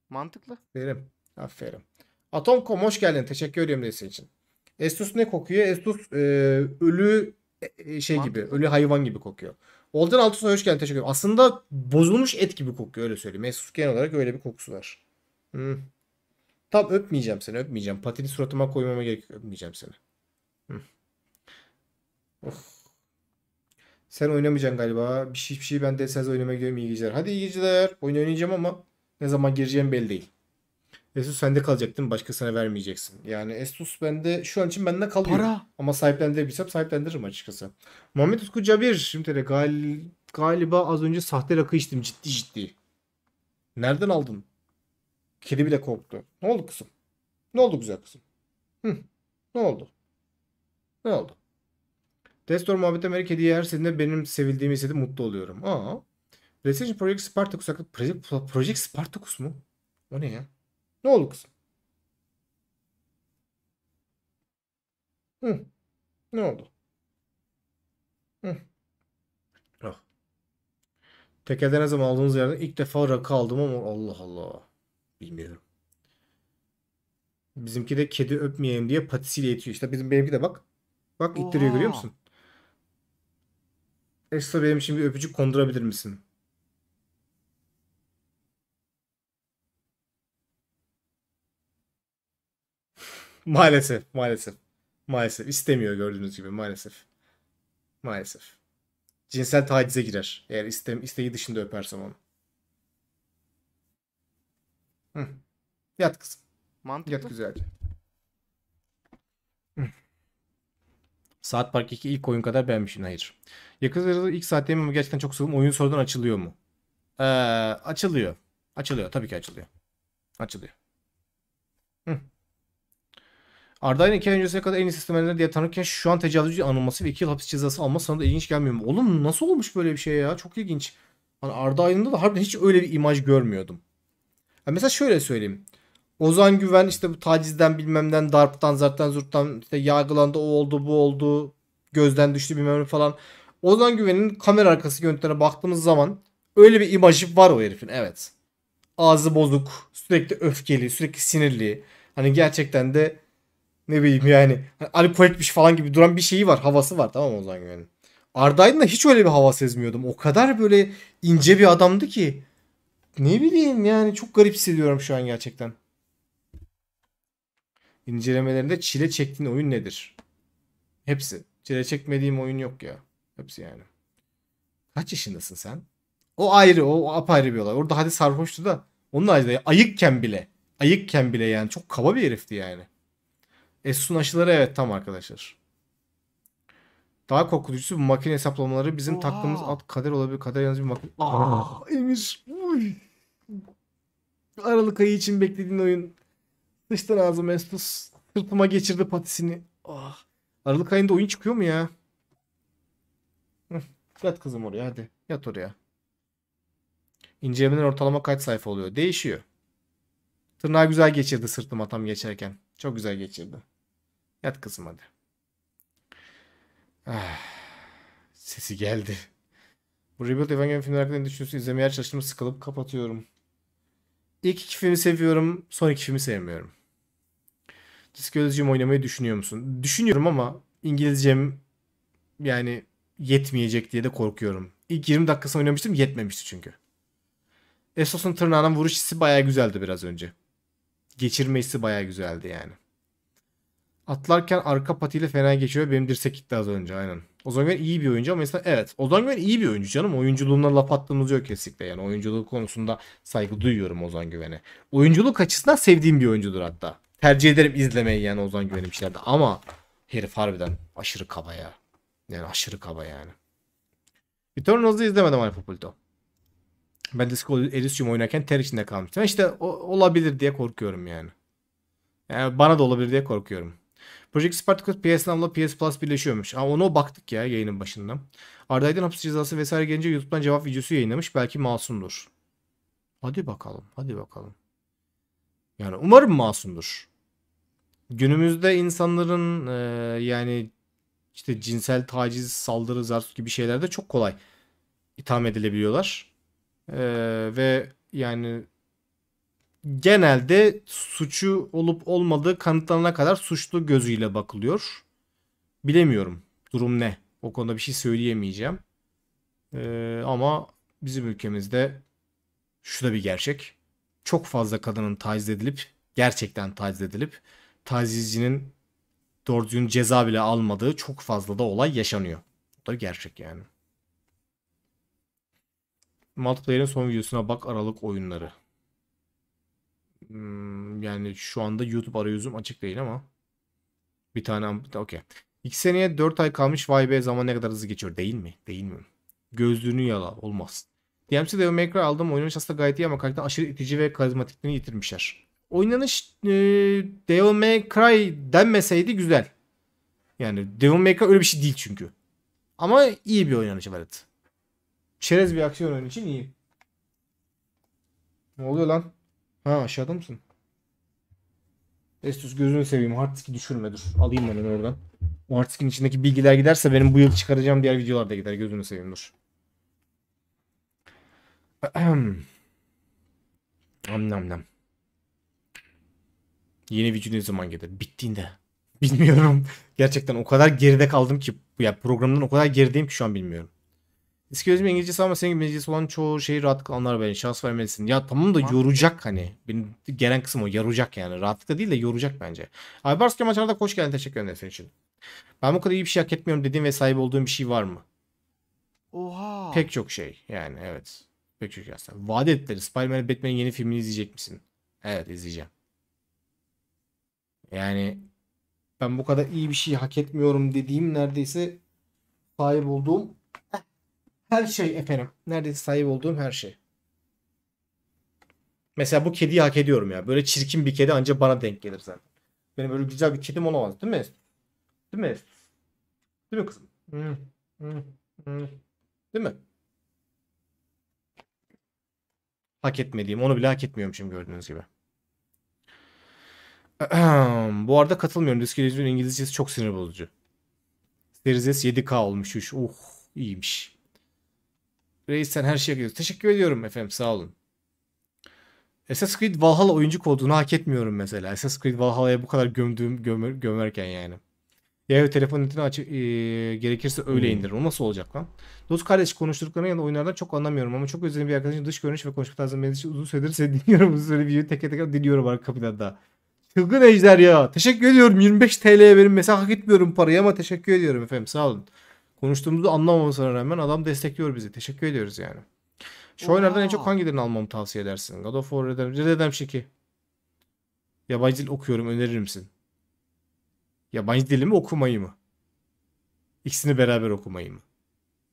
S1: Mantıklı. Aferin. Aferin. Atomcom hoş geldin. Teşekkür ediyorum desteğin için. Estus ne kokuyor? Estus e, ölü e, e şey Mantıklı. gibi. Ölü hayvan gibi kokuyor. Olcan Altuğ'a hoş geldin. Teşekkür ederim. Aslında bozulmuş et gibi kokuyor. Öyle söyleyeyim. Estus genel olarak öyle bir kokusu var. Hmm. Tam öpmeyeceğim seni. Öpmeyeceğim. Patini suratıma koymama gerek yok. Öpmeyeceğim seni. Hmm. Of. Sen oynamayacaksın galiba. Bir şey bir şey ben de Sez oynamaya gidiyorum iyi geceler. Hadi iyi geceler. Oyun oynayacağım ama ne zaman gireceğim belli değil. Esus sende kalacak değil mi? Başkasına vermeyeceksin. Yani Esus bende şu an için bende kalıyor. Para. Ama sahiplendirebilsem sahiplendiririm açıkçası. Muhammed Utku Cabir. Şimdi de gal galiba az önce sahte rakı içtim ciddi ciddi. Nereden aldın? Kedi bile korktu. Ne oldu kızım? Ne oldu güzel kızım? Hı. Ne oldu? Ne oldu? Destor Muhabbet Amerika hediye her seninle benim sevildiğimi hissedip mutlu oluyorum. Aa. PlayStation Project Spartacus hakkında Project, Project Spartacus mu? O ne ya? Ne oldu kızım? Hı. Ne oldu? Hı. Oh. Ah. Tekelden ne zaman aldığınız yerden ilk defa rakı aldım ama Allah Allah. Bilmiyorum. Bizimki de kedi öpmeyeyim diye patisiyle yetiyor. İşte bizim benimki de bak. Bak Oha. görüyor musun? Esra benim için bir öpücük kondurabilir misin? Maalesef, maalesef. Maalesef. istemiyor gördüğünüz gibi maalesef. Maalesef. Cinsel tacize girer. Eğer istem, isteği dışında öpersem onu. Hı. Yat kızım. Mantıklı. Yat güzelce. Saat Park 2 ilk oyun kadar beğenmişim. Hayır. Yakın zamanda ilk saatlerim ama gerçekten çok sıkıldım. Oyun sonradan açılıyor mu? Ee, açılıyor. Açılıyor. Tabii ki açılıyor. Açılıyor. Hı. Arda'nın 2 ay öncesine kadar en iyi sistemlerden diye tanırken şu an tecavüzcü anılması ve 2 yıl hapis cezası alması sana da ilginç gelmiyor mu? Oğlum nasıl olmuş böyle bir şey ya? Çok ilginç. Hani Arda Aydın'da da harbiden hiç öyle bir imaj görmüyordum. Yani mesela şöyle söyleyeyim. Ozan Güven işte bu tacizden bilmemden darptan zaten zurttan işte yargılandı o oldu bu oldu gözden düştü bilmem ne falan. Ozan Güven'in kamera arkası görüntülerine baktığımız zaman öyle bir imajı var o herifin evet. Ağzı bozuk, sürekli öfkeli, sürekli sinirli. Hani gerçekten de ne bileyim yani hani Ali Koyetmiş falan gibi duran bir şeyi var. Havası var tamam Ozan Güven'in. Arda Aydın'da hiç öyle bir hava sezmiyordum. O kadar böyle ince bir adamdı ki. Ne bileyim yani çok garip hissediyorum şu an gerçekten incelemelerinde çile çektiğin oyun nedir? Hepsi. Çile çekmediğim oyun yok ya. Hepsi yani. Kaç yaşındasın sen? O ayrı, o apayrı bir olay. Orada hadi sarhoştu da onun haricinde ayıkken bile, ayıkken bile yani çok kaba bir herifti yani. Esun aşıları evet tam arkadaşlar. Daha korkutucusu bu makine hesaplamaları bizim Oha. taktığımız alt kader olabilir. Kader yalnız bir makine. Aa, ah, Emir. Uy. Aralık ayı için beklediğin oyun. Sıçtın ağzı Mestus. Sırtıma geçirdi patisini. Ah. Aralık ayında oyun çıkıyor mu ya? yat kızım oraya hadi. Yat oraya. İncelemenin ortalama kaç sayfa oluyor? Değişiyor. Tırnağı güzel geçirdi sırtıma tam geçerken. Çok güzel geçirdi. Yat kızım hadi. Ah, sesi geldi. Bu Rebuild Evangelion filmleri hakkında ne düşünüyorsun? İzlemeye çalıştığımı sıkılıp kapatıyorum. İlk iki filmi seviyorum. Son iki filmi sevmiyorum. Psikolojim oynamayı düşünüyor musun? Düşünüyorum ama İngilizcem yani yetmeyecek diye de korkuyorum. İlk 20 dakikasını oynamıştım yetmemişti çünkü. Esos'un tırnağının vuruş hissi bayağı güzeldi biraz önce. Geçirme hissi baya güzeldi yani. Atlarken arka patiyle fena geçiyor. Benim dirsek gitti az önce aynen. Ozan Güven iyi bir oyuncu ama mesela evet. Ozan Güven iyi bir oyuncu canım. Oyunculuğuna laf attığımız yok kesinlikle. Yani oyunculuk konusunda saygı duyuyorum Ozan Güven'e. Oyunculuk açısından sevdiğim bir oyuncudur hatta tercih ederim izlemeyi yani Ozan Güven'in işlerde Ama herif harbiden aşırı kaba ya. Yani aşırı kaba yani. Eternals'ı izlemedim Alfa Polito. Ben Disco Elysium oynarken ter içinde kalmıştım. İşte o, olabilir diye korkuyorum yani. yani. Bana da olabilir diye korkuyorum. Project Spartacus PS Now'la PS Plus birleşiyormuş. Aa, ona baktık ya yayının başında. Arda'ydan hapis cezası vesaire gelince YouTube'dan cevap videosu yayınlamış. Belki masumdur. Hadi bakalım. Hadi bakalım. Yani umarım masumdur. Günümüzde insanların e, yani işte cinsel taciz, saldırı, zarf gibi şeylerde çok kolay itham edilebiliyorlar. E, ve yani genelde suçu olup olmadığı kanıtlanana kadar suçlu gözüyle bakılıyor. Bilemiyorum durum ne. O konuda bir şey söyleyemeyeceğim. E, ama bizim ülkemizde şu da bir gerçek. Çok fazla kadının taciz edilip gerçekten taciz edilip tazizcinin doğru düzgün ceza bile almadığı çok fazla da olay yaşanıyor. Bu da gerçek yani. Multiplayer'in son videosuna bak Aralık oyunları. Hmm, yani şu anda YouTube arayüzüm açık değil ama. Bir tane okey. İki seneye dört ay kalmış vay be zaman ne kadar hızlı geçiyor değil mi? Değil mi? Gözlüğünü yala olmaz. DMC Devil May Cry aldım oynamış aslında gayet iyi ama karakter aşırı itici ve karizmatikliğini yitirmişler oynanış e, Devil May Cry denmeseydi güzel. Yani Devil May Cry öyle bir şey değil çünkü. Ama iyi bir oynanış var. Evet. Çerez bir aksiyon oyunu için iyi. Ne oluyor lan? Ha aşağıda mısın? Estus gözünü seveyim. Harddisk'i düşürme dur. Alayım ben onu oradan. O harddisk'in içindeki bilgiler giderse benim bu yıl çıkaracağım diğer videolarda gider. Gözünü seveyim dur. nam nam nam. Yeni video ne zaman gelir? Bittiğinde. Bilmiyorum. Gerçekten o kadar geride kaldım ki. Ya programdan o kadar gerideyim ki şu an bilmiyorum. Eski özüm İngilizcesi ama senin gibi İngilizcesi olan çoğu şeyi rahatlıkla anlar beni. Şans vermelisin. Ya tamam da yoracak hani. Benim gelen kısım o. Yoracak yani. Rahatlıkla değil de yoracak bence. Aybars Kemal Çardak hoş geldin. Teşekkür ederim senin için. Ben bu kadar iyi bir şey hak etmiyorum dediğin ve sahip olduğun bir şey var mı?
S3: Oha. Pek
S1: çok şey yani evet. Pek çok şey aslında. Vaat ettiler. Spider-Man Batman'in yeni filmini izleyecek misin? Evet izleyeceğim. Yani ben bu kadar iyi bir şey hak etmiyorum dediğim neredeyse sahip olduğum her şey efendim. Neredeyse sahip olduğum her şey. Mesela bu kediyi hak ediyorum ya. Böyle çirkin bir kedi ancak bana denk gelir zaten. Benim böyle güzel bir kedim olamaz. Değil mi? Değil mi? Değil mi kızım? Değil mi? Hak etmediğim. Onu bile hak etmiyorum şimdi gördüğünüz gibi. Bu arada katılmıyorum. Discord'un İngilizcesi çok sinir bozucu. Serizes S 7K olmuş. Uh iyiymiş. Reis sen her şeye gidiyorsun. Teşekkür ediyorum efendim sağ olun. Assassin's Creed Valhalla oyuncu olduğunu hak etmiyorum mesela. Assassin's Creed Valhalla'ya bu kadar gömdüğüm gömer, gömerken yani. Ya telefon internetini aç. e, gerekirse öyle hmm. indirir. O nasıl olacak lan? Dost kardeş konuştuklarını ya da oyunlardan çok anlamıyorum ama çok özlediğim bir arkadaşım dış görünüş ve konuşma tarzı beni uzun süredir size dinliyorum. Uzun süre videoyu teker teker dinliyorum arka planda. Çılgın Ejder ya. Teşekkür ediyorum. 25 TL'ye benim Mesela hak etmiyorum parayı ama teşekkür ediyorum efendim. Sağ olun. Konuştuğumuzu anlamamasına rağmen adam destekliyor bizi. Teşekkür ediyoruz yani. Şu Oha. oyunlardan en çok hangilerini almamı tavsiye edersin? God of War, Red Dead 2. Yabancı dil okuyorum. Önerir misin? Yabancı dili mi okumayı mı? İkisini beraber okumayı mı?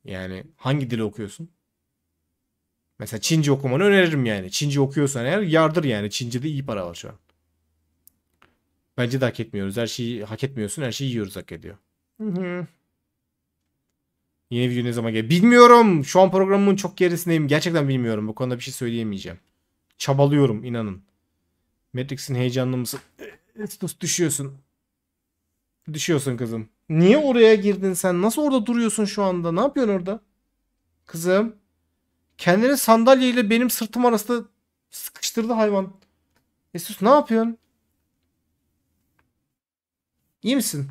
S1: Yani hangi dili okuyorsun? Mesela Çince okumanı öneririm yani. Çince okuyorsan eğer yardır yani. Çince'de iyi para var şu an. Bence de hak etmiyoruz. Her şeyi hak etmiyorsun. Her şeyi yiyoruz hak ediyor. Hı hı. Yeni video ne zaman gelir? Bilmiyorum. Şu an programımın çok gerisindeyim. Gerçekten bilmiyorum. Bu konuda bir şey söyleyemeyeceğim. Çabalıyorum inanın. Matrix'in heyecanlı mısın? Düşüyorsun. Düşüyorsun kızım. Niye oraya girdin sen? Nasıl orada duruyorsun şu anda? Ne yapıyorsun orada? Kızım. Kendini sandalyeyle benim sırtım arasında sıkıştırdı hayvan. Esus ne yapıyorsun? İyi misin?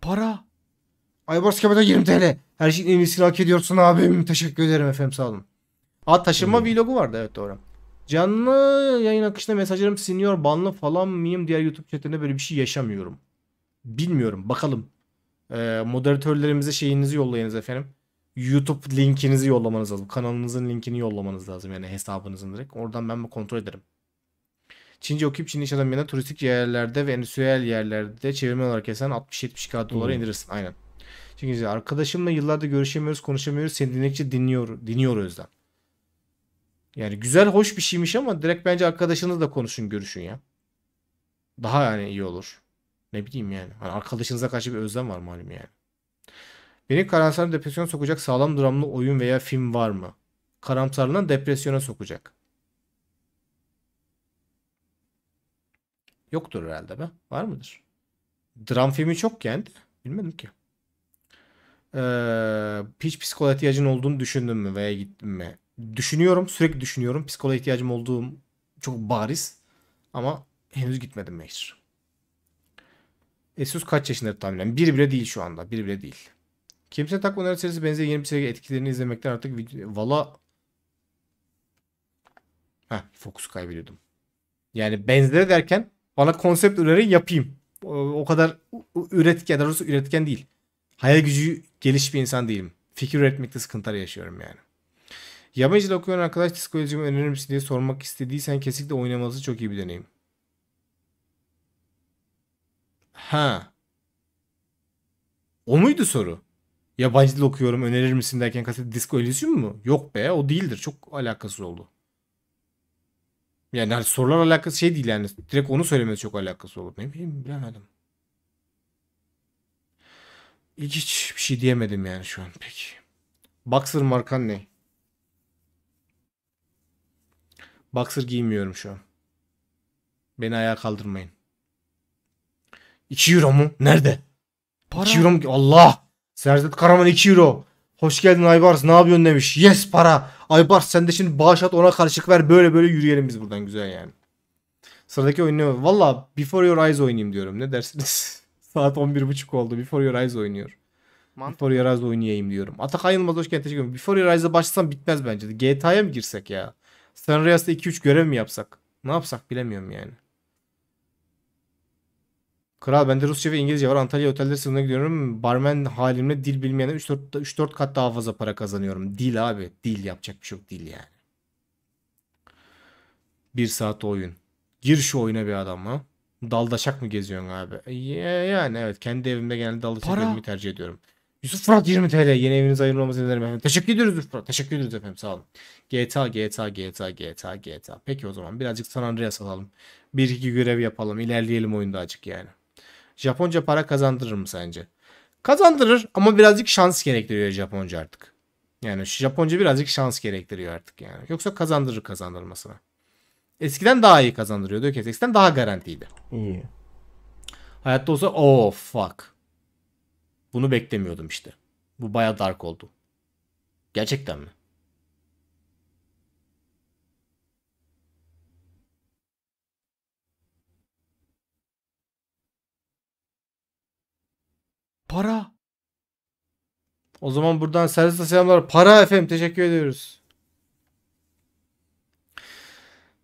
S1: Para. Aybars Kemal'e 20 TL. Her şeyin en iyisini hak ediyorsun abim. Teşekkür ederim efendim sağ olun. Aa taşınma hmm. vlogu vardı evet doğru. Canlı yayın akışında mesajlarım siniyor banlı falan mıyım diğer YouTube chatlerinde böyle bir şey yaşamıyorum. Bilmiyorum bakalım. Ee, moderatörlerimize şeyinizi yollayınız efendim. YouTube linkinizi yollamanız lazım. Kanalınızın linkini yollamanız lazım yani hesabınızın direkt. Oradan ben bir kontrol ederim. Çince okuyup Çinli iş adamlarına turistik yerlerde ve endüstriyel yerlerde çevirme olarak yazan 60 70 kağıt dolara hmm. indirirsin. Aynen. Çünkü arkadaşımla yıllardır görüşemiyoruz, konuşamıyoruz. Seni dinledikçe dinliyor, dinliyor Özlem. Yani güzel, hoş bir şeymiş ama direkt bence arkadaşınızla da konuşun, görüşün ya. Daha yani iyi olur. Ne bileyim yani. Hani arkadaşınıza karşı bir özlem var malum yani. Beni karamsar depresyona sokacak sağlam dramlı oyun veya film var mı? Karamsarlığından depresyona sokacak. Yoktur herhalde be. Var mıdır? Dram filmi çok kendi. Bilmedim ki. Ee, hiç psikoloji ihtiyacın olduğunu düşündün mü veya gittin mi? Düşünüyorum. Sürekli düşünüyorum. psikoloji ihtiyacım olduğum çok bariz. Ama henüz gitmedim hiç. Esus kaç yaşındadır tahminen? Bir bile değil şu anda. Bir bile değil. Kimse takma Nerd serisi benzeri yeni bir seri etkilerini izlemekten artık video... valla Heh, fokus kaybediyordum. Yani benzeri derken bana konsept önerin yapayım. O kadar üretken, daha doğrusu üretken değil. Hayal gücü geliş bir insan değilim. Fikir üretmekte sıkıntılar yaşıyorum yani. Yabancı okuyan arkadaş psikolojimi önerir misin diye sormak istediysen kesinlikle oynaması çok iyi bir deneyim. Ha. O muydu soru? Yabancı dil okuyorum önerir misin derken kastet disko mu? Yok be o değildir. Çok alakasız oldu. Yani hani sorular alakası şey değil yani. Direkt onu söylemesi çok alakası olur. Ne bileyim bilemedim. Hiç, hiç bir şey diyemedim yani şu an peki. Boxer markan ne? Boxer giymiyorum şu an. Beni ayağa kaldırmayın. 2 euro mu? Nerede? Para. 2 euro mu? Allah! Serdet Karaman 2 euro. Hoş geldin Aybars ne yapıyorsun demiş. Yes para. Aybars sen de şimdi bağış at ona karışık ver böyle böyle yürüyelim biz buradan güzel yani. Sıradaki oyun ne? Valla Before Your Eyes oynayayım diyorum. Ne dersiniz? Saat 11.30 oldu. Before Your Eyes oynuyor. Mantıklı. Before Your Eyes oynayayım diyorum. Atakay Yılmaz hoş geldin. Teşekkür ederim. Before Your Eyes'a başlasam bitmez bence de. GTA'ya mı girsek ya? San 2-3 görev mi yapsak? Ne yapsak bilemiyorum yani. Kral bende Rusça ve İngilizce var. Antalya otelleri sınırına gidiyorum. Barmen halimle dil bilmeyene 3-4, kat daha fazla para kazanıyorum. Dil abi. Dil yapacak bir şey yok. Dil yani. Bir saat oyun. Gir şu oyuna bir adam ha. Daldaşak mı geziyorsun abi? Yani evet. Kendi evimde genelde daldaşak para. tercih ediyorum. Yusuf Fırat 20 TL. Yeni eviniz hayırlı olmasını dilerim efendim. Teşekkür ediyoruz Yusuf Fırat. Teşekkür ediyoruz efendim. Sağ olun. GTA, GTA, GTA, GTA, GTA. Peki o zaman birazcık San Andreas alalım. Bir iki görev yapalım. İlerleyelim oyunda acık yani. Japonca para kazandırır mı sence? Kazandırır ama birazcık şans gerektiriyor Japonca artık. Yani şu Japonca birazcık şans gerektiriyor artık yani. Yoksa kazandırır kazandırmasına. Eskiden daha iyi kazandırıyordu. Ökef Eskiden daha garantiydi. İyi. Hayatta olsa oh fuck. Bunu beklemiyordum işte. Bu baya dark oldu. Gerçekten mi? Para. O zaman buradan servisle selamlar. Para efendim teşekkür ediyoruz.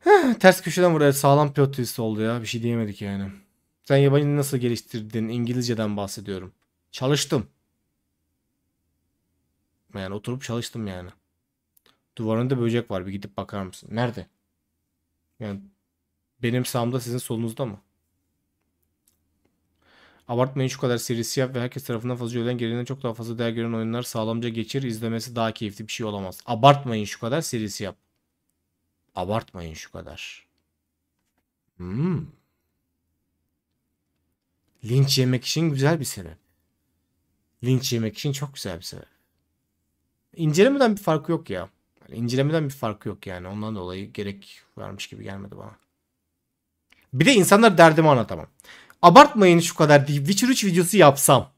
S1: Heh, ters köşeden buraya sağlam pilot twist oldu ya. Bir şey diyemedik yani. Sen yabancı nasıl geliştirdin? İngilizceden bahsediyorum. Çalıştım. Yani oturup çalıştım yani. Duvarında böcek var. Bir gidip bakar mısın? Nerede? Yani benim sağımda sizin solunuzda mı? Abartmayın şu kadar seri siyah ve herkes tarafından fazla övülen gereğinden çok daha fazla değer gören oyunlar sağlamca geçir. izlemesi daha keyifli bir şey olamaz. Abartmayın şu kadar seri siyah. Abartmayın şu kadar. Hmm. Linç yemek için güzel bir sebep. Linç yemek için çok güzel bir sebep. İncelemeden bir farkı yok ya. İncelemeden bir farkı yok yani. Ondan dolayı gerek varmış gibi gelmedi bana. Bir de insanlar derdimi anlatamam abartmayın şu kadar Bir Witcher 3 videosu yapsam.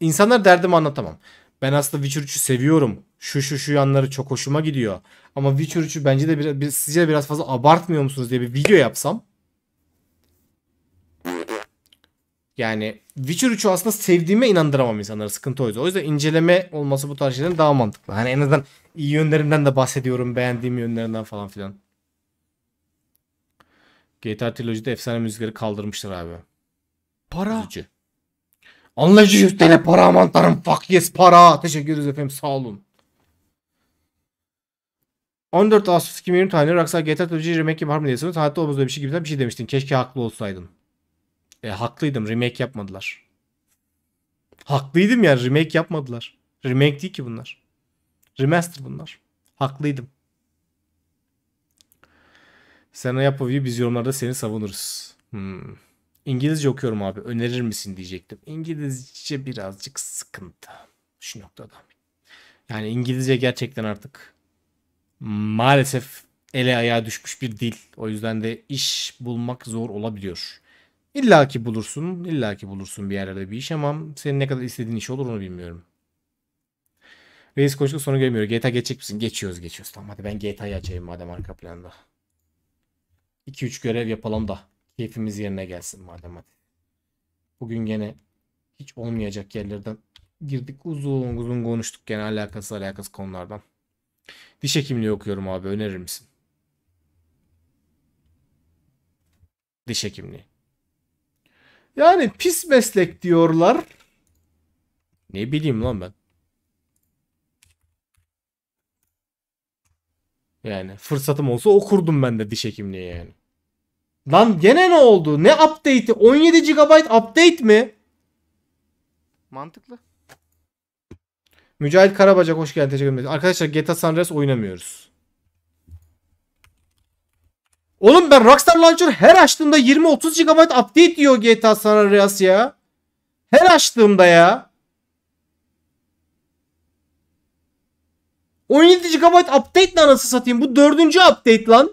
S1: İnsanlar derdimi anlatamam. Ben aslında Witcher 3'ü seviyorum. Şu şu şu yanları çok hoşuma gidiyor. Ama Witcher 3'ü bence de biraz, sizce de biraz fazla abartmıyor musunuz diye bir video yapsam. Yani Witcher 3'ü aslında sevdiğime inandıramam insanlara sıkıntı oydu. O yüzden inceleme olması bu tarz şeylerin daha mantıklı. Hani en azından iyi yönlerinden de bahsediyorum. Beğendiğim yönlerinden falan filan. GTA Trilogy'de efsane müzikleri kaldırmışlar abi. Para. Üzücü. Anlayıcı 100 tane para mantarım. Fuck yes para. Teşekkür ederiz efendim sağ olun. 14 Ağustos 2020 tarihinde Rockstar GTA Trilogy remake yapar mı diye soruyor. Tarihte olmaz böyle bir şey gibi bir şey demiştin. Keşke haklı olsaydın. E, haklıydım. Remake yapmadılar. Haklıydım ya. Remake yapmadılar. Remake değil ki bunlar. Remaster bunlar. Haklıydım. Sen yap o biz yorumlarda seni savunuruz. Hmm. İngilizce okuyorum abi. Önerir misin diyecektim. İngilizce birazcık sıkıntı. Şu noktada. Yani İngilizce gerçekten artık maalesef ele ayağa düşmüş bir dil. O yüzden de iş bulmak zor olabiliyor. İlla ki bulursun. illa ki bulursun bir yerlerde bir iş ama senin ne kadar istediğin iş olur onu bilmiyorum. Reis konuştuk sonra görmüyor. GTA geçecek misin? Geçiyoruz geçiyoruz. Tamam hadi ben GTA'yı açayım madem arka planda. 2-3 görev yapalım da keyfimiz yerine gelsin madem hadi. Bugün gene hiç olmayacak yerlerden girdik uzun uzun konuştuk gene alakası alakası konulardan. Diş hekimliği okuyorum abi önerir misin? Diş hekimliği. Yani pis meslek diyorlar. Ne bileyim lan ben. Yani fırsatım olsa okurdum ben de diş hekimliği yani. Lan gene ne oldu? Ne update'i? 17 GB update mi? Mantıklı. Mücahit Karabacak hoş geldin. Teşekkür ederim. Arkadaşlar GTA San Andreas oynamıyoruz. Oğlum ben Rockstar Launcher her açtığımda 20-30 GB update diyor GTA San Andreas ya. Her açtığımda ya. 17 GB update anası satayım. Bu dördüncü update lan.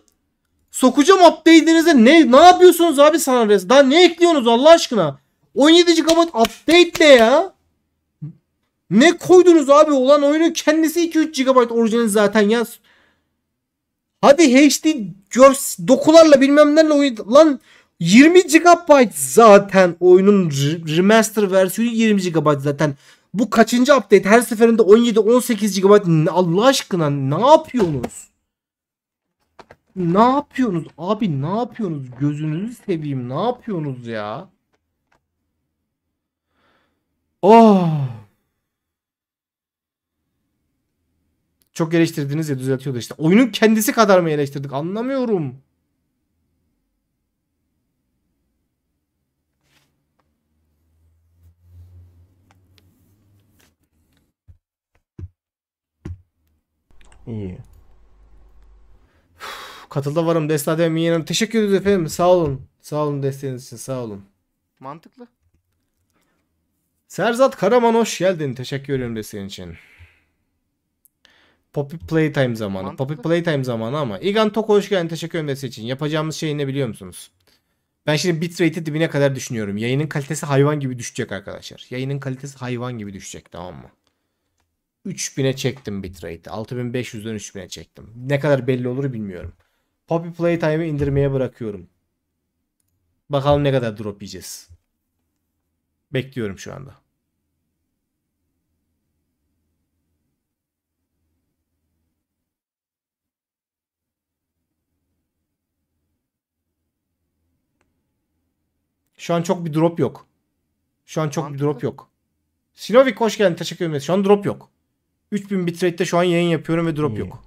S1: Sokacağım update'inize ne ne yapıyorsunuz abi Sanres? Daha ne ekliyorsunuz Allah aşkına? 17 GB update ne ya? Ne koydunuz abi? Olan oyunun kendisi 2-3 GB orijinal zaten ya. Hadi HD görs dokularla bilmem nelerle oyun lan 20 GB zaten oyunun remaster versiyonu 20 GB zaten. Bu kaçıncı update? Her seferinde 17-18 GB. Allah aşkına ne yapıyorsunuz? Ne yapıyorsunuz? Abi ne yapıyorsunuz? Gözünüzü seveyim. Ne yapıyorsunuz ya? Oh. Çok eleştirdiniz ya düzeltiyordu işte. Oyunun kendisi kadar mı eleştirdik? Anlamıyorum. İyi. katılda varım. Desta Demiyen'e teşekkür ederim efendim. Sağ olun. Sağ olun desteğiniz için. Sağ olun. Mantıklı. Serzat Karaman hoş geldin. Teşekkür ederim desteğin için. Poppy Playtime zamanı. Mantıklı. Poppy Playtime zamanı ama. İgan Tok hoş geldin. Teşekkür ederim desteğin için. Yapacağımız şey ne biliyor musunuz? Ben şimdi bitrate'i dibine kadar düşünüyorum. Yayının kalitesi hayvan gibi düşecek arkadaşlar. Yayının kalitesi hayvan gibi düşecek tamam mı? 3000'e çektim bitrate'i. 6500'den 3000'e çektim. Ne kadar belli olur bilmiyorum. Poppy Playtime'ı indirmeye bırakıyorum. Bakalım ne kadar drop yiyeceğiz. Bekliyorum şu anda. Şu an çok bir drop yok. Şu an çok Mantıklı. bir drop yok. Sinovik hoş geldin. Teşekkür ederim. Şu an drop yok. 3000 bitrate'de şu an yayın yapıyorum ve drop hmm. yok.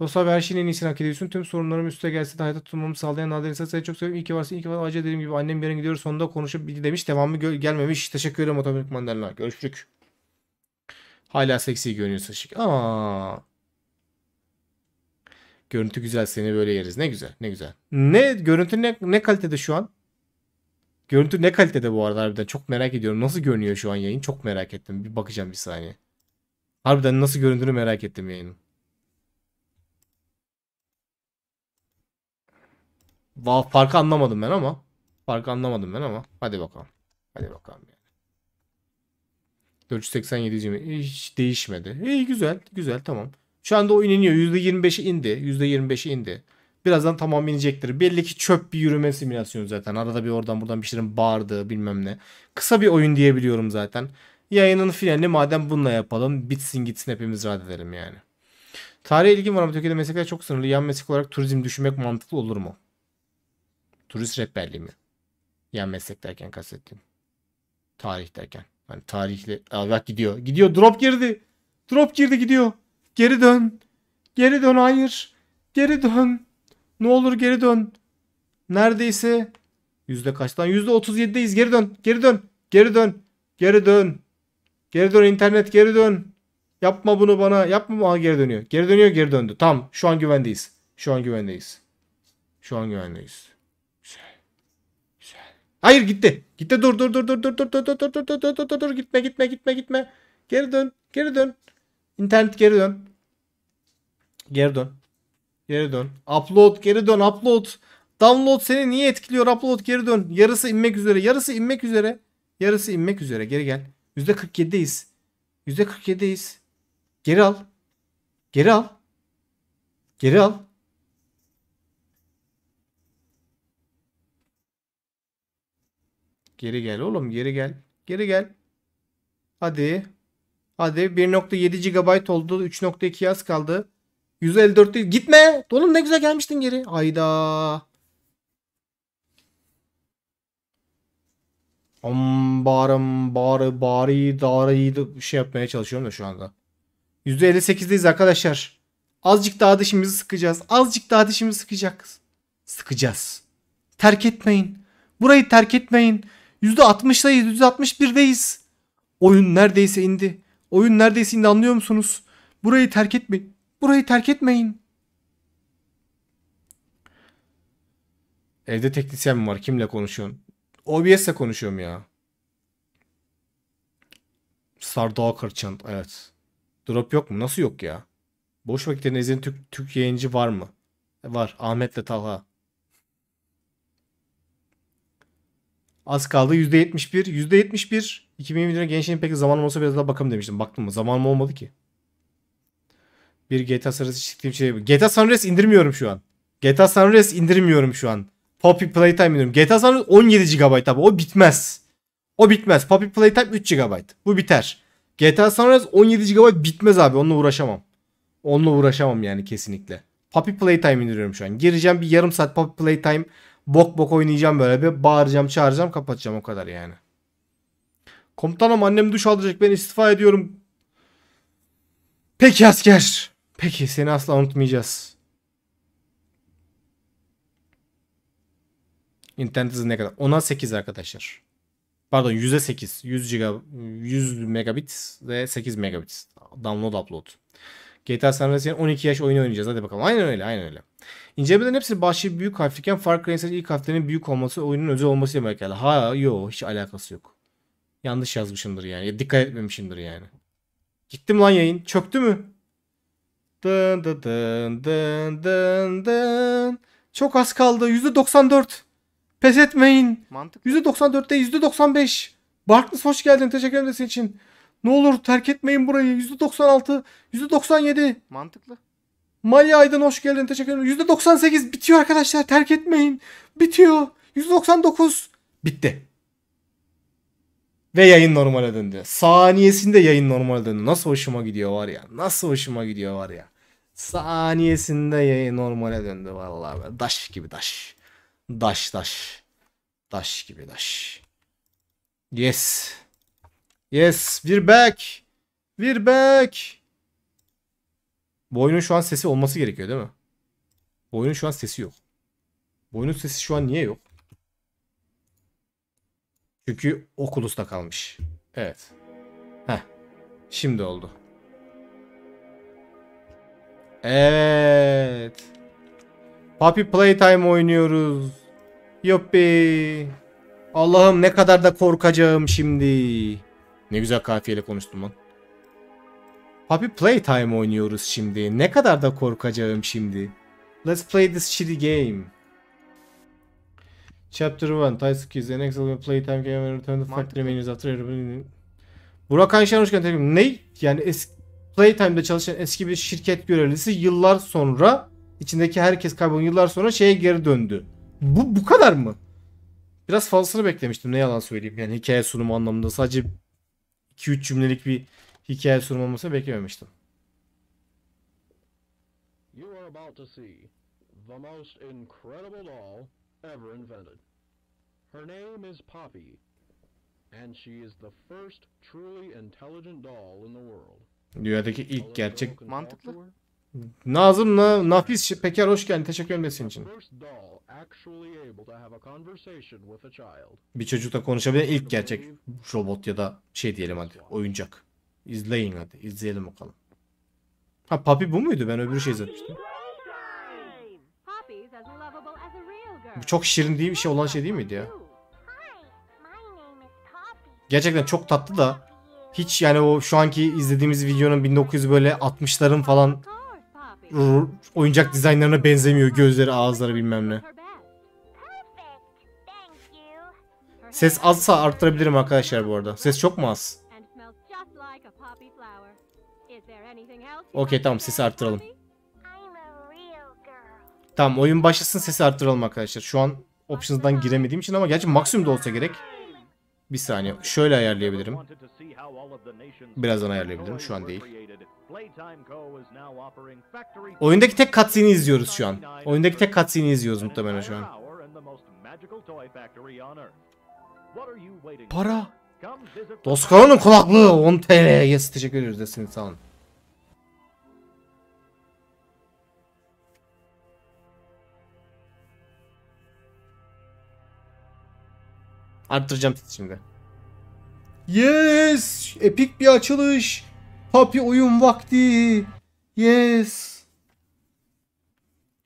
S1: Dost her şeyin en iyisini hak ediyorsun. Tüm sorunlarım üstüne gelse de hayata tutmamı sağlayan nadir insan seni çok seviyorum. İyi ki varsın, iyi ki varsın. Acil dediğim gibi annem bir yere gidiyoruz. Sonunda konuşup demiş. Devamı gö- gelmemiş. Teşekkür ederim otomatik mandalina. Görüştük. Hala seksi görünüyorsun şık. Aa. Görüntü güzel seni böyle yeriz. Ne güzel ne güzel. Ne görüntü ne, ne kalitede şu an? Görüntü ne kalitede bu arada harbiden çok merak ediyorum. Nasıl görünüyor şu an yayın? Çok merak ettim. Bir bakacağım bir saniye. Harbiden nasıl göründüğünü merak ettim yayının. Farkı anlamadım ben ama. Farkı anlamadım ben ama. Hadi bakalım. Hadi bakalım. Yani. 487 cimi hiç değişmedi. İyi güzel güzel tamam. Şu anda o ineniyor. %25'i indi. %25'i indi. Birazdan tamam inecektir. Belli ki çöp bir yürüme simülasyonu zaten. Arada bir oradan buradan bir şeylerin bağırdığı bilmem ne. Kısa bir oyun diyebiliyorum zaten. Yayının finalini madem bununla yapalım. Bitsin gitsin hepimiz rahat edelim yani. tarih ilgim var ama Türkiye'de meslekler çok sınırlı. Yan meslek olarak turizm düşünmek mantıklı olur mu? Turist rehberliği mi? Yan meslek derken kastettiğim. Tarih derken. Hani tarihle... Aa, bak gidiyor. Gidiyor. Drop girdi. Drop girdi gidiyor. Geri dön. Geri dön hayır. Geri dön. Ne olur geri dön. Neredeyse yüzde kaçtan? Yüzde otuz yedideyiz. Geri dön. Geri dön. Geri dön. Geri dön. Geri dön internet geri dön. Yapma bunu bana. Yapma bana geri dönüyor. Geri dönüyor geri döndü. Tamam şu an güvendeyiz. Şu an güvendeyiz. Şu an güvendeyiz. Güzel. Güzel. Hayır gitti. Gitti dur dur dur dur dur dur dur dur dur dur dur dur dur dur gitme gitme gitme gitme. Geri dön. Geri dön. İnternet geri dön. Geri dön. Geri dön. Upload geri dön. Upload. Download seni niye etkiliyor? Upload geri dön. Yarısı inmek üzere. Yarısı inmek üzere. Yarısı inmek üzere. Geri gel. %47'deyiz. %47'deyiz. Geri al. Geri al. Geri al. Geri gel oğlum geri gel. Geri gel. Hadi. Hadi 1.7 GB oldu. 3.2 yaz kaldı. 154 değil. Gitme. Oğlum ne güzel gelmiştin geri. Hayda. Ambarım bari, bari darayı da şey yapmaya çalışıyorum da şu anda. %58'deyiz arkadaşlar. Azıcık daha dişimizi sıkacağız. Azıcık daha dişimizi sıkacağız. Sıkacağız. Terk etmeyin. Burayı terk etmeyin. %60'dayız. %61'deyiz. Oyun neredeyse indi. Oyun neredeyse indi anlıyor musunuz? Burayı terk etmeyin. Burayı terk etmeyin. Evde teknisyen mi var? Kimle konuşuyorsun? OBS'le konuşuyorum ya. Sardağ Çant evet. Drop yok mu? Nasıl yok ya? Boş vakitlerini izleyen Türk, Türk yayıncı var mı? E, var. Ahmet'le Talha. Az kaldı. %71. %71. 2020 gençliğin peki zamanım olsa biraz daha bakalım demiştim. Baktım mı? Zamanım olmadı ki. Bir GTA Sunrise çıktığım şey. GTA Sunrise indirmiyorum şu an. GTA Sunrise indirmiyorum şu an. Poppy Playtime diyorum. GTA San Andreas 17 GB abi. O bitmez. O bitmez. Poppy Playtime 3 GB. Bu biter. GTA San Andreas 17 GB bitmez abi. Onunla uğraşamam. Onunla uğraşamam yani kesinlikle. Poppy Playtime indiriyorum şu an. Gireceğim bir yarım saat Poppy Playtime bok bok oynayacağım böyle bir bağıracağım çağıracağım kapatacağım o kadar yani. Komutanım annem duş alacak ben istifa ediyorum. Peki asker. Peki seni asla unutmayacağız. İnternet hızı ne kadar? 10'a 8 arkadaşlar. Pardon 100'e 8. 100 GB 100 megabit ve 8 megabit. Download upload. GTA San Andreas'ın 12 yaş oyunu oynayacağız. Hadi bakalım. Aynen öyle, aynen öyle. İncelemelerin hepsi başlığı büyük harfliyken Far Cry'in sadece ilk harflerinin büyük olması oyunun özel olması demek herhalde. Ha yo hiç alakası yok. Yanlış yazmışımdır yani. Ya, dikkat etmemişimdir yani. Gittim lan yayın. Çöktü mü? dın dın dın dın dın. Çok az kaldı. %94. Pes etmeyin. Mantıklı. %94'te %95. Barkness hoş geldin. Teşekkür ederim senin için. Ne olur terk etmeyin burayı. %96, %97. Mantıklı. Maya, Aydın hoş geldin. Teşekkür ederim. %98 bitiyor arkadaşlar. Terk etmeyin. Bitiyor. %99 bitti. Ve yayın normale döndü. Saniyesinde yayın normale döndü. Nasıl hoşuma gidiyor var ya. Nasıl hoşuma gidiyor var ya. Saniyesinde yayın normale döndü vallahi. Daş gibi daş. Daş daş. Daş gibi daş. Yes. Yes. We're back. We're back. Bu oyunun şu an sesi olması gerekiyor değil mi? Bu oyunun şu an sesi yok. Bu oyunun sesi şu an niye yok? Çünkü Oculus'ta kalmış. Evet. Heh. Şimdi oldu. Evet. Puppy Playtime oynuyoruz. Yuppi. Allah'ım ne kadar da korkacağım şimdi. Ne güzel kafiyeyle konuştum lan. Happy Playtime oynuyoruz şimdi. Ne kadar da korkacağım şimdi. Let's play this shitty game. Chapter 1. Tice Keys. An excellent playtime game and return the factory menus after Burak Ayşen hoş geldin. Ne? Yani eski Playtime'da çalışan eski bir şirket görevlisi yıllar sonra içindeki herkes kaybolan yıllar sonra şeye geri döndü. Bu bu kadar mı? Biraz fazlasını beklemiştim ne yalan söyleyeyim. Yani hikaye sunumu anlamında sadece 2-3 cümlelik bir hikaye sunumu olmasını beklememiştim.
S3: You are about to see the most incredible doll ever invented. Her name is Poppy and she is the first truly intelligent doll
S1: in the world. Dünyadaki ilk gerçek
S2: mantıklı. Nazım'la
S1: Nafis Peker hoş geldin. Teşekkür ederim senin için. Bir çocukla konuşabilen ilk gerçek robot ya da şey diyelim hadi oyuncak. İzleyin hadi. izleyelim bakalım. Ha Papi bu muydu? Ben öbür şey izlemiştim. Bu çok şirin değil bir şey olan şey değil miydi ya? Gerçekten çok tatlı da hiç yani o şu anki izlediğimiz videonun 1900 böyle 60'ların falan oyuncak dizaynlarına benzemiyor. Gözleri, ağızları bilmem ne. Ses azsa arttırabilirim arkadaşlar bu arada. Ses çok mu az? Okey tamam sesi arttıralım. Tamam oyun başlasın sesi arttıralım arkadaşlar. Şu an options'dan giremediğim için ama gerçi maksimum da olsa gerek. Bir saniye. Şöyle ayarlayabilirim.
S3: Birazdan ayarlayabilirim. Şu an değil. Oyundaki
S1: tek cutscene'i izliyoruz şu an. Oyundaki tek cutscene'i izliyoruz muhtemelen şu an.
S3: Para. Doskaron'un
S1: kulaklığı 10 TL'ye yes, teşekkür ederiz desiniz sağ olun. Arttıracağım şimdi. Yes! Epik bir açılış. Happy oyun vakti. Yes.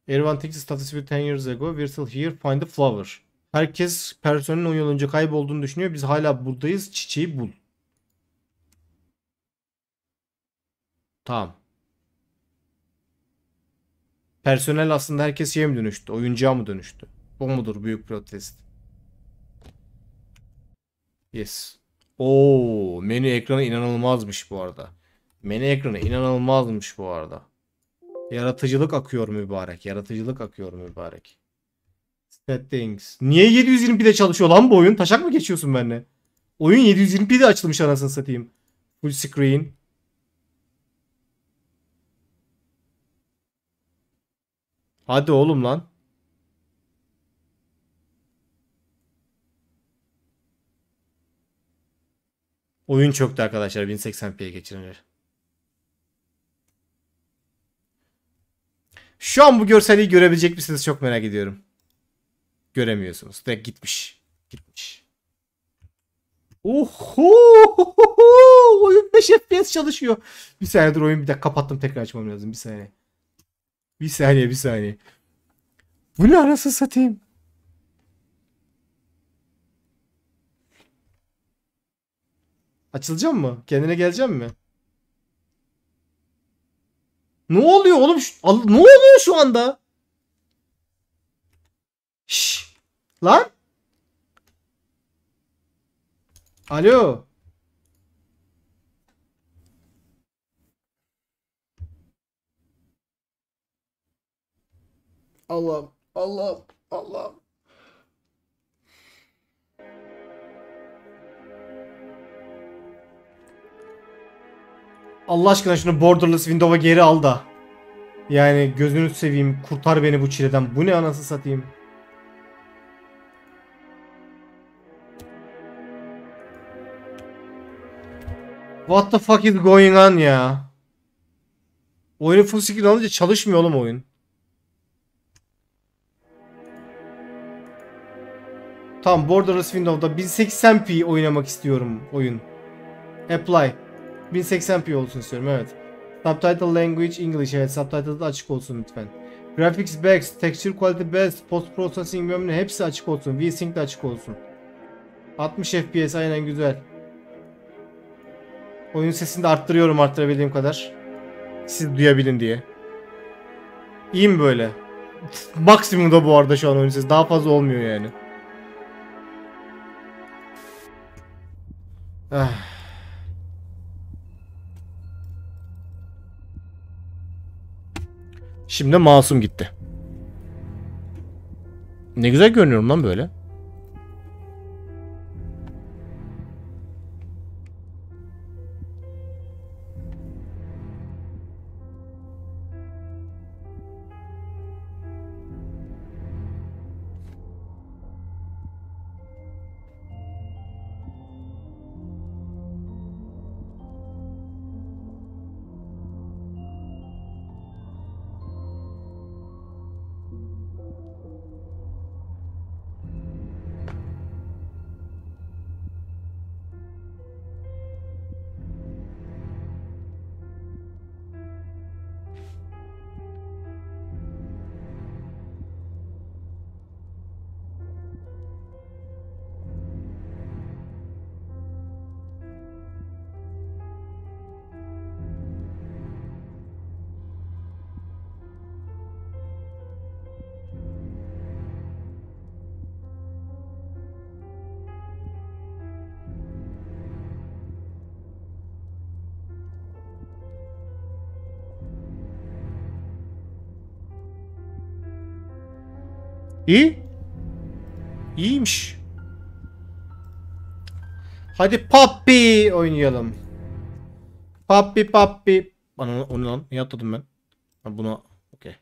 S1: Everyone takes statistic 10 years ago. We're still here. Find the flower. Herkes personelin 10 yıl önce kaybolduğunu düşünüyor. Biz hala buradayız. Çiçeği bul. Tamam. Personel aslında herkes şeye mi dönüştü? Oyuncağa mı dönüştü? Bu mudur büyük protest? Yes. Oo, menü ekranı inanılmazmış bu arada. Menü ekranı inanılmazmış bu arada. Yaratıcılık akıyor mübarek. Yaratıcılık akıyor mübarek. Settings. Niye 720p'de çalışıyor lan bu oyun? Taşak mı geçiyorsun benimle? Oyun 720p'de açılmış anasını satayım. Full screen. Hadi oğlum lan. Oyun çöktü arkadaşlar 1080p'ye geçirilir. Şu an bu görseli görebilecek misiniz çok merak ediyorum. Göremiyorsunuz. Direkt gitmiş. Gitmiş. Oho! Oyun 5 FPS çalışıyor. Bir saniye dur oyun bir dakika kapattım tekrar açmam lazım. Bir saniye. Bir saniye bir saniye. Bu ne arası satayım? Açılacak mı? Kendine geleceğim mi? Ne oluyor oğlum? Ne oluyor şu anda? Şş. Lan.
S3: Alo.
S2: Allah Allah Allah.
S1: Allah aşkına şunu borderless window'a geri al da. Yani gözünü seveyim kurtar beni bu çileden. Bu ne anası satayım. What the fuck is going on ya? Oyunu full screen alınca çalışmıyor oğlum oyun. Tamam Borderless Window'da 1080p oynamak istiyorum oyun. Apply. 1080p olsun istiyorum evet. Subtitle language English evet subtitle da açık olsun lütfen. Graphics best, Texture Quality Best, Post Processing bölümünün hepsi açık olsun. VSync de açık olsun. 60 FPS aynen güzel. Oyun sesini de arttırıyorum arttırabildiğim kadar. Siz duyabilin diye. İyi böyle. böyle? da bu arada şu an oyun sesi. Daha fazla olmuyor yani. Ah. Şimdi masum gitti. Ne güzel görünüyorum lan böyle. İyi. İyiymiş. Hadi Poppy oynayalım. Poppy Poppy. Bana onu lan. Niye atladım ben? ben buna. Okey.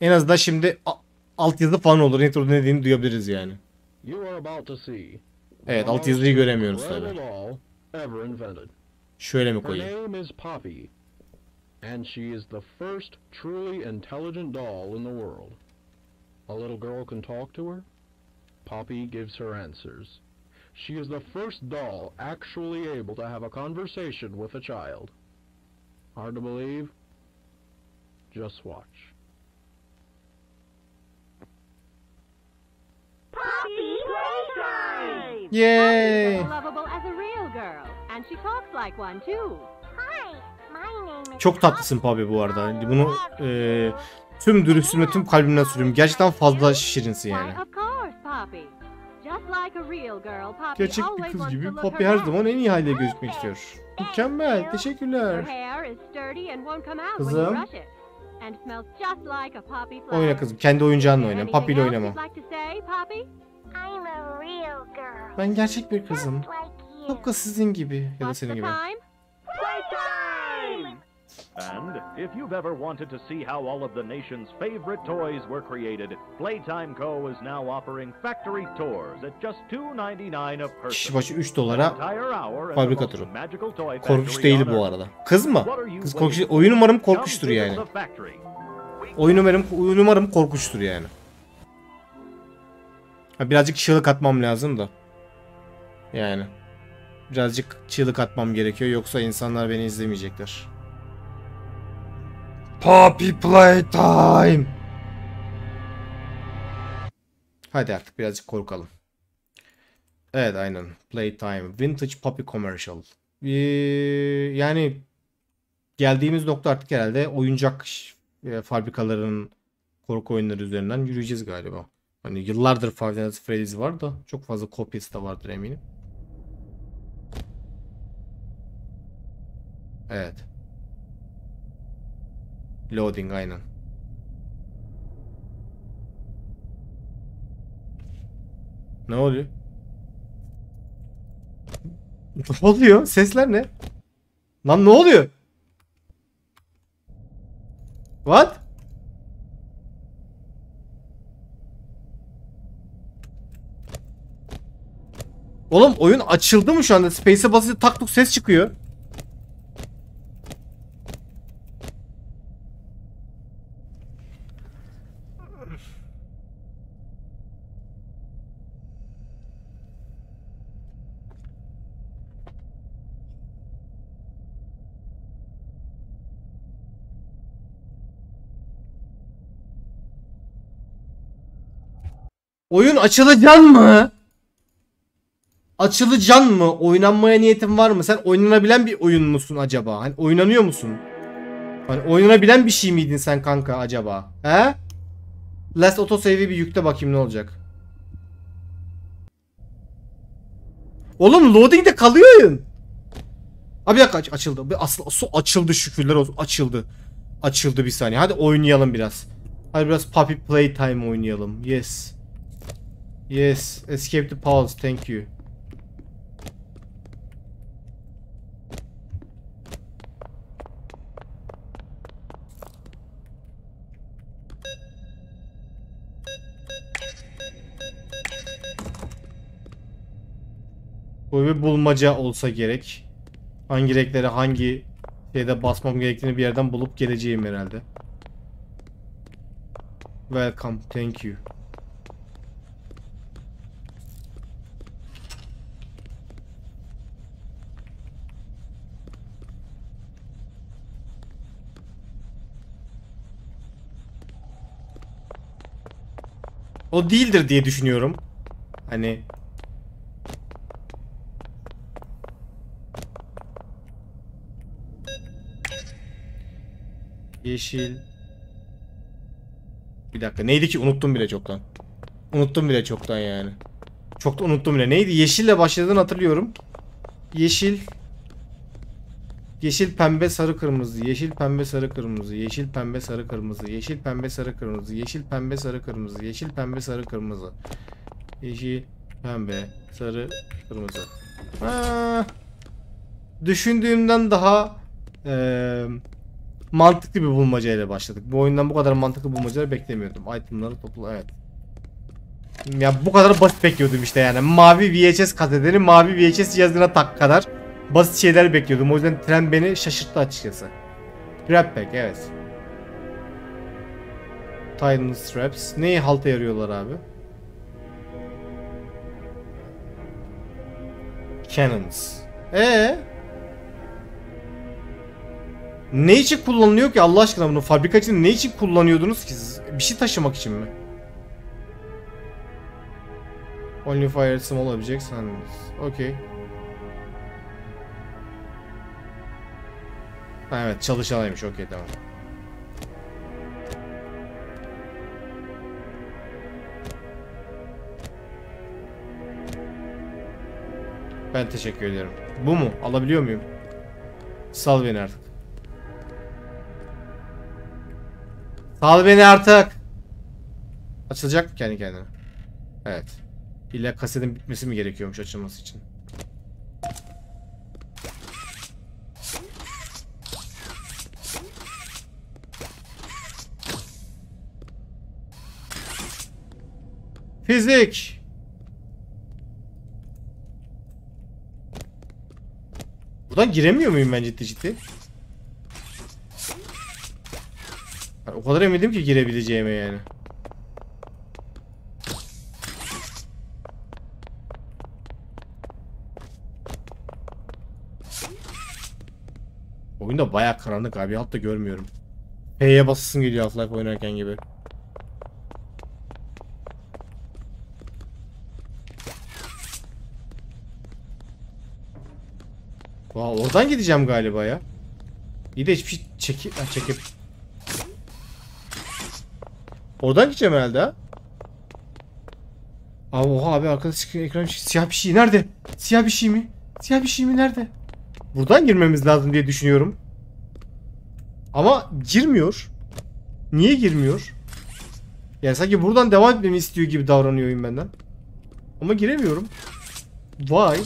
S1: En azından şimdi altyazı falan olur. Ne ne dediğini duyabiliriz yani. Evet altyazıyı göremiyoruz tabi. Şöyle mi koyayım?
S3: And she is the first truly intelligent doll in the world. A little girl can talk to her? Poppy gives her answers. She is the first doll actually able to have a conversation with a child. Hard to believe? Just watch. Poppy Playtime! Yay! is as lovable a real girl, and she talks like one too. Hi,
S1: my name. Çok tatlısın Poppy bu arada. Bunu e, Tüm dürüstlüğümle tüm kalbimle söylüyorum. Gerçekten fazla şirinsin yani. Gerçek bir kız gibi Poppy her zaman en iyi haliyle gözükmek istiyor. Mükemmel, teşekkürler. Kızım. Oyna kızım, kendi oyuncağınla oyna. Poppy ile oynama. Ben gerçek bir kızım. Tıpkı sizin gibi ya da senin gibi. And if you've ever
S3: wanted to see how all of the nation's favorite toys were created, Playtime Co. is now offering factory tours at
S1: just $2.99 a person. Kişi başı 3 dolara fabrika turu. Korkunç değil bu arada. Kız mı? Kız korkunç. Oyun numaram korkunçtur yani. Oyun numaram, oyun numaram korkunçtur yani. birazcık çığlık atmam lazım da. Yani. Birazcık çığlık atmam gerekiyor yoksa insanlar beni izlemeyecekler.
S3: Poppy Playtime.
S1: Hadi artık birazcık korkalım. Evet aynen. Playtime. Vintage Poppy Commercial. Ee, yani geldiğimiz nokta artık herhalde oyuncak e, fabrikalarının korku oyunları üzerinden yürüyeceğiz galiba. Hani yıllardır Five Nights Freddy's var da çok fazla kopyası da vardır eminim. Evet. Loading aynen. Ne oluyor? Ne oluyor? Sesler ne? Lan ne oluyor? What? Oğlum oyun açıldı mı şu anda? Space'e basınca tak tuk ses çıkıyor. Oyun açılacak mı? Açılacan mı? Oynanmaya niyetin var mı? Sen oynanabilen bir oyun musun acaba? Hani oynanıyor musun? Hani oynanabilen bir şey miydin sen kanka acaba? He? Last autosave'i bir yükle bakayım ne olacak. Oğlum loading'de kalıyor oyun. Abi dakika aç açıldı. Bir asıl su açıldı şükürler olsun. Açıldı. Açıldı bir saniye. Hadi oynayalım biraz. Hadi biraz Puppy Playtime oynayalım. Yes. Yes, escape the pulse. Thank you. Bu bir bulmaca olsa gerek. Hangi renkleri hangi şeyde basmam gerektiğini bir yerden bulup geleceğim herhalde. Welcome, thank you. O değildir diye düşünüyorum. Hani Yeşil Bir dakika neydi ki unuttum bile çoktan Unuttum bile çoktan yani Çok da unuttum bile neydi yeşille başladığını hatırlıyorum Yeşil Yeşil pembe sarı kırmızı, yeşil pembe sarı kırmızı, yeşil pembe sarı kırmızı, yeşil pembe sarı kırmızı, yeşil pembe sarı kırmızı, yeşil pembe sarı kırmızı. Yeşil pembe sarı kırmızı. Ha, düşündüğümden daha e, mantıklı bir bulmaca ile başladık. Bu oyundan bu kadar mantıklı bulmacaları beklemiyordum. Itemları topla evet. Ya bu kadar basit bekliyordum işte yani. Mavi VHS kasetleri mavi VHS cihazına tak kadar basit şeyler bekliyordum. O yüzden tren beni şaşırttı açıkçası. Rap pack evet. Titan straps. Neyi halta yarıyorlar abi? Cannons. Ee? Ne için kullanılıyor ki Allah aşkına bunu? Fabrika için ne için kullanıyordunuz ki siz? Bir şey taşımak için mi? Only fire small objects and... Okay. Ha, evet çalışanıymış okey tamam. Ben teşekkür ederim. Bu mu? Alabiliyor muyum? Sal beni artık. Sal beni artık. Açılacak mı kendi kendine? Evet. İlla kasetin bitmesi mi gerekiyormuş açılması için? Fizik. Buradan giremiyor muyum ben ciddi ciddi? Yani o kadar eminim ki girebileceğime yani. Oyunda baya karanlık abi hatta görmüyorum. P'ye basısın geliyor Half-Life oynarken gibi. Aa, oradan gideceğim galiba ya. İyi de hiçbir şey çekip... çekip. Oradan gideceğim herhalde ha. Abi oha abi arkada ekran bir şey. Siyah bir şey. Nerede? Siyah bir şey mi? Siyah bir şey mi? Nerede? Buradan girmemiz lazım diye düşünüyorum. Ama girmiyor. Niye girmiyor? Yani sanki buradan devam etmemi istiyor gibi davranıyor oyun benden. Ama giremiyorum. Vay.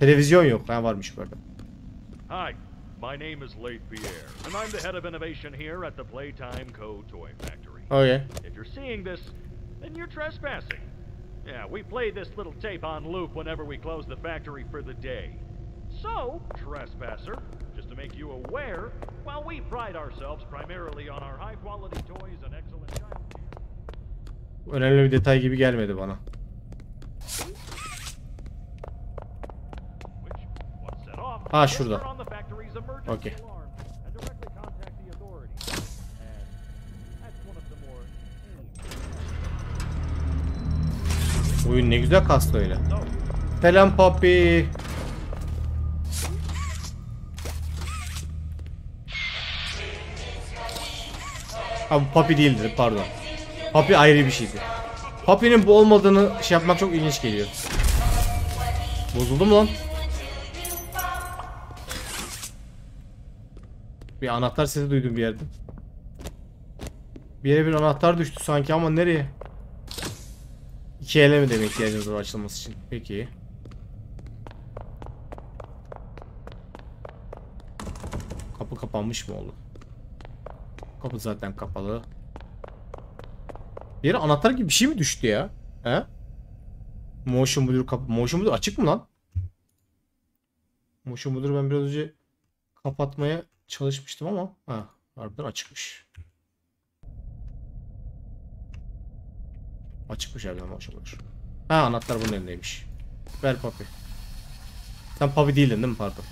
S1: Televizyon yok. Ben varmış burada.
S3: Hi. My name is Leif Pierre, and I'm the head of innovation here at the Playtime Co. Toy Factory. Okay. If you're seeing this, then you're trespassing. Yeah, we play this little tape on loop whenever we close the factory for the day. So, trespasser, just to make you aware, while we pride ourselves primarily on our high-quality toys and excellent childcare...
S1: Önemli bir detay gibi gelmedi bana. Ha şurada. Okey. Oyun ne güzel kastı öyle. Selam papi. Ha bu papi değildir pardon. Papi ayrı bir şeydi. Papi'nin bu olmadığını şey yapmak çok ilginç geliyor. Bozuldu mu lan? Bir anahtar sesi duydum bir yerde. Bir yere bir anahtar düştü sanki ama nereye? İki ele mi demek ihtiyacımız var açılması için? Peki. Kapı kapanmış mı oldu? Kapı zaten kapalı. Bir anahtar gibi bir şey mi düştü ya? He? Motion Blur kapı. Motion Blur açık mı lan? Motion Blur'u ben biraz önce kapatmaya çalışmıştım ama ha, harbiden açıkmış. Açıkmış evden maşallah. Ha anahtar bunun elindeymiş. Ver papi. Sen papi değildin değil mi pardon.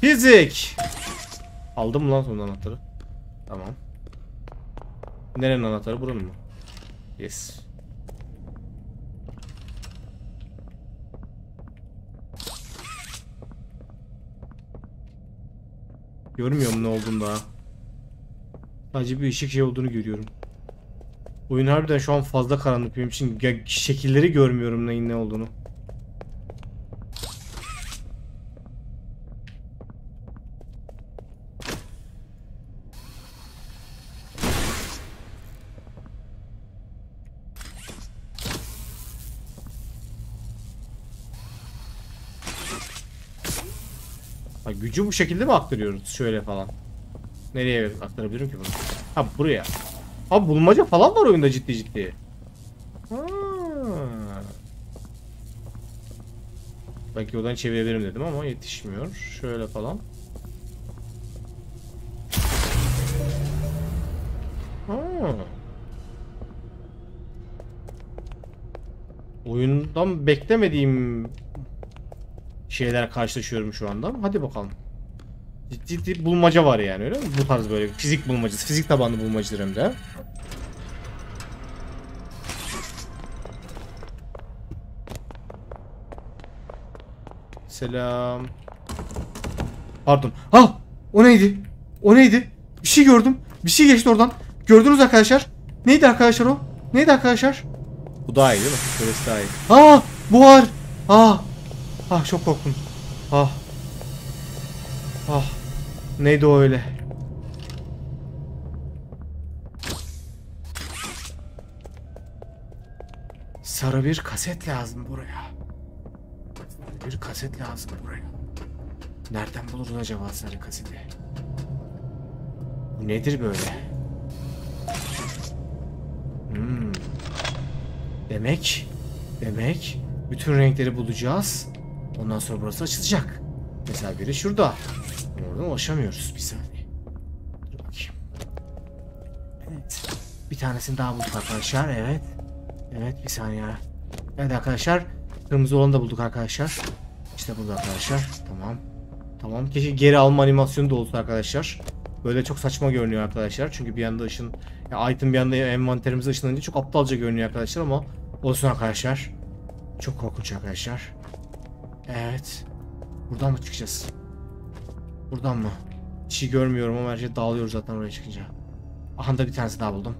S1: Fizik. Aldım lan sonunda anahtarı? Tamam. Nerenin anahtarı buranın mı? Yes. Görmüyorum ne olduğunu daha. Sadece bir ışık şey olduğunu görüyorum. Oyun harbiden şu an fazla karanlık benim için. şekilleri görmüyorum neyin ne olduğunu. Ucu bu şekilde mi aktarıyoruz? Şöyle falan. Nereye aktarabilirim ki bunu? Ha buraya. Abi bulmaca falan var oyunda ciddi ciddi. Belki odan çevirebilirim dedim ama yetişmiyor. Şöyle falan. Ha. Oyundan beklemediğim şeyler karşılaşıyorum şu anda. Hadi bakalım. Ciddi ciddi bulmaca var yani öyle mi? Bu tarz böyle fizik bulmacası, fizik tabanlı bulmacıdır hem de. Selam. Pardon. Ha! O neydi? O neydi? Bir şey gördüm. Bir şey geçti oradan. Gördünüz arkadaşlar. Neydi arkadaşlar o? Neydi arkadaşlar? Bu daha iyi değil mi? Burası daha iyi. Aa! Buhar! Aa! Ah çok korktum. Ah. Ah. Neydi o öyle? Sarı bir kaset lazım buraya. Bir kaset lazım buraya. Nereden buluruz acaba sarı kaseti? Bu nedir böyle? Hmm. Demek, demek bütün renkleri bulacağız. Ondan sonra burası açılacak. Mesela biri şurada. Oradan ulaşamıyoruz bir saniye. Dur bakayım. Evet. Bir tanesini daha bulduk arkadaşlar. Evet. Evet bir saniye. Evet arkadaşlar. Kırmızı olanı da bulduk arkadaşlar. İşte burada arkadaşlar. Tamam. Tamam. Keşke geri alma animasyonu da olsa arkadaşlar. Böyle çok saçma görünüyor arkadaşlar. Çünkü bir anda ışın... Ya item bir anda envanterimize ışınlanınca çok aptalca görünüyor arkadaşlar ama... Olsun arkadaşlar. Çok korkunç arkadaşlar. Evet. Buradan mı çıkacağız? Buradan mı? Hiç şey görmüyorum ama her şey dağılıyor zaten oraya çıkınca. Aha da bir tanesi daha buldum.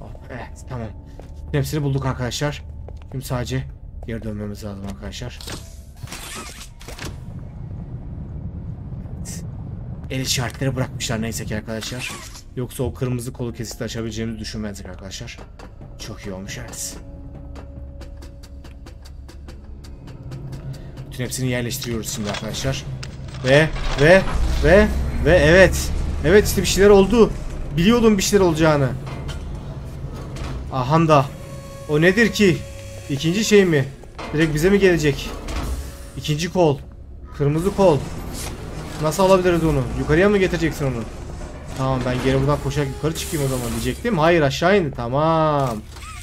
S1: Oh, evet tamam. Hepsini bulduk arkadaşlar. Şimdi sadece geri dönmemiz lazım arkadaşlar. El işaretleri bırakmışlar neyse ki arkadaşlar. Yoksa o kırmızı kolu kesikte açabileceğimizi düşünmezdik arkadaşlar. Çok iyi olmuş evet. Bütün hepsini yerleştiriyoruz şimdi arkadaşlar. Ve ve ve ve evet. Evet işte bir şeyler oldu. Biliyordum bir şeyler olacağını. Ahanda. O nedir ki? İkinci şey mi? Direkt bize mi gelecek? İkinci kol. Kırmızı kol. Nasıl alabiliriz onu? Yukarıya mı getireceksin onu? Tamam ben geri buradan koşarak yukarı çıkayım o zaman diyecektim. Hayır aşağı indi. Tamam.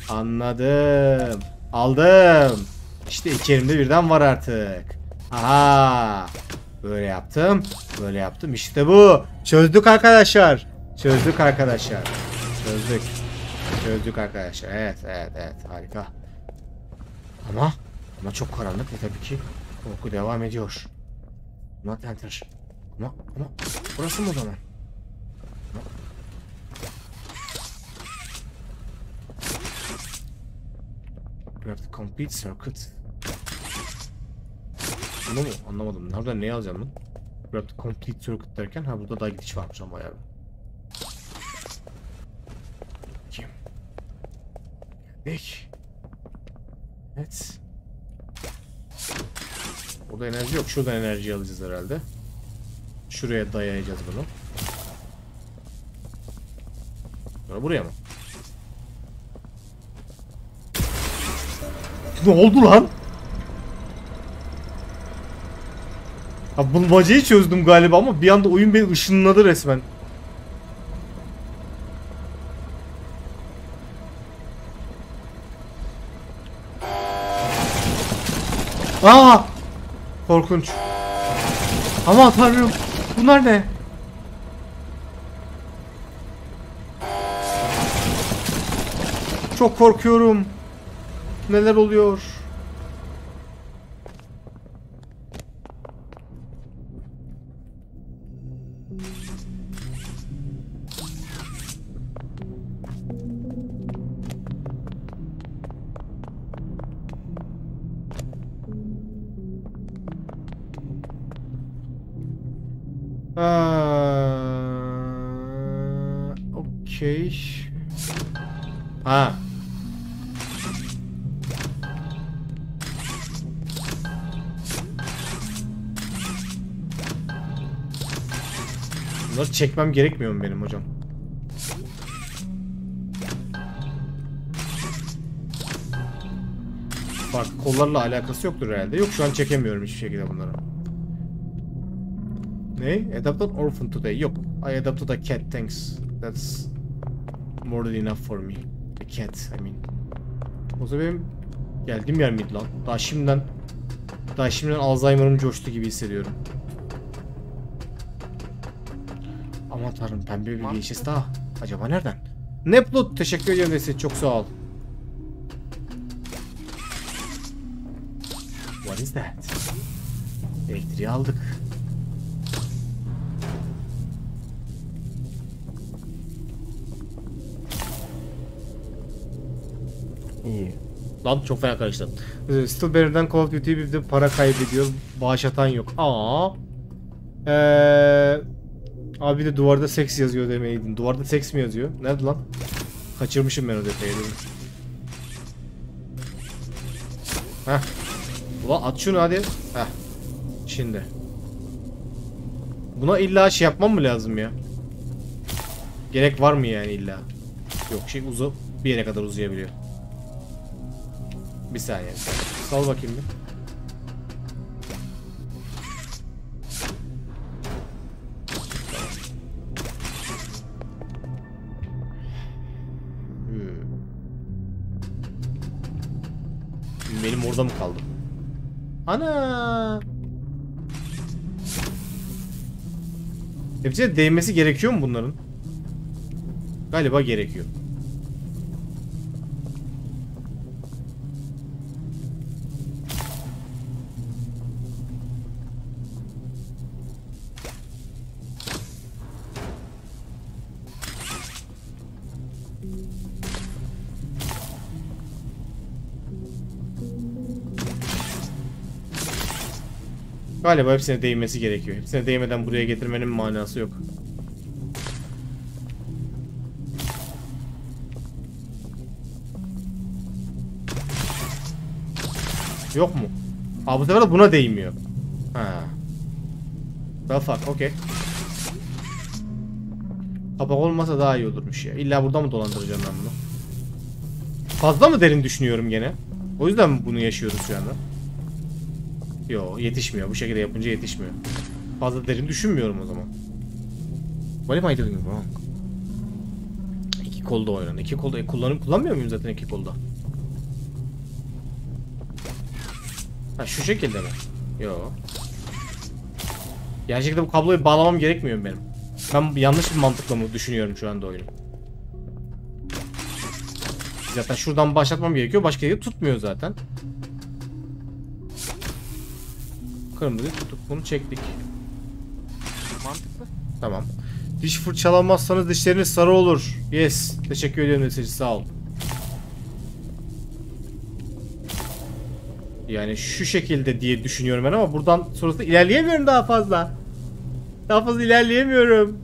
S1: Anladım. Aldım. İşte iki elimde birden var artık. Aha. Böyle yaptım. Böyle yaptım. İşte bu. Çözdük arkadaşlar. Çözdük arkadaşlar. Çözdük. Çözdük arkadaşlar. Evet evet evet. Harika. Ama ama çok karanlık ve tabii ki korku devam ediyor. Not enter. Ama ama burası mı o zaman? Ama. have the complete circuit. Bunu mu? Anlamadım. Nereden neyi alacağım ben? Burada complete circuit derken ha burada daha gidiş varmış ama ya Kim? Geldik. Evet. Burada enerji yok. Şuradan enerji alacağız herhalde. Şuraya dayayacağız bunu. Sonra buraya mı? Ne oldu lan? Abi bunu bacayı çözdüm galiba ama bir anda oyun beni ışınladı resmen. Aa! Korkunç. Ama tanrım bunlar ne? Çok korkuyorum. Neler oluyor? çekmem gerekmiyor mu benim hocam? Bak kollarla alakası yoktur herhalde. Yok şu an çekemiyorum hiçbir şekilde bunları. Ne? Adopted orphan today. Yok. I adopted a cat. Thanks. That's more than enough for me. A cat, I mean. O zaman benim geldiğim yer miydi lan? Daha şimdiden daha şimdiden Alzheimer'ım coştu gibi hissediyorum. Tarım pembe bir geçiş daha. Acaba nereden? Neplut teşekkür ediyorum Vesit çok sağ ol. What is that? Elektriği aldık. İyi. Lan çok fena karıştı. Ee, Stillbearer'den Call of Duty'ye bir de para kaybediyor. Bağış atan yok. Aa. Eee Abi de duvarda seks yazıyor demeydin. Duvarda seks mi yazıyor? Nerede lan? Kaçırmışım ben o detayı. Heh. Ulan at şunu hadi. Heh. Şimdi. Buna illa şey yapmam mı lazım ya? Gerek var mı yani illa? Yok şey uzu bir yere kadar uzayabiliyor. Bir saniye. Sal bakayım bir. Orada mı kaldım?
S2: Ana.
S1: Hepsine değmesi gerekiyor mu bunların? Galiba gerekiyor. Galiba hepsine değmesi gerekiyor. Hepsine değmeden buraya getirmenin manası yok. Yok mu? Aa bu sefer de buna değmiyor. Ha. The fuck, okey. Kapak olmasa daha iyi olurmuş ya. İlla burada mı dolandıracağım ben bunu? Fazla mı derin düşünüyorum gene? O yüzden bunu yaşıyoruz şu anda. Yo yetişmiyor. Bu şekilde yapınca yetişmiyor. Fazla derin düşünmüyorum o zaman. What am I doing wrong? İki kolda oynan. İki kolda e, kullanıp kullanmıyor muyum zaten iki kolda? Ha şu şekilde mi? Yo. Gerçekten bu kabloyu bağlamam gerekmiyor benim. Ben yanlış bir mantıkla mı düşünüyorum şu anda oyunu? Zaten şuradan başlatmam gerekiyor. Başka yeri tutmuyor zaten. Kırmızı tutup bunu çektik. Mantıklı. Tamam. Diş fırçalamazsanız dişleriniz sarı olur. Yes. Teşekkür ediyorum mesajı sağ ol. Yani şu şekilde diye düşünüyorum ben ama buradan sonrasında ilerleyemiyorum daha fazla. Daha fazla ilerleyemiyorum.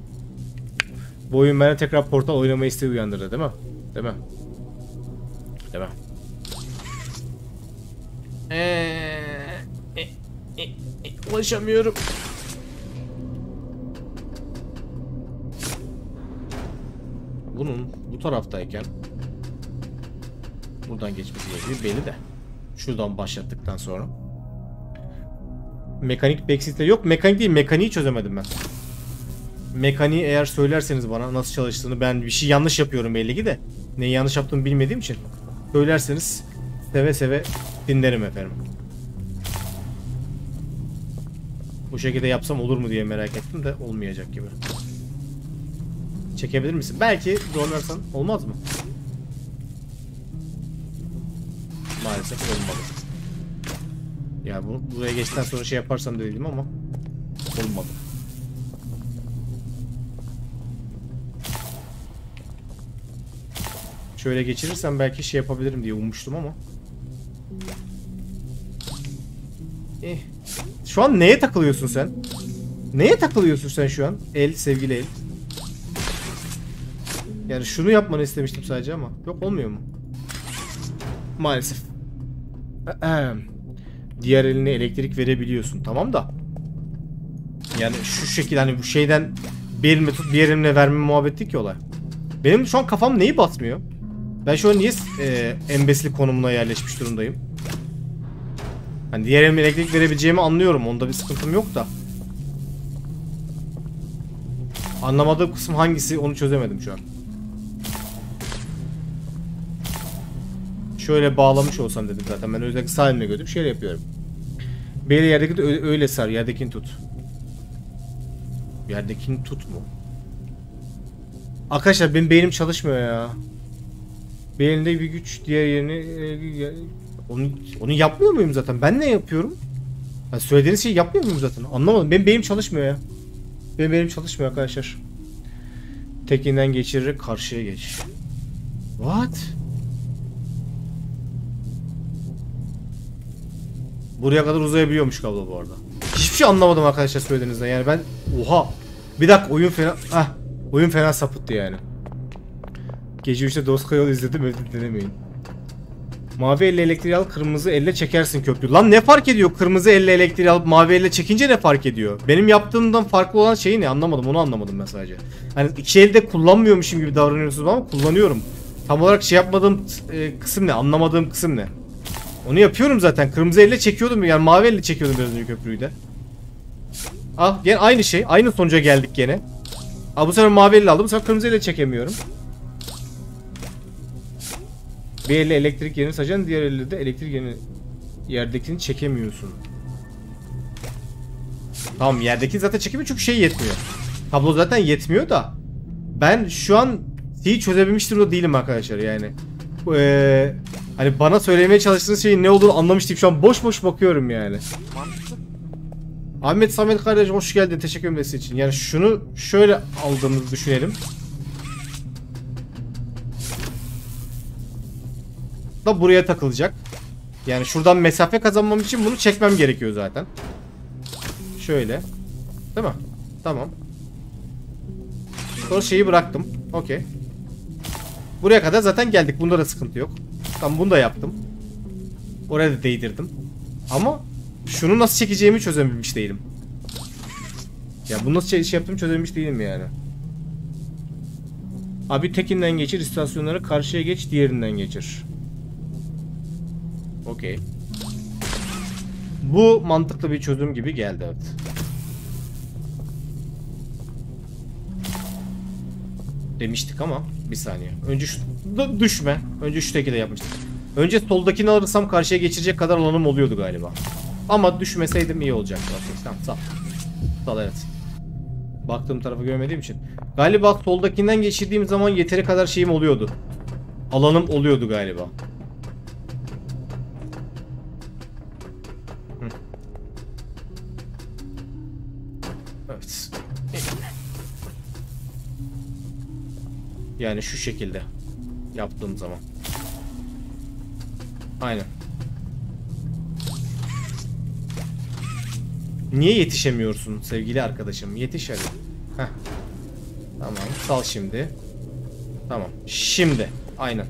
S1: Bu oyun bana tekrar portal oynama isteği uyandırdı değil mi? Değil mi? Değil mi?
S3: Eee yaklaşamıyorum.
S1: Bunun bu taraftayken buradan geçmesi gerekiyor. Beni de şuradan başlattıktan sonra. Mekanik backseat'te yok. Mekanik değil mekaniği çözemedim ben. Mekaniği eğer söylerseniz bana nasıl çalıştığını ben bir şey yanlış yapıyorum belli ki de. Neyi yanlış yaptığımı bilmediğim için. Söylerseniz seve seve dinlerim efendim. Bu şekilde yapsam olur mu diye merak ettim de olmayacak gibi. Çekebilir misin? Belki zorlarsan olmaz mı? Maalesef olmadı. Ya bu buraya geçten sonra şey yaparsam dedim ama olmadı. Şöyle geçirirsem belki şey yapabilirim diye ummuştum ama. Eh şu an neye takılıyorsun sen? Neye takılıyorsun sen şu an? El, sevgili el. Yani şunu yapmanı istemiştim sadece ama. Yok olmuyor mu? Maalesef. Diğer eline elektrik verebiliyorsun. Tamam da. Yani şu şekilde hani bu şeyden bir elimle tut bir elimle verme muhabbeti ki olay. Benim şu an kafam neyi batmıyor? Ben şu an niye e, embesili konumuna yerleşmiş durumdayım? Hani diğer elime elektrik verebileceğimi anlıyorum. Onda bir sıkıntım yok da. Anlamadığım kısım hangisi onu çözemedim şu an. Şöyle bağlamış olsam dedim zaten. Ben özellikle sağ elimle götürüp şöyle yapıyorum. Belli yerdeki de öyle sar. Yerdekini tut. Yerdekini tut mu? Arkadaşlar benim beynim çalışmıyor ya. Bir bir güç diğer yerini e, onu, onu yapmıyor muyum zaten? Ben ne yapıyorum? Ya söylediğiniz şeyi yapmıyor muyum zaten? Anlamadım. Benim beynim çalışmıyor ya. Benim beynim çalışmıyor arkadaşlar. Tekinden geçirir, karşıya geç. What? Buraya kadar uzayabiliyormuş kablo bu arada. Hiçbir şey anlamadım arkadaşlar söylediğinizden. Yani ben oha. Bir dakika oyun fena ah oyun fena sapıttı yani. Gece 3'te Doska yol izledim öyle denemeyin. Mavi elle elektriği al kırmızı elle çekersin köprü. Lan ne fark ediyor kırmızı elle elektriği alıp mavi elle çekince ne fark ediyor? Benim yaptığımdan farklı olan şeyi ne anlamadım onu anlamadım ben sadece. Hani iki elde kullanmıyormuşum gibi davranıyorsunuz ama kullanıyorum. Tam olarak şey yapmadığım e, kısım ne anlamadığım kısım ne? Onu yapıyorum zaten kırmızı elle çekiyordum yani mavi elle çekiyordum biraz önce köprüyü de. Ah gene aynı şey aynı sonuca geldik gene. Aa, bu sefer mavi elle aldım bu sefer kırmızı elle çekemiyorum. Bir elle elektrik yerini sacan diğer elle de elektrik yerini yerdekini çekemiyorsun. Tamam yerdekini zaten çekemiyor çünkü şey yetmiyor. Tablo zaten yetmiyor da. Ben şu an şeyi çözebilmiştir durumda değilim arkadaşlar yani. Ee, hani bana söylemeye çalıştığınız şeyin ne olduğunu anlamıştım. Şu an boş boş bakıyorum yani. Ahmet Samet kardeşim hoş geldin. Teşekkür ederiz için. Yani şunu şöyle aldığımızı düşünelim. da buraya takılacak. Yani şuradan mesafe kazanmam için bunu çekmem gerekiyor zaten. Şöyle. Değil mi? Tamam. Sonra şeyi bıraktım. Okey. Buraya kadar zaten geldik. Bunda da sıkıntı yok. Tamam bunu da yaptım. Oraya da değdirdim. Ama şunu nasıl çekeceğimi çözememiş değilim. Ya bunu nasıl şey, şey yaptım çözememiş değilim yani. Abi tekinden geçir, istasyonları karşıya geç, diğerinden geçir. Okey. Bu mantıklı bir çözüm gibi geldi evet. Demiştik ama bir saniye. Önce şu düşme. Önce şu teki de yapmıştık. Önce soldakini alırsam karşıya geçirecek kadar alanım oluyordu galiba. Ama düşmeseydim iyi olacaktı. Tamam sal. Sal evet. Baktığım tarafı görmediğim için. Galiba soldakinden geçirdiğim zaman yeteri kadar şeyim oluyordu. Alanım oluyordu galiba. Yani şu şekilde yaptığım zaman. Aynen. Niye yetişemiyorsun sevgili arkadaşım? Yetiş hadi. Heh. Tamam. Sal şimdi. Tamam. Şimdi. Aynen.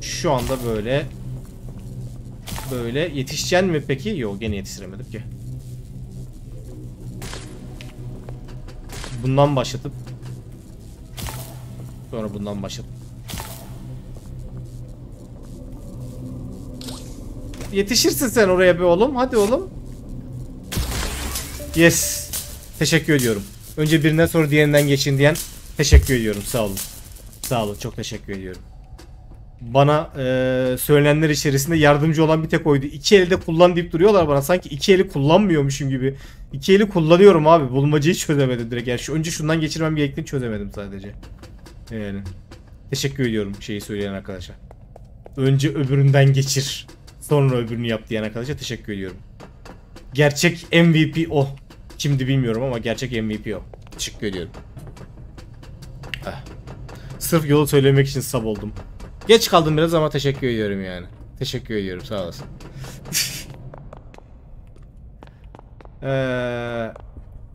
S1: Şu anda böyle böyle yetişeceksin mi peki? Yok gene yetiştiremedik ki. Bundan başlatıp Sonra bundan başladım. Yetişirsin sen oraya be oğlum. Hadi oğlum. Yes. Teşekkür ediyorum. Önce birinden sonra diğerinden geçin diyen teşekkür ediyorum. Sağ olun. Sağ olun. Çok teşekkür ediyorum. Bana e, söylenenler içerisinde yardımcı olan bir tek oydu. İki elde kullan deyip duruyorlar bana. Sanki iki eli kullanmıyormuşum gibi. İki eli kullanıyorum abi. Bulmacayı çözemedim direkt. Yani şu, önce şundan geçirmem gerektiğini çözemedim sadece. Yani. Teşekkür ediyorum şeyi söyleyen arkadaşa. Önce öbüründen geçir. Sonra öbürünü yap diyen arkadaşa teşekkür ediyorum. Gerçek MVP o. Şimdi bilmiyorum ama gerçek MVP o. Teşekkür ediyorum. Ah. Sırf yolu söylemek için sab oldum. Geç kaldım biraz ama teşekkür ediyorum yani. Teşekkür ediyorum sağ olasın. ee,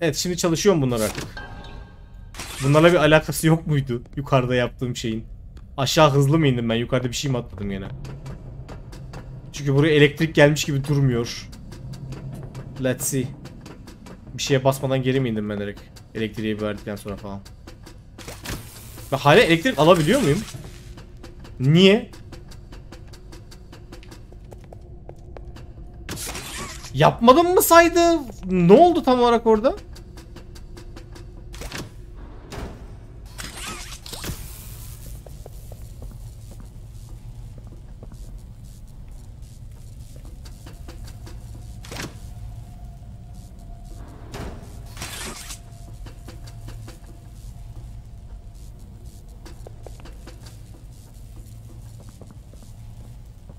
S1: evet şimdi çalışıyorum bunlar artık. Bunlarla bir alakası yok muydu? Yukarıda yaptığım şeyin. Aşağı hızlı mı indim ben? Yukarıda bir şey mi atladım yine? Çünkü buraya elektrik gelmiş gibi durmuyor. Let's see. Bir şeye basmadan geri mi indim ben direkt? Elektriği verdikten sonra falan. Ve hala elektrik alabiliyor muyum? Niye? Yapmadım mı saydı? Ne oldu tam olarak orada?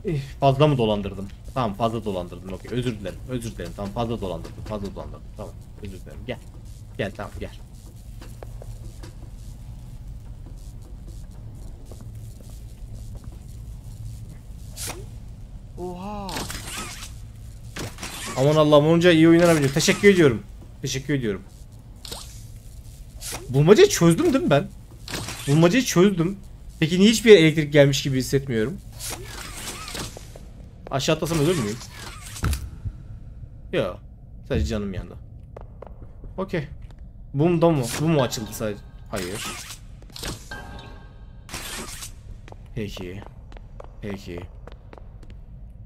S1: Eh, fazla mı dolandırdım? Tamam fazla dolandırdım. Okey özür dilerim. Özür dilerim. Tamam fazla dolandırdım. Fazla dolandırdım. Tamam özür dilerim. Gel. Gel tamam gel. Oha. Aman Allah'ım onca iyi oynanabiliyor. Teşekkür ediyorum. Teşekkür ediyorum. Bulmacayı çözdüm değil mi ben? Bulmacayı çözdüm. Peki niye hiçbir elektrik gelmiş gibi hissetmiyorum? Aşağı atlasam ölür müyüm? Yo. Sadece canım yandı. Okey. Bum da mı? Bu mu açıldı sadece? Hayır. Peki. Peki.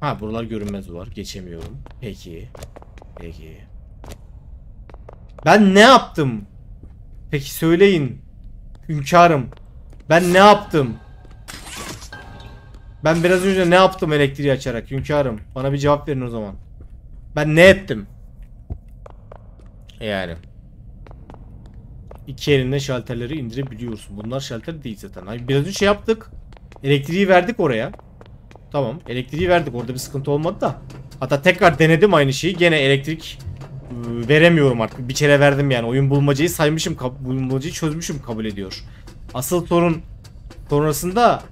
S1: Ha buralar görünmez var. Geçemiyorum. Peki. Peki. Ben ne yaptım? Peki söyleyin. Hünkârım. Ben ne yaptım? Ben biraz önce ne yaptım elektriği açarak hünkârım? Bana bir cevap verin o zaman. Ben ne ettim? Yani. İki elinde şalterleri indirebiliyorsun. Bunlar şalter değil zaten. Ay biraz önce şey yaptık. Elektriği verdik oraya. Tamam. Elektriği verdik. Orada bir sıkıntı olmadı da. Hatta tekrar denedim aynı şeyi. Gene elektrik ıı, veremiyorum artık. Bir kere verdim yani. Oyun bulmacayı saymışım. Oyun Bulmacayı çözmüşüm kabul ediyor. Asıl sorun sonrasında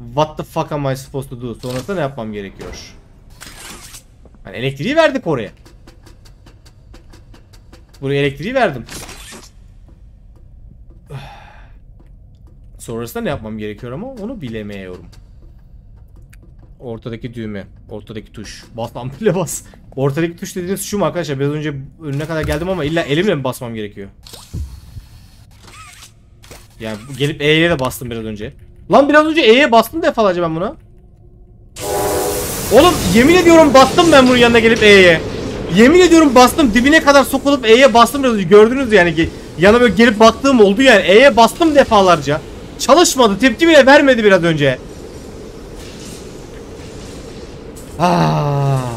S1: What the fuck am I supposed to do? Sonrasında ne yapmam gerekiyor? Hani elektriği verdik oraya. Buraya elektriği verdim. Sonrasında ne yapmam gerekiyor ama onu bilemiyorum. Ortadaki düğme. Ortadaki tuş. Bas bile bas. Ortadaki tuş dediğiniz şu mu arkadaşlar? Biraz önce önüne kadar geldim ama illa elimle mi basmam gerekiyor? Yani gelip E'ye de bastım biraz önce. Lan biraz önce E'ye bastım defalarca ben bunu. Oğlum yemin ediyorum bastım ben bunun yanına gelip E'ye. Yemin ediyorum bastım dibine kadar sokulup E'ye bastım biraz önce. Gördünüz yani ki yana böyle gelip baktığım oldu yani. E'ye bastım defalarca. Çalışmadı tepki bile vermedi biraz önce. Aa. Ah.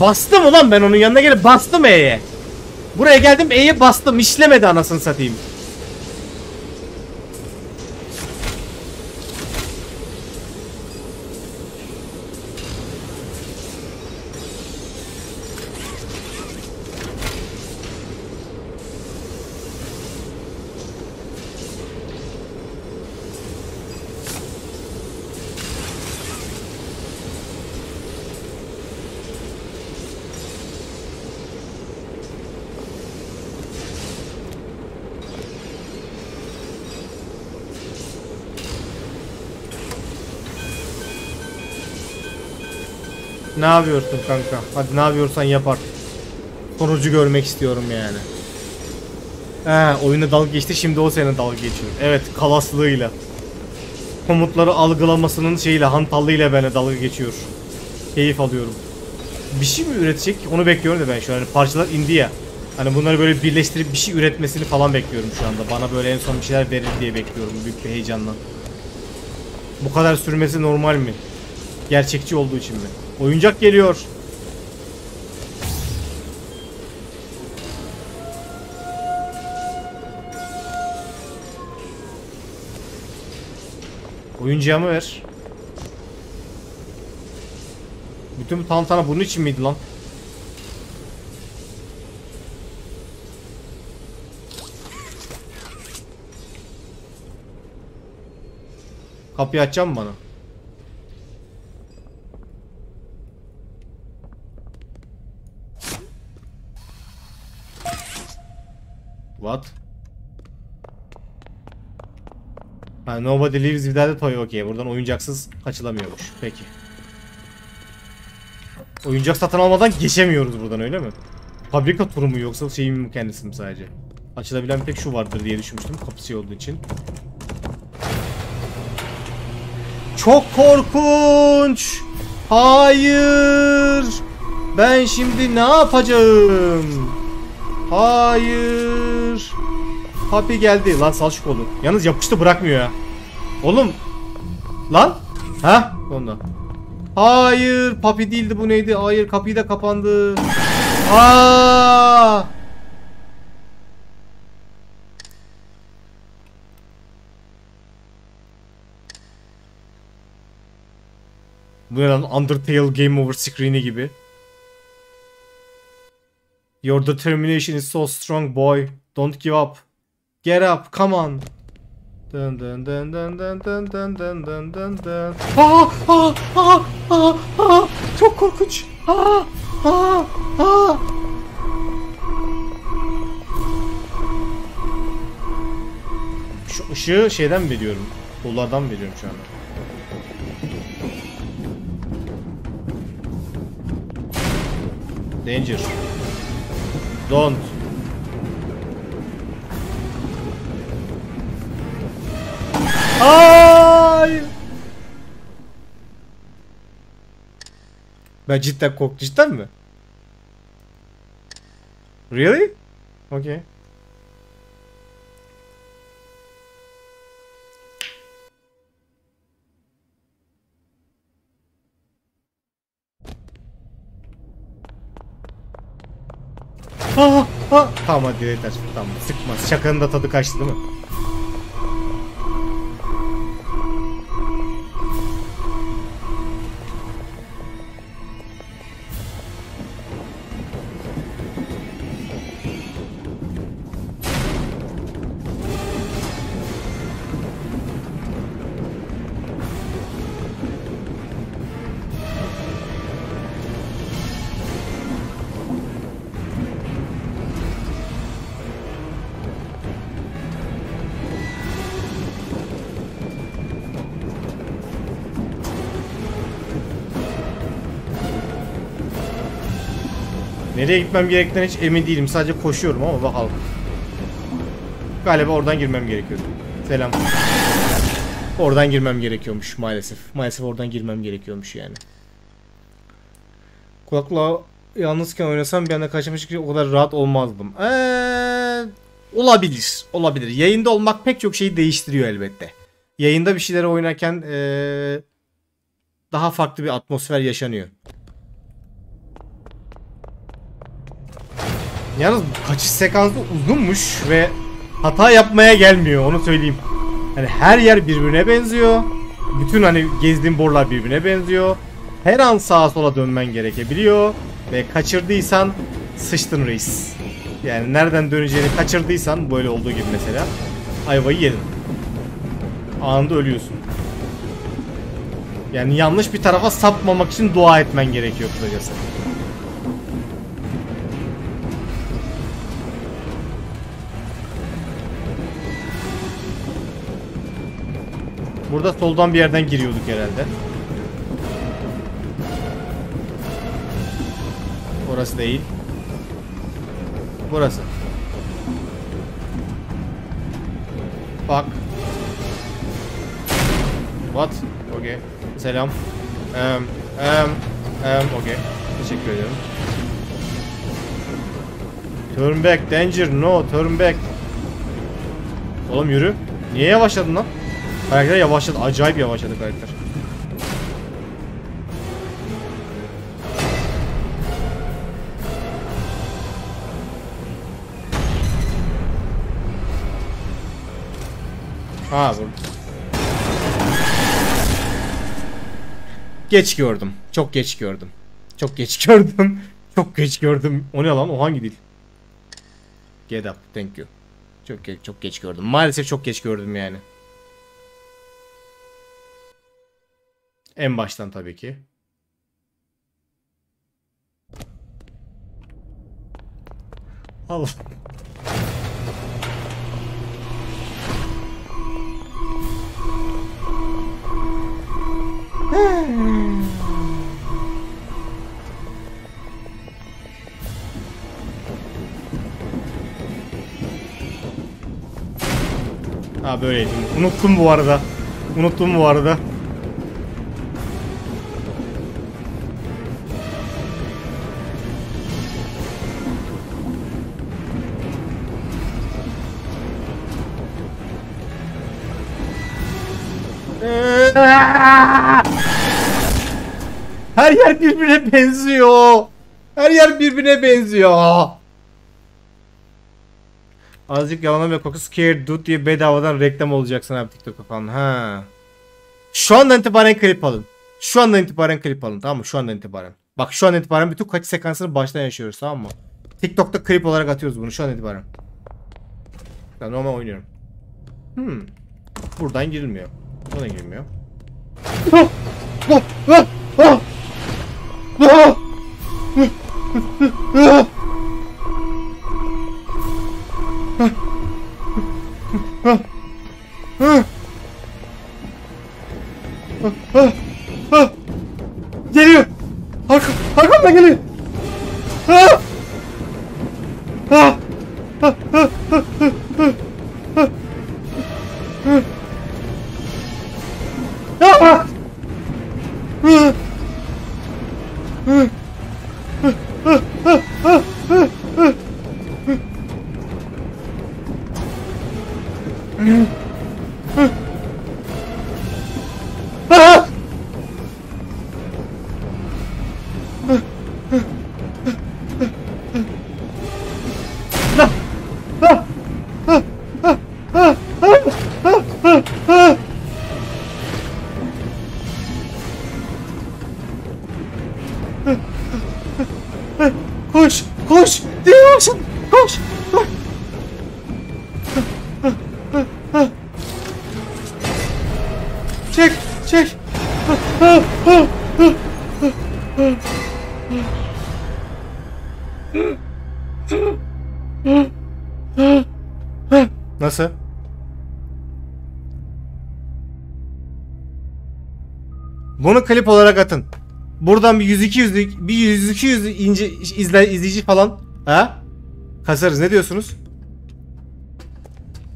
S1: Bastım ulan ben onun yanına gelip bastım E'ye. Buraya geldim E'ye bastım işlemedi anasını satayım. ne yapıyorsun kanka? Hadi ne yapıyorsan yap artık. Sonucu görmek istiyorum yani. Ee, oyuna dalga geçti şimdi o sene dalga geçiyor. Evet kalaslığıyla. Komutları algılamasının şeyiyle hantallığıyla bana dalga geçiyor. Keyif alıyorum. Bir şey mi üretecek onu bekliyorum da ben şu an. Hani parçalar indi ya. Hani bunları böyle birleştirip bir şey üretmesini falan bekliyorum şu anda. Bana böyle en son bir şeyler verir diye bekliyorum büyük bir heyecanla. Bu kadar sürmesi normal mi? Gerçekçi olduğu için mi? Oyuncak geliyor. Oyuncağımı ver. Bütün bu tantana bunun için miydi lan? Kapıyı açacağım bana. What? Ha, nobody leaves without a toy. Okay. Buradan oyuncaksız kaçılamıyormuş. Peki. Oyuncak satın almadan geçemiyoruz buradan öyle mi? Fabrika turu mu yoksa şey mi kendisi mi sadece? Açılabilen pek şu vardır diye düşünmüştüm kapısı olduğu için. Çok korkunç. Hayır. Ben şimdi ne yapacağım? Hayır. Papi geldi. Lan sal şu Yalnız yapıştı bırakmıyor ya. Oğlum. Lan. Ha? Onda. Hayır. Papi değildi bu neydi? Hayır kapıyı da kapandı. Aa! Bu ne lan Undertale Game Over screen'i gibi. Your determination is so strong boy. Don't give up. Get up. Come on. Dın dın dın dın dın dın dın dın dın dın dın. Ah, ah,
S3: ah, Çok korkunç. Aa, aa, aa.
S1: Şu ışığı şeyden mi veriyorum. mı veriyorum şu anda. Danger. Don't.
S3: Hayır.
S1: Ben cidden korktum. Cidden mi? Really? Okay. Aa, aa. Tamam hadi yeter.
S3: Tamam sıkma. Şakanın
S1: da tadı kaçtı değil mi? nereye gitmem gerektiğinden hiç emin değilim. Sadece koşuyorum ama bakalım. Galiba oradan girmem gerekiyordu. Selam. Oradan girmem gerekiyormuş maalesef. Maalesef oradan girmem gerekiyormuş yani. Kulakla yalnızken oynasam bir anda kaçmış gibi o kadar rahat olmazdım. Ee, olabilir. Olabilir. Yayında olmak pek çok şeyi değiştiriyor elbette. Yayında bir şeyleri oynarken ee, daha farklı bir atmosfer yaşanıyor. Yalnız kaçış sekansı uzunmuş ve hata yapmaya gelmiyor onu söyleyeyim. Hani her yer birbirine benziyor. Bütün hani gezdiğim borular birbirine benziyor. Her an sağa sola dönmen gerekebiliyor. Ve kaçırdıysan sıçtın reis. Yani nereden döneceğini kaçırdıysan böyle olduğu gibi mesela ayvayı yedin. Anında ölüyorsun. Yani yanlış bir tarafa sapmamak için dua etmen gerekiyor kısacası. Burada soldan bir yerden giriyorduk herhalde. Orası değil. Burası. Bak. What? Okay. Selam. Um, um, um, okay. Teşekkür ederim. Turn back danger no turn back. Oğlum yürü. Niye yavaşladın lan? Karakter yavaşladı. Acayip yavaşladı karakter. Ha vurdum. Geç gördüm. Çok geç gördüm. Çok geç gördüm. Çok geç gördüm. O ne lan? O hangi dil? Get up. Thank you. Çok geç, çok geç gördüm. Maalesef çok geç gördüm yani. En baştan tabii ki. Al. ha böyleydi. Unuttum bu arada. Unuttum bu arada. Her yer birbirine benziyor. Her yer birbirine benziyor. Azıcık yalan ve koku scared dude diye bedavadan reklam olacaksın abi TikTok'a falan. Ha. Şu andan itibaren klip alın. Şu andan itibaren klip alın tamam mı? Şu andan itibaren. Bak şu andan itibaren bütün kaç sekansını baştan yaşıyoruz tamam mı? TikTok'ta klip olarak atıyoruz bunu şu an itibaren. Ben normal oynuyorum. Hmm. Buradan girilmiyor. Buradan girilmiyor.
S3: Geliyor. Arkam, ben geliyor. Ah! Ah!
S1: klip olarak atın. Buradan bir 100-200'lük, bir 100-200 ince izle, izleyici falan. Ha? Kasarız ne diyorsunuz?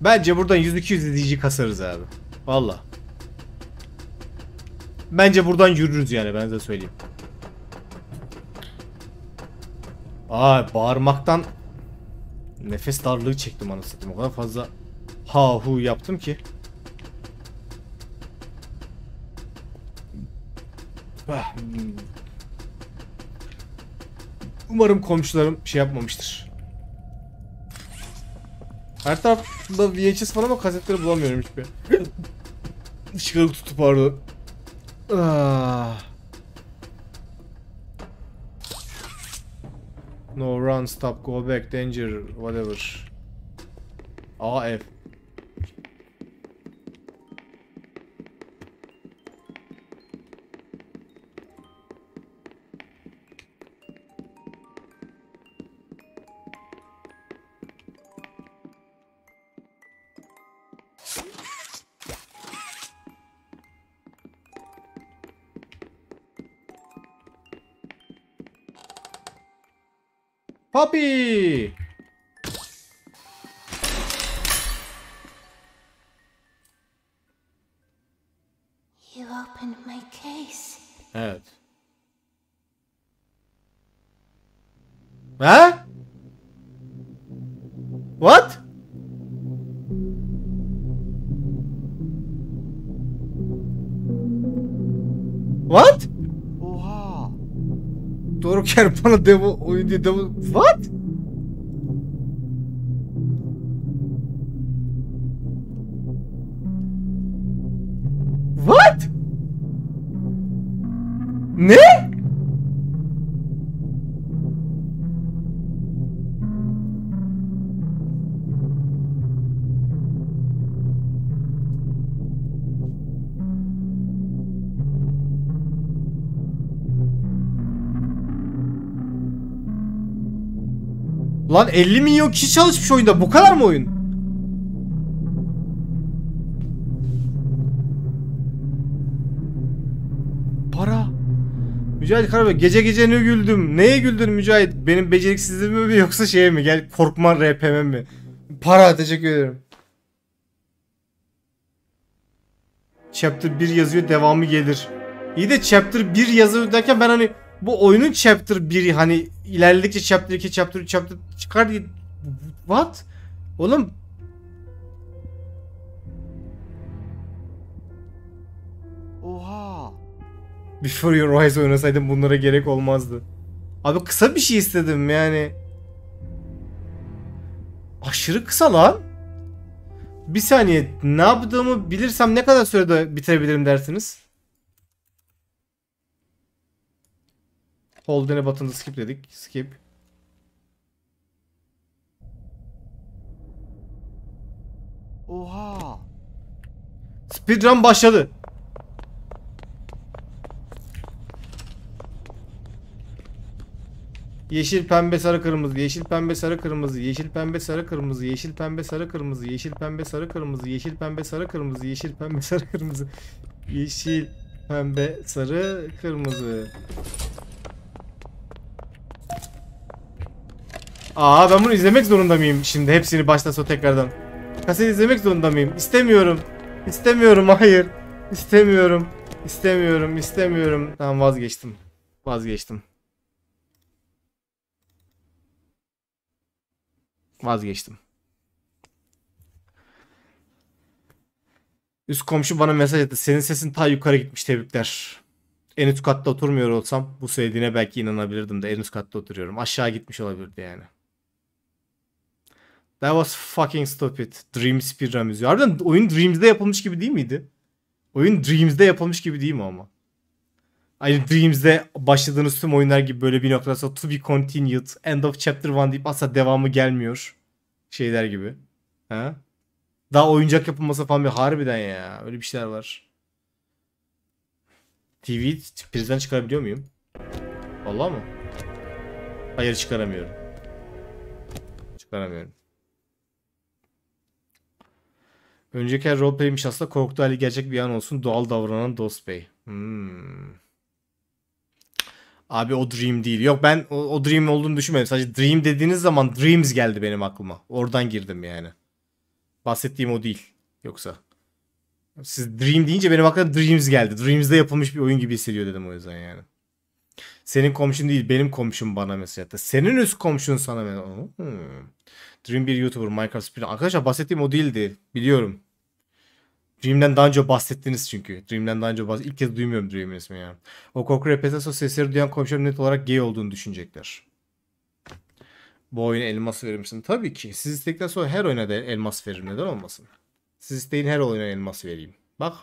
S1: Bence buradan 100-200 izleyici kasarız abi. Valla. Bence buradan yürürüz yani ben size söyleyeyim. Aa bağırmaktan nefes darlığı çektim anasını O kadar fazla ha hu yaptım ki. Ah. Umarım komşularım şey yapmamıştır. Her tarafta VHS var ama kasetleri bulamıyorum hiçbir. Çıkarıp tutup pardon. Ah. No run, stop, go back, danger, whatever. AF. Puppy!
S3: You opened my case. Evet. Huh? para devo oyun diye devo... What?
S1: Lan 50 milyon kişi çalışmış oyunda. Bu kadar mı oyun? Para. Mücahit Karabey gece gece ne güldüm. Neye güldün Mücahit? Benim beceriksizliğim mi yoksa şey mi? Gel korkma RPM mi? Para teşekkür ederim. Chapter 1 yazıyor devamı gelir. İyi de Chapter 1 yazıyor derken ben hani bu oyunun chapter 1 hani ilerledikçe chapter 2 chapter 3 chapter çıkar diye what? Oğlum
S3: Oha.
S1: Before Your Eyes oynasaydım bunlara gerek olmazdı. Abi kısa bir şey istedim yani. Aşırı kısa lan. Bir saniye ne yaptığımı bilirsem ne kadar sürede bitirebilirim dersiniz? Hold any button'da skip dedik. Skip. Oha. Speedrun başladı. Yeşil pembe sarı kırmızı yeşil pembe sarı kırmızı yeşil pembe sarı kırmızı yeşil pembe sarı kırmızı yeşil pembe sarı kırmızı yeşil pembe sarı kırmızı yeşil pembe sarı kırmızı yeşil pembe sarı kırmızı Aa ben bunu izlemek zorunda mıyım şimdi hepsini baştan sona tekrardan? Kaset izlemek zorunda mıyım? İstemiyorum. İstemiyorum hayır. İstemiyorum. İstemiyorum istemiyorum. Tamam vazgeçtim. Vazgeçtim. Vazgeçtim. Üst komşu bana mesaj etti. Senin sesin ta yukarı gitmiş tebrikler. En üst katta oturmuyor olsam bu söylediğine belki inanabilirdim de en üst katta oturuyorum. Aşağı gitmiş olabilirdi yani. That was fucking stupid. Dream Speedrun müziği. Harbiden oyun Dreams'de yapılmış gibi değil miydi? Oyun Dreams'de yapılmış gibi değil mi ama? Hani Dreams'de başladığınız tüm oyunlar gibi böyle bir noktada sonra to be continued, end of chapter 1 deyip asla devamı gelmiyor. Şeyler gibi. Ha? Daha oyuncak yapılması falan bir harbiden ya. Öyle bir şeyler var. TV prizden çıkarabiliyor muyum? Vallahi mı? Hayır çıkaramıyorum. Çıkaramıyorum. Önceki her roleplaymiş aslında korktu hali gerçek bir an olsun doğal davranan dost bey. Hmm. Abi o dream değil. Yok ben o, o dream olduğunu düşünmedim. Sadece dream dediğiniz zaman dreams geldi benim aklıma. Oradan girdim yani. Bahsettiğim o değil. Yoksa. Siz dream deyince benim aklıma dreams geldi. Dreams'de yapılmış bir oyun gibi hissediyor dedim o yüzden yani. Senin komşun değil benim komşum bana mesela. Senin üst komşun sana mesela. hmm. Dream bir YouTuber Minecraft Spin. Arkadaşlar bahsettiğim o değildi. Biliyorum. Dream'den daha önce bahsettiniz çünkü. Dream'den daha önce bahs ilk kez duymuyorum Dream'in ismini. yani. O Kokre Peteso sesleri duyan komşular net olarak gay olduğunu düşünecekler. Bu oyuna elmas verir misin? Tabii ki. Siz istekten sonra her oyuna da elmas veririm. Neden olmasın? Siz isteyin her oyuna elmas vereyim. Bak.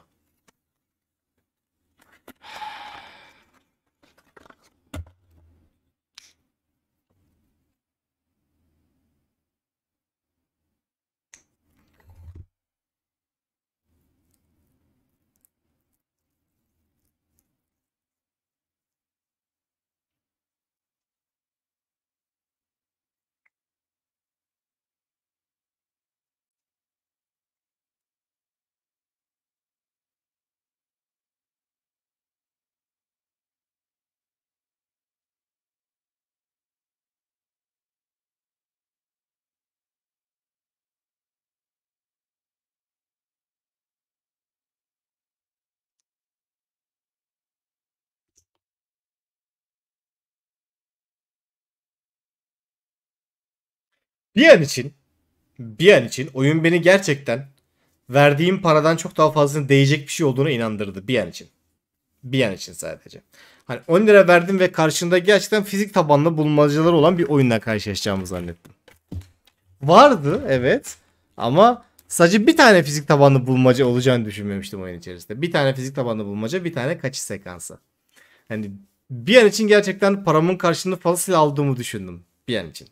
S1: Bir an için bir an için oyun beni gerçekten verdiğim paradan çok daha fazla değecek bir şey olduğunu inandırdı bir an için. Bir an için sadece. Hani 10 lira verdim ve karşında gerçekten fizik tabanlı bulmacalar olan bir oyunla karşılaşacağımı zannettim. Vardı evet ama sadece bir tane fizik tabanlı bulmaca olacağını düşünmemiştim oyun içerisinde. Bir tane fizik tabanlı bulmaca bir tane kaçış sekansı. Hani bir an için gerçekten paramın karşılığını fazlasıyla aldığımı düşündüm. Bir an için.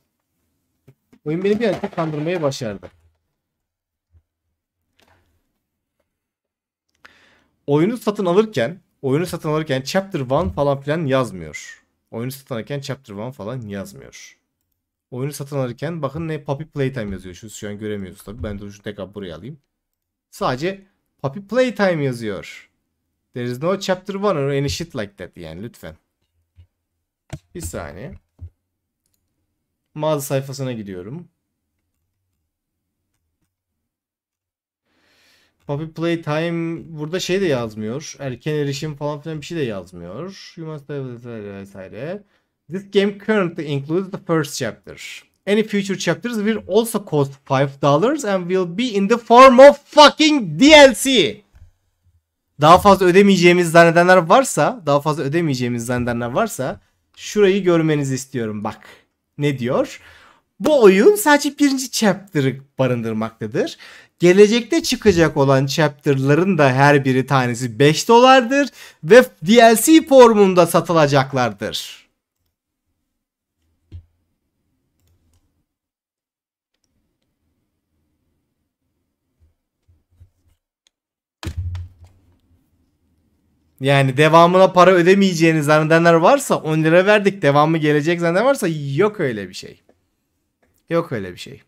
S1: Oyun beni bir anda kandırmaya başardı. Oyunu satın alırken, oyunu satın alırken chapter 1 falan filan yazmıyor. Oyunu satın alırken chapter 1 falan yazmıyor. Oyunu satın alırken bakın ne Puppy Playtime yazıyor. Şu, şu an göremiyoruz tabii. Ben de şu tekrar buraya alayım. Sadece Puppy Playtime yazıyor. There is no chapter 1 or any shit like that yani lütfen. Bir saniye. Mağaza sayfasına gidiyorum. Puppy Playtime burada şey de yazmıyor. Erken erişim falan filan bir şey de yazmıyor. You must have vesaire. This game currently includes the first chapter. Any future chapters will also cost $5 and will be in the form of fucking DLC. Daha fazla ödemeyeceğimiz zannedenler varsa, daha fazla ödemeyeceğimiz zannedenler varsa şurayı görmenizi istiyorum bak ne diyor? Bu oyun sadece birinci chapter'ı barındırmaktadır. Gelecekte çıkacak olan chapter'ların da her biri tanesi 5 dolardır ve DLC formunda satılacaklardır. Yani devamına para ödemeyeceğini zannedenler varsa 10 lira verdik devamı gelecek zanneden varsa yok öyle bir şey. Yok öyle bir şey.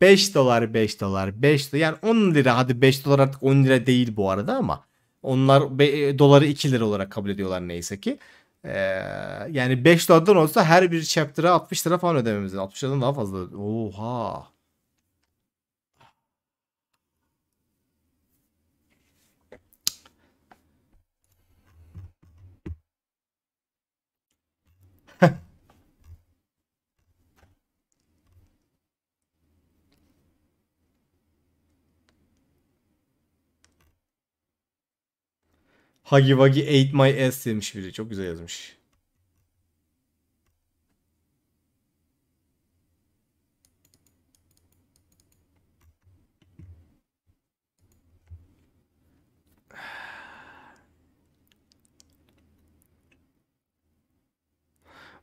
S1: 5 dolar 5 dolar 5 dolar yani 10 lira hadi 5 dolar artık 10 lira değil bu arada ama onlar be, e, doları 2 lira olarak kabul ediyorlar neyse ki. Ee, yani 5 dolardan olsa her bir chapter'a 60 lira falan ödememiz lazım 60 liradan daha fazla. Oha. Huggy Wuggy ate my ass demiş biri. Çok güzel yazmış.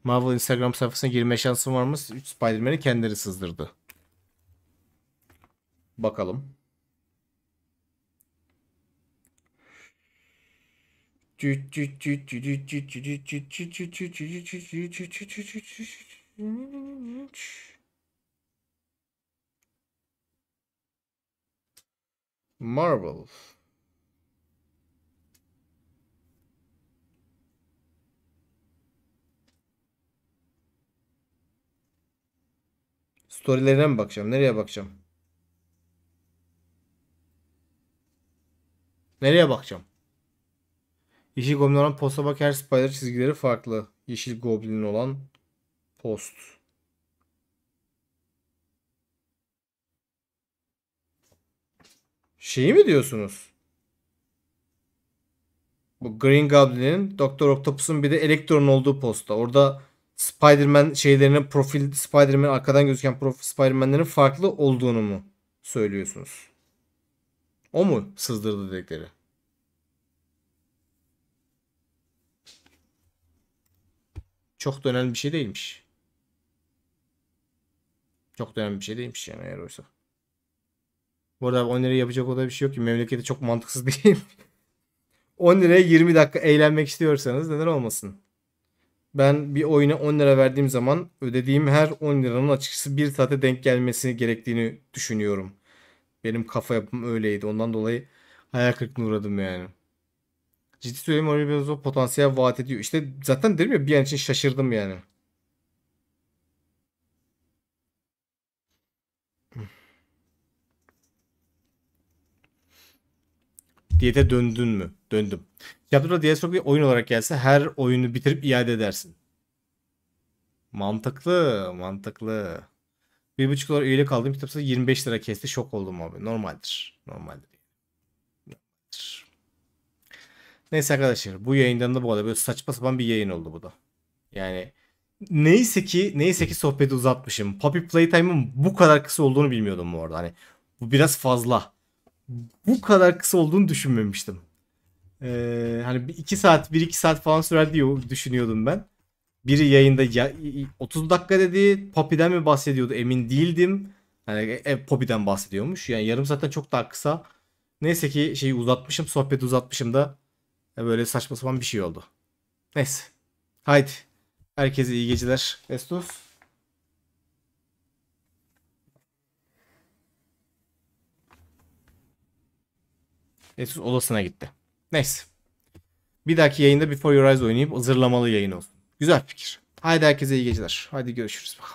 S1: Marvel Instagram sayfasına girme şansım var mı? Spider-Man'i kendileri sızdırdı. Bakalım.
S2: Marvel.
S1: Storylerine mi bakacağım? Nereye bakacağım? Nereye bakacağım? Yeşil Goblin olan posta bak her spider çizgileri farklı. Yeşil Goblin olan post. Şeyi mi diyorsunuz? Bu Green Goblin'in, Doktor Octopus'un bir de Elektro'nun olduğu posta. Orada Spider-Man şeylerinin profil Spider-Man arkadan gözüken profil Spider-Man'lerin farklı olduğunu mu söylüyorsunuz? O mu sızdırdı dedikleri? Çok da önemli bir şey değilmiş. Çok da önemli bir şey değilmiş yani eğer oysa. Bu arada abi 10 liraya yapacak o da bir şey yok ki. Memlekete çok mantıksız değil. Şey. 10 liraya 20 dakika eğlenmek istiyorsanız neden olmasın? Ben bir oyuna 10 lira verdiğim zaman ödediğim her 10 liranın açıkçası bir saate denk gelmesi gerektiğini düşünüyorum. Benim kafa yapım öyleydi. Ondan dolayı hayal kırıklığına uğradım yani. Ciddi söylüyorum öyle biraz o potansiyel vaat ediyor. İşte zaten derim ya bir an için şaşırdım yani. diyete döndün mü? Döndüm. Diablo'da diyet çok bir oyun olarak gelse her oyunu bitirip iade edersin. Mantıklı, mantıklı. Bir buçuk dolar üyelik aldığım kitapsa 25 lira kesti şok oldum abi. Normaldir, normaldir. Neyse arkadaşlar bu yayından da bu kadar. Böyle saçma sapan bir yayın oldu bu da. Yani neyse ki neyse ki sohbeti uzatmışım. Poppy Playtime'ın bu kadar kısa olduğunu bilmiyordum bu arada. Hani bu biraz fazla. Bu kadar kısa olduğunu düşünmemiştim. Ee, hani 2 saat 1-2 saat falan sürer diye düşünüyordum ben. Biri yayında ya, 30 dakika dedi. Poppy'den mi bahsediyordu emin değildim. Hani e, e Poppy'den bahsediyormuş. Yani yarım saatten çok daha kısa. Neyse ki şeyi uzatmışım, sohbeti uzatmışım da böyle saçma sapan bir şey oldu. Neyse. Haydi. Herkese iyi geceler. Estus. Estus odasına gitti. Neyse. Bir dahaki yayında Before Your Eyes oynayıp hazırlamalı yayın olsun. Güzel fikir. Haydi herkese iyi geceler. Haydi görüşürüz bakalım.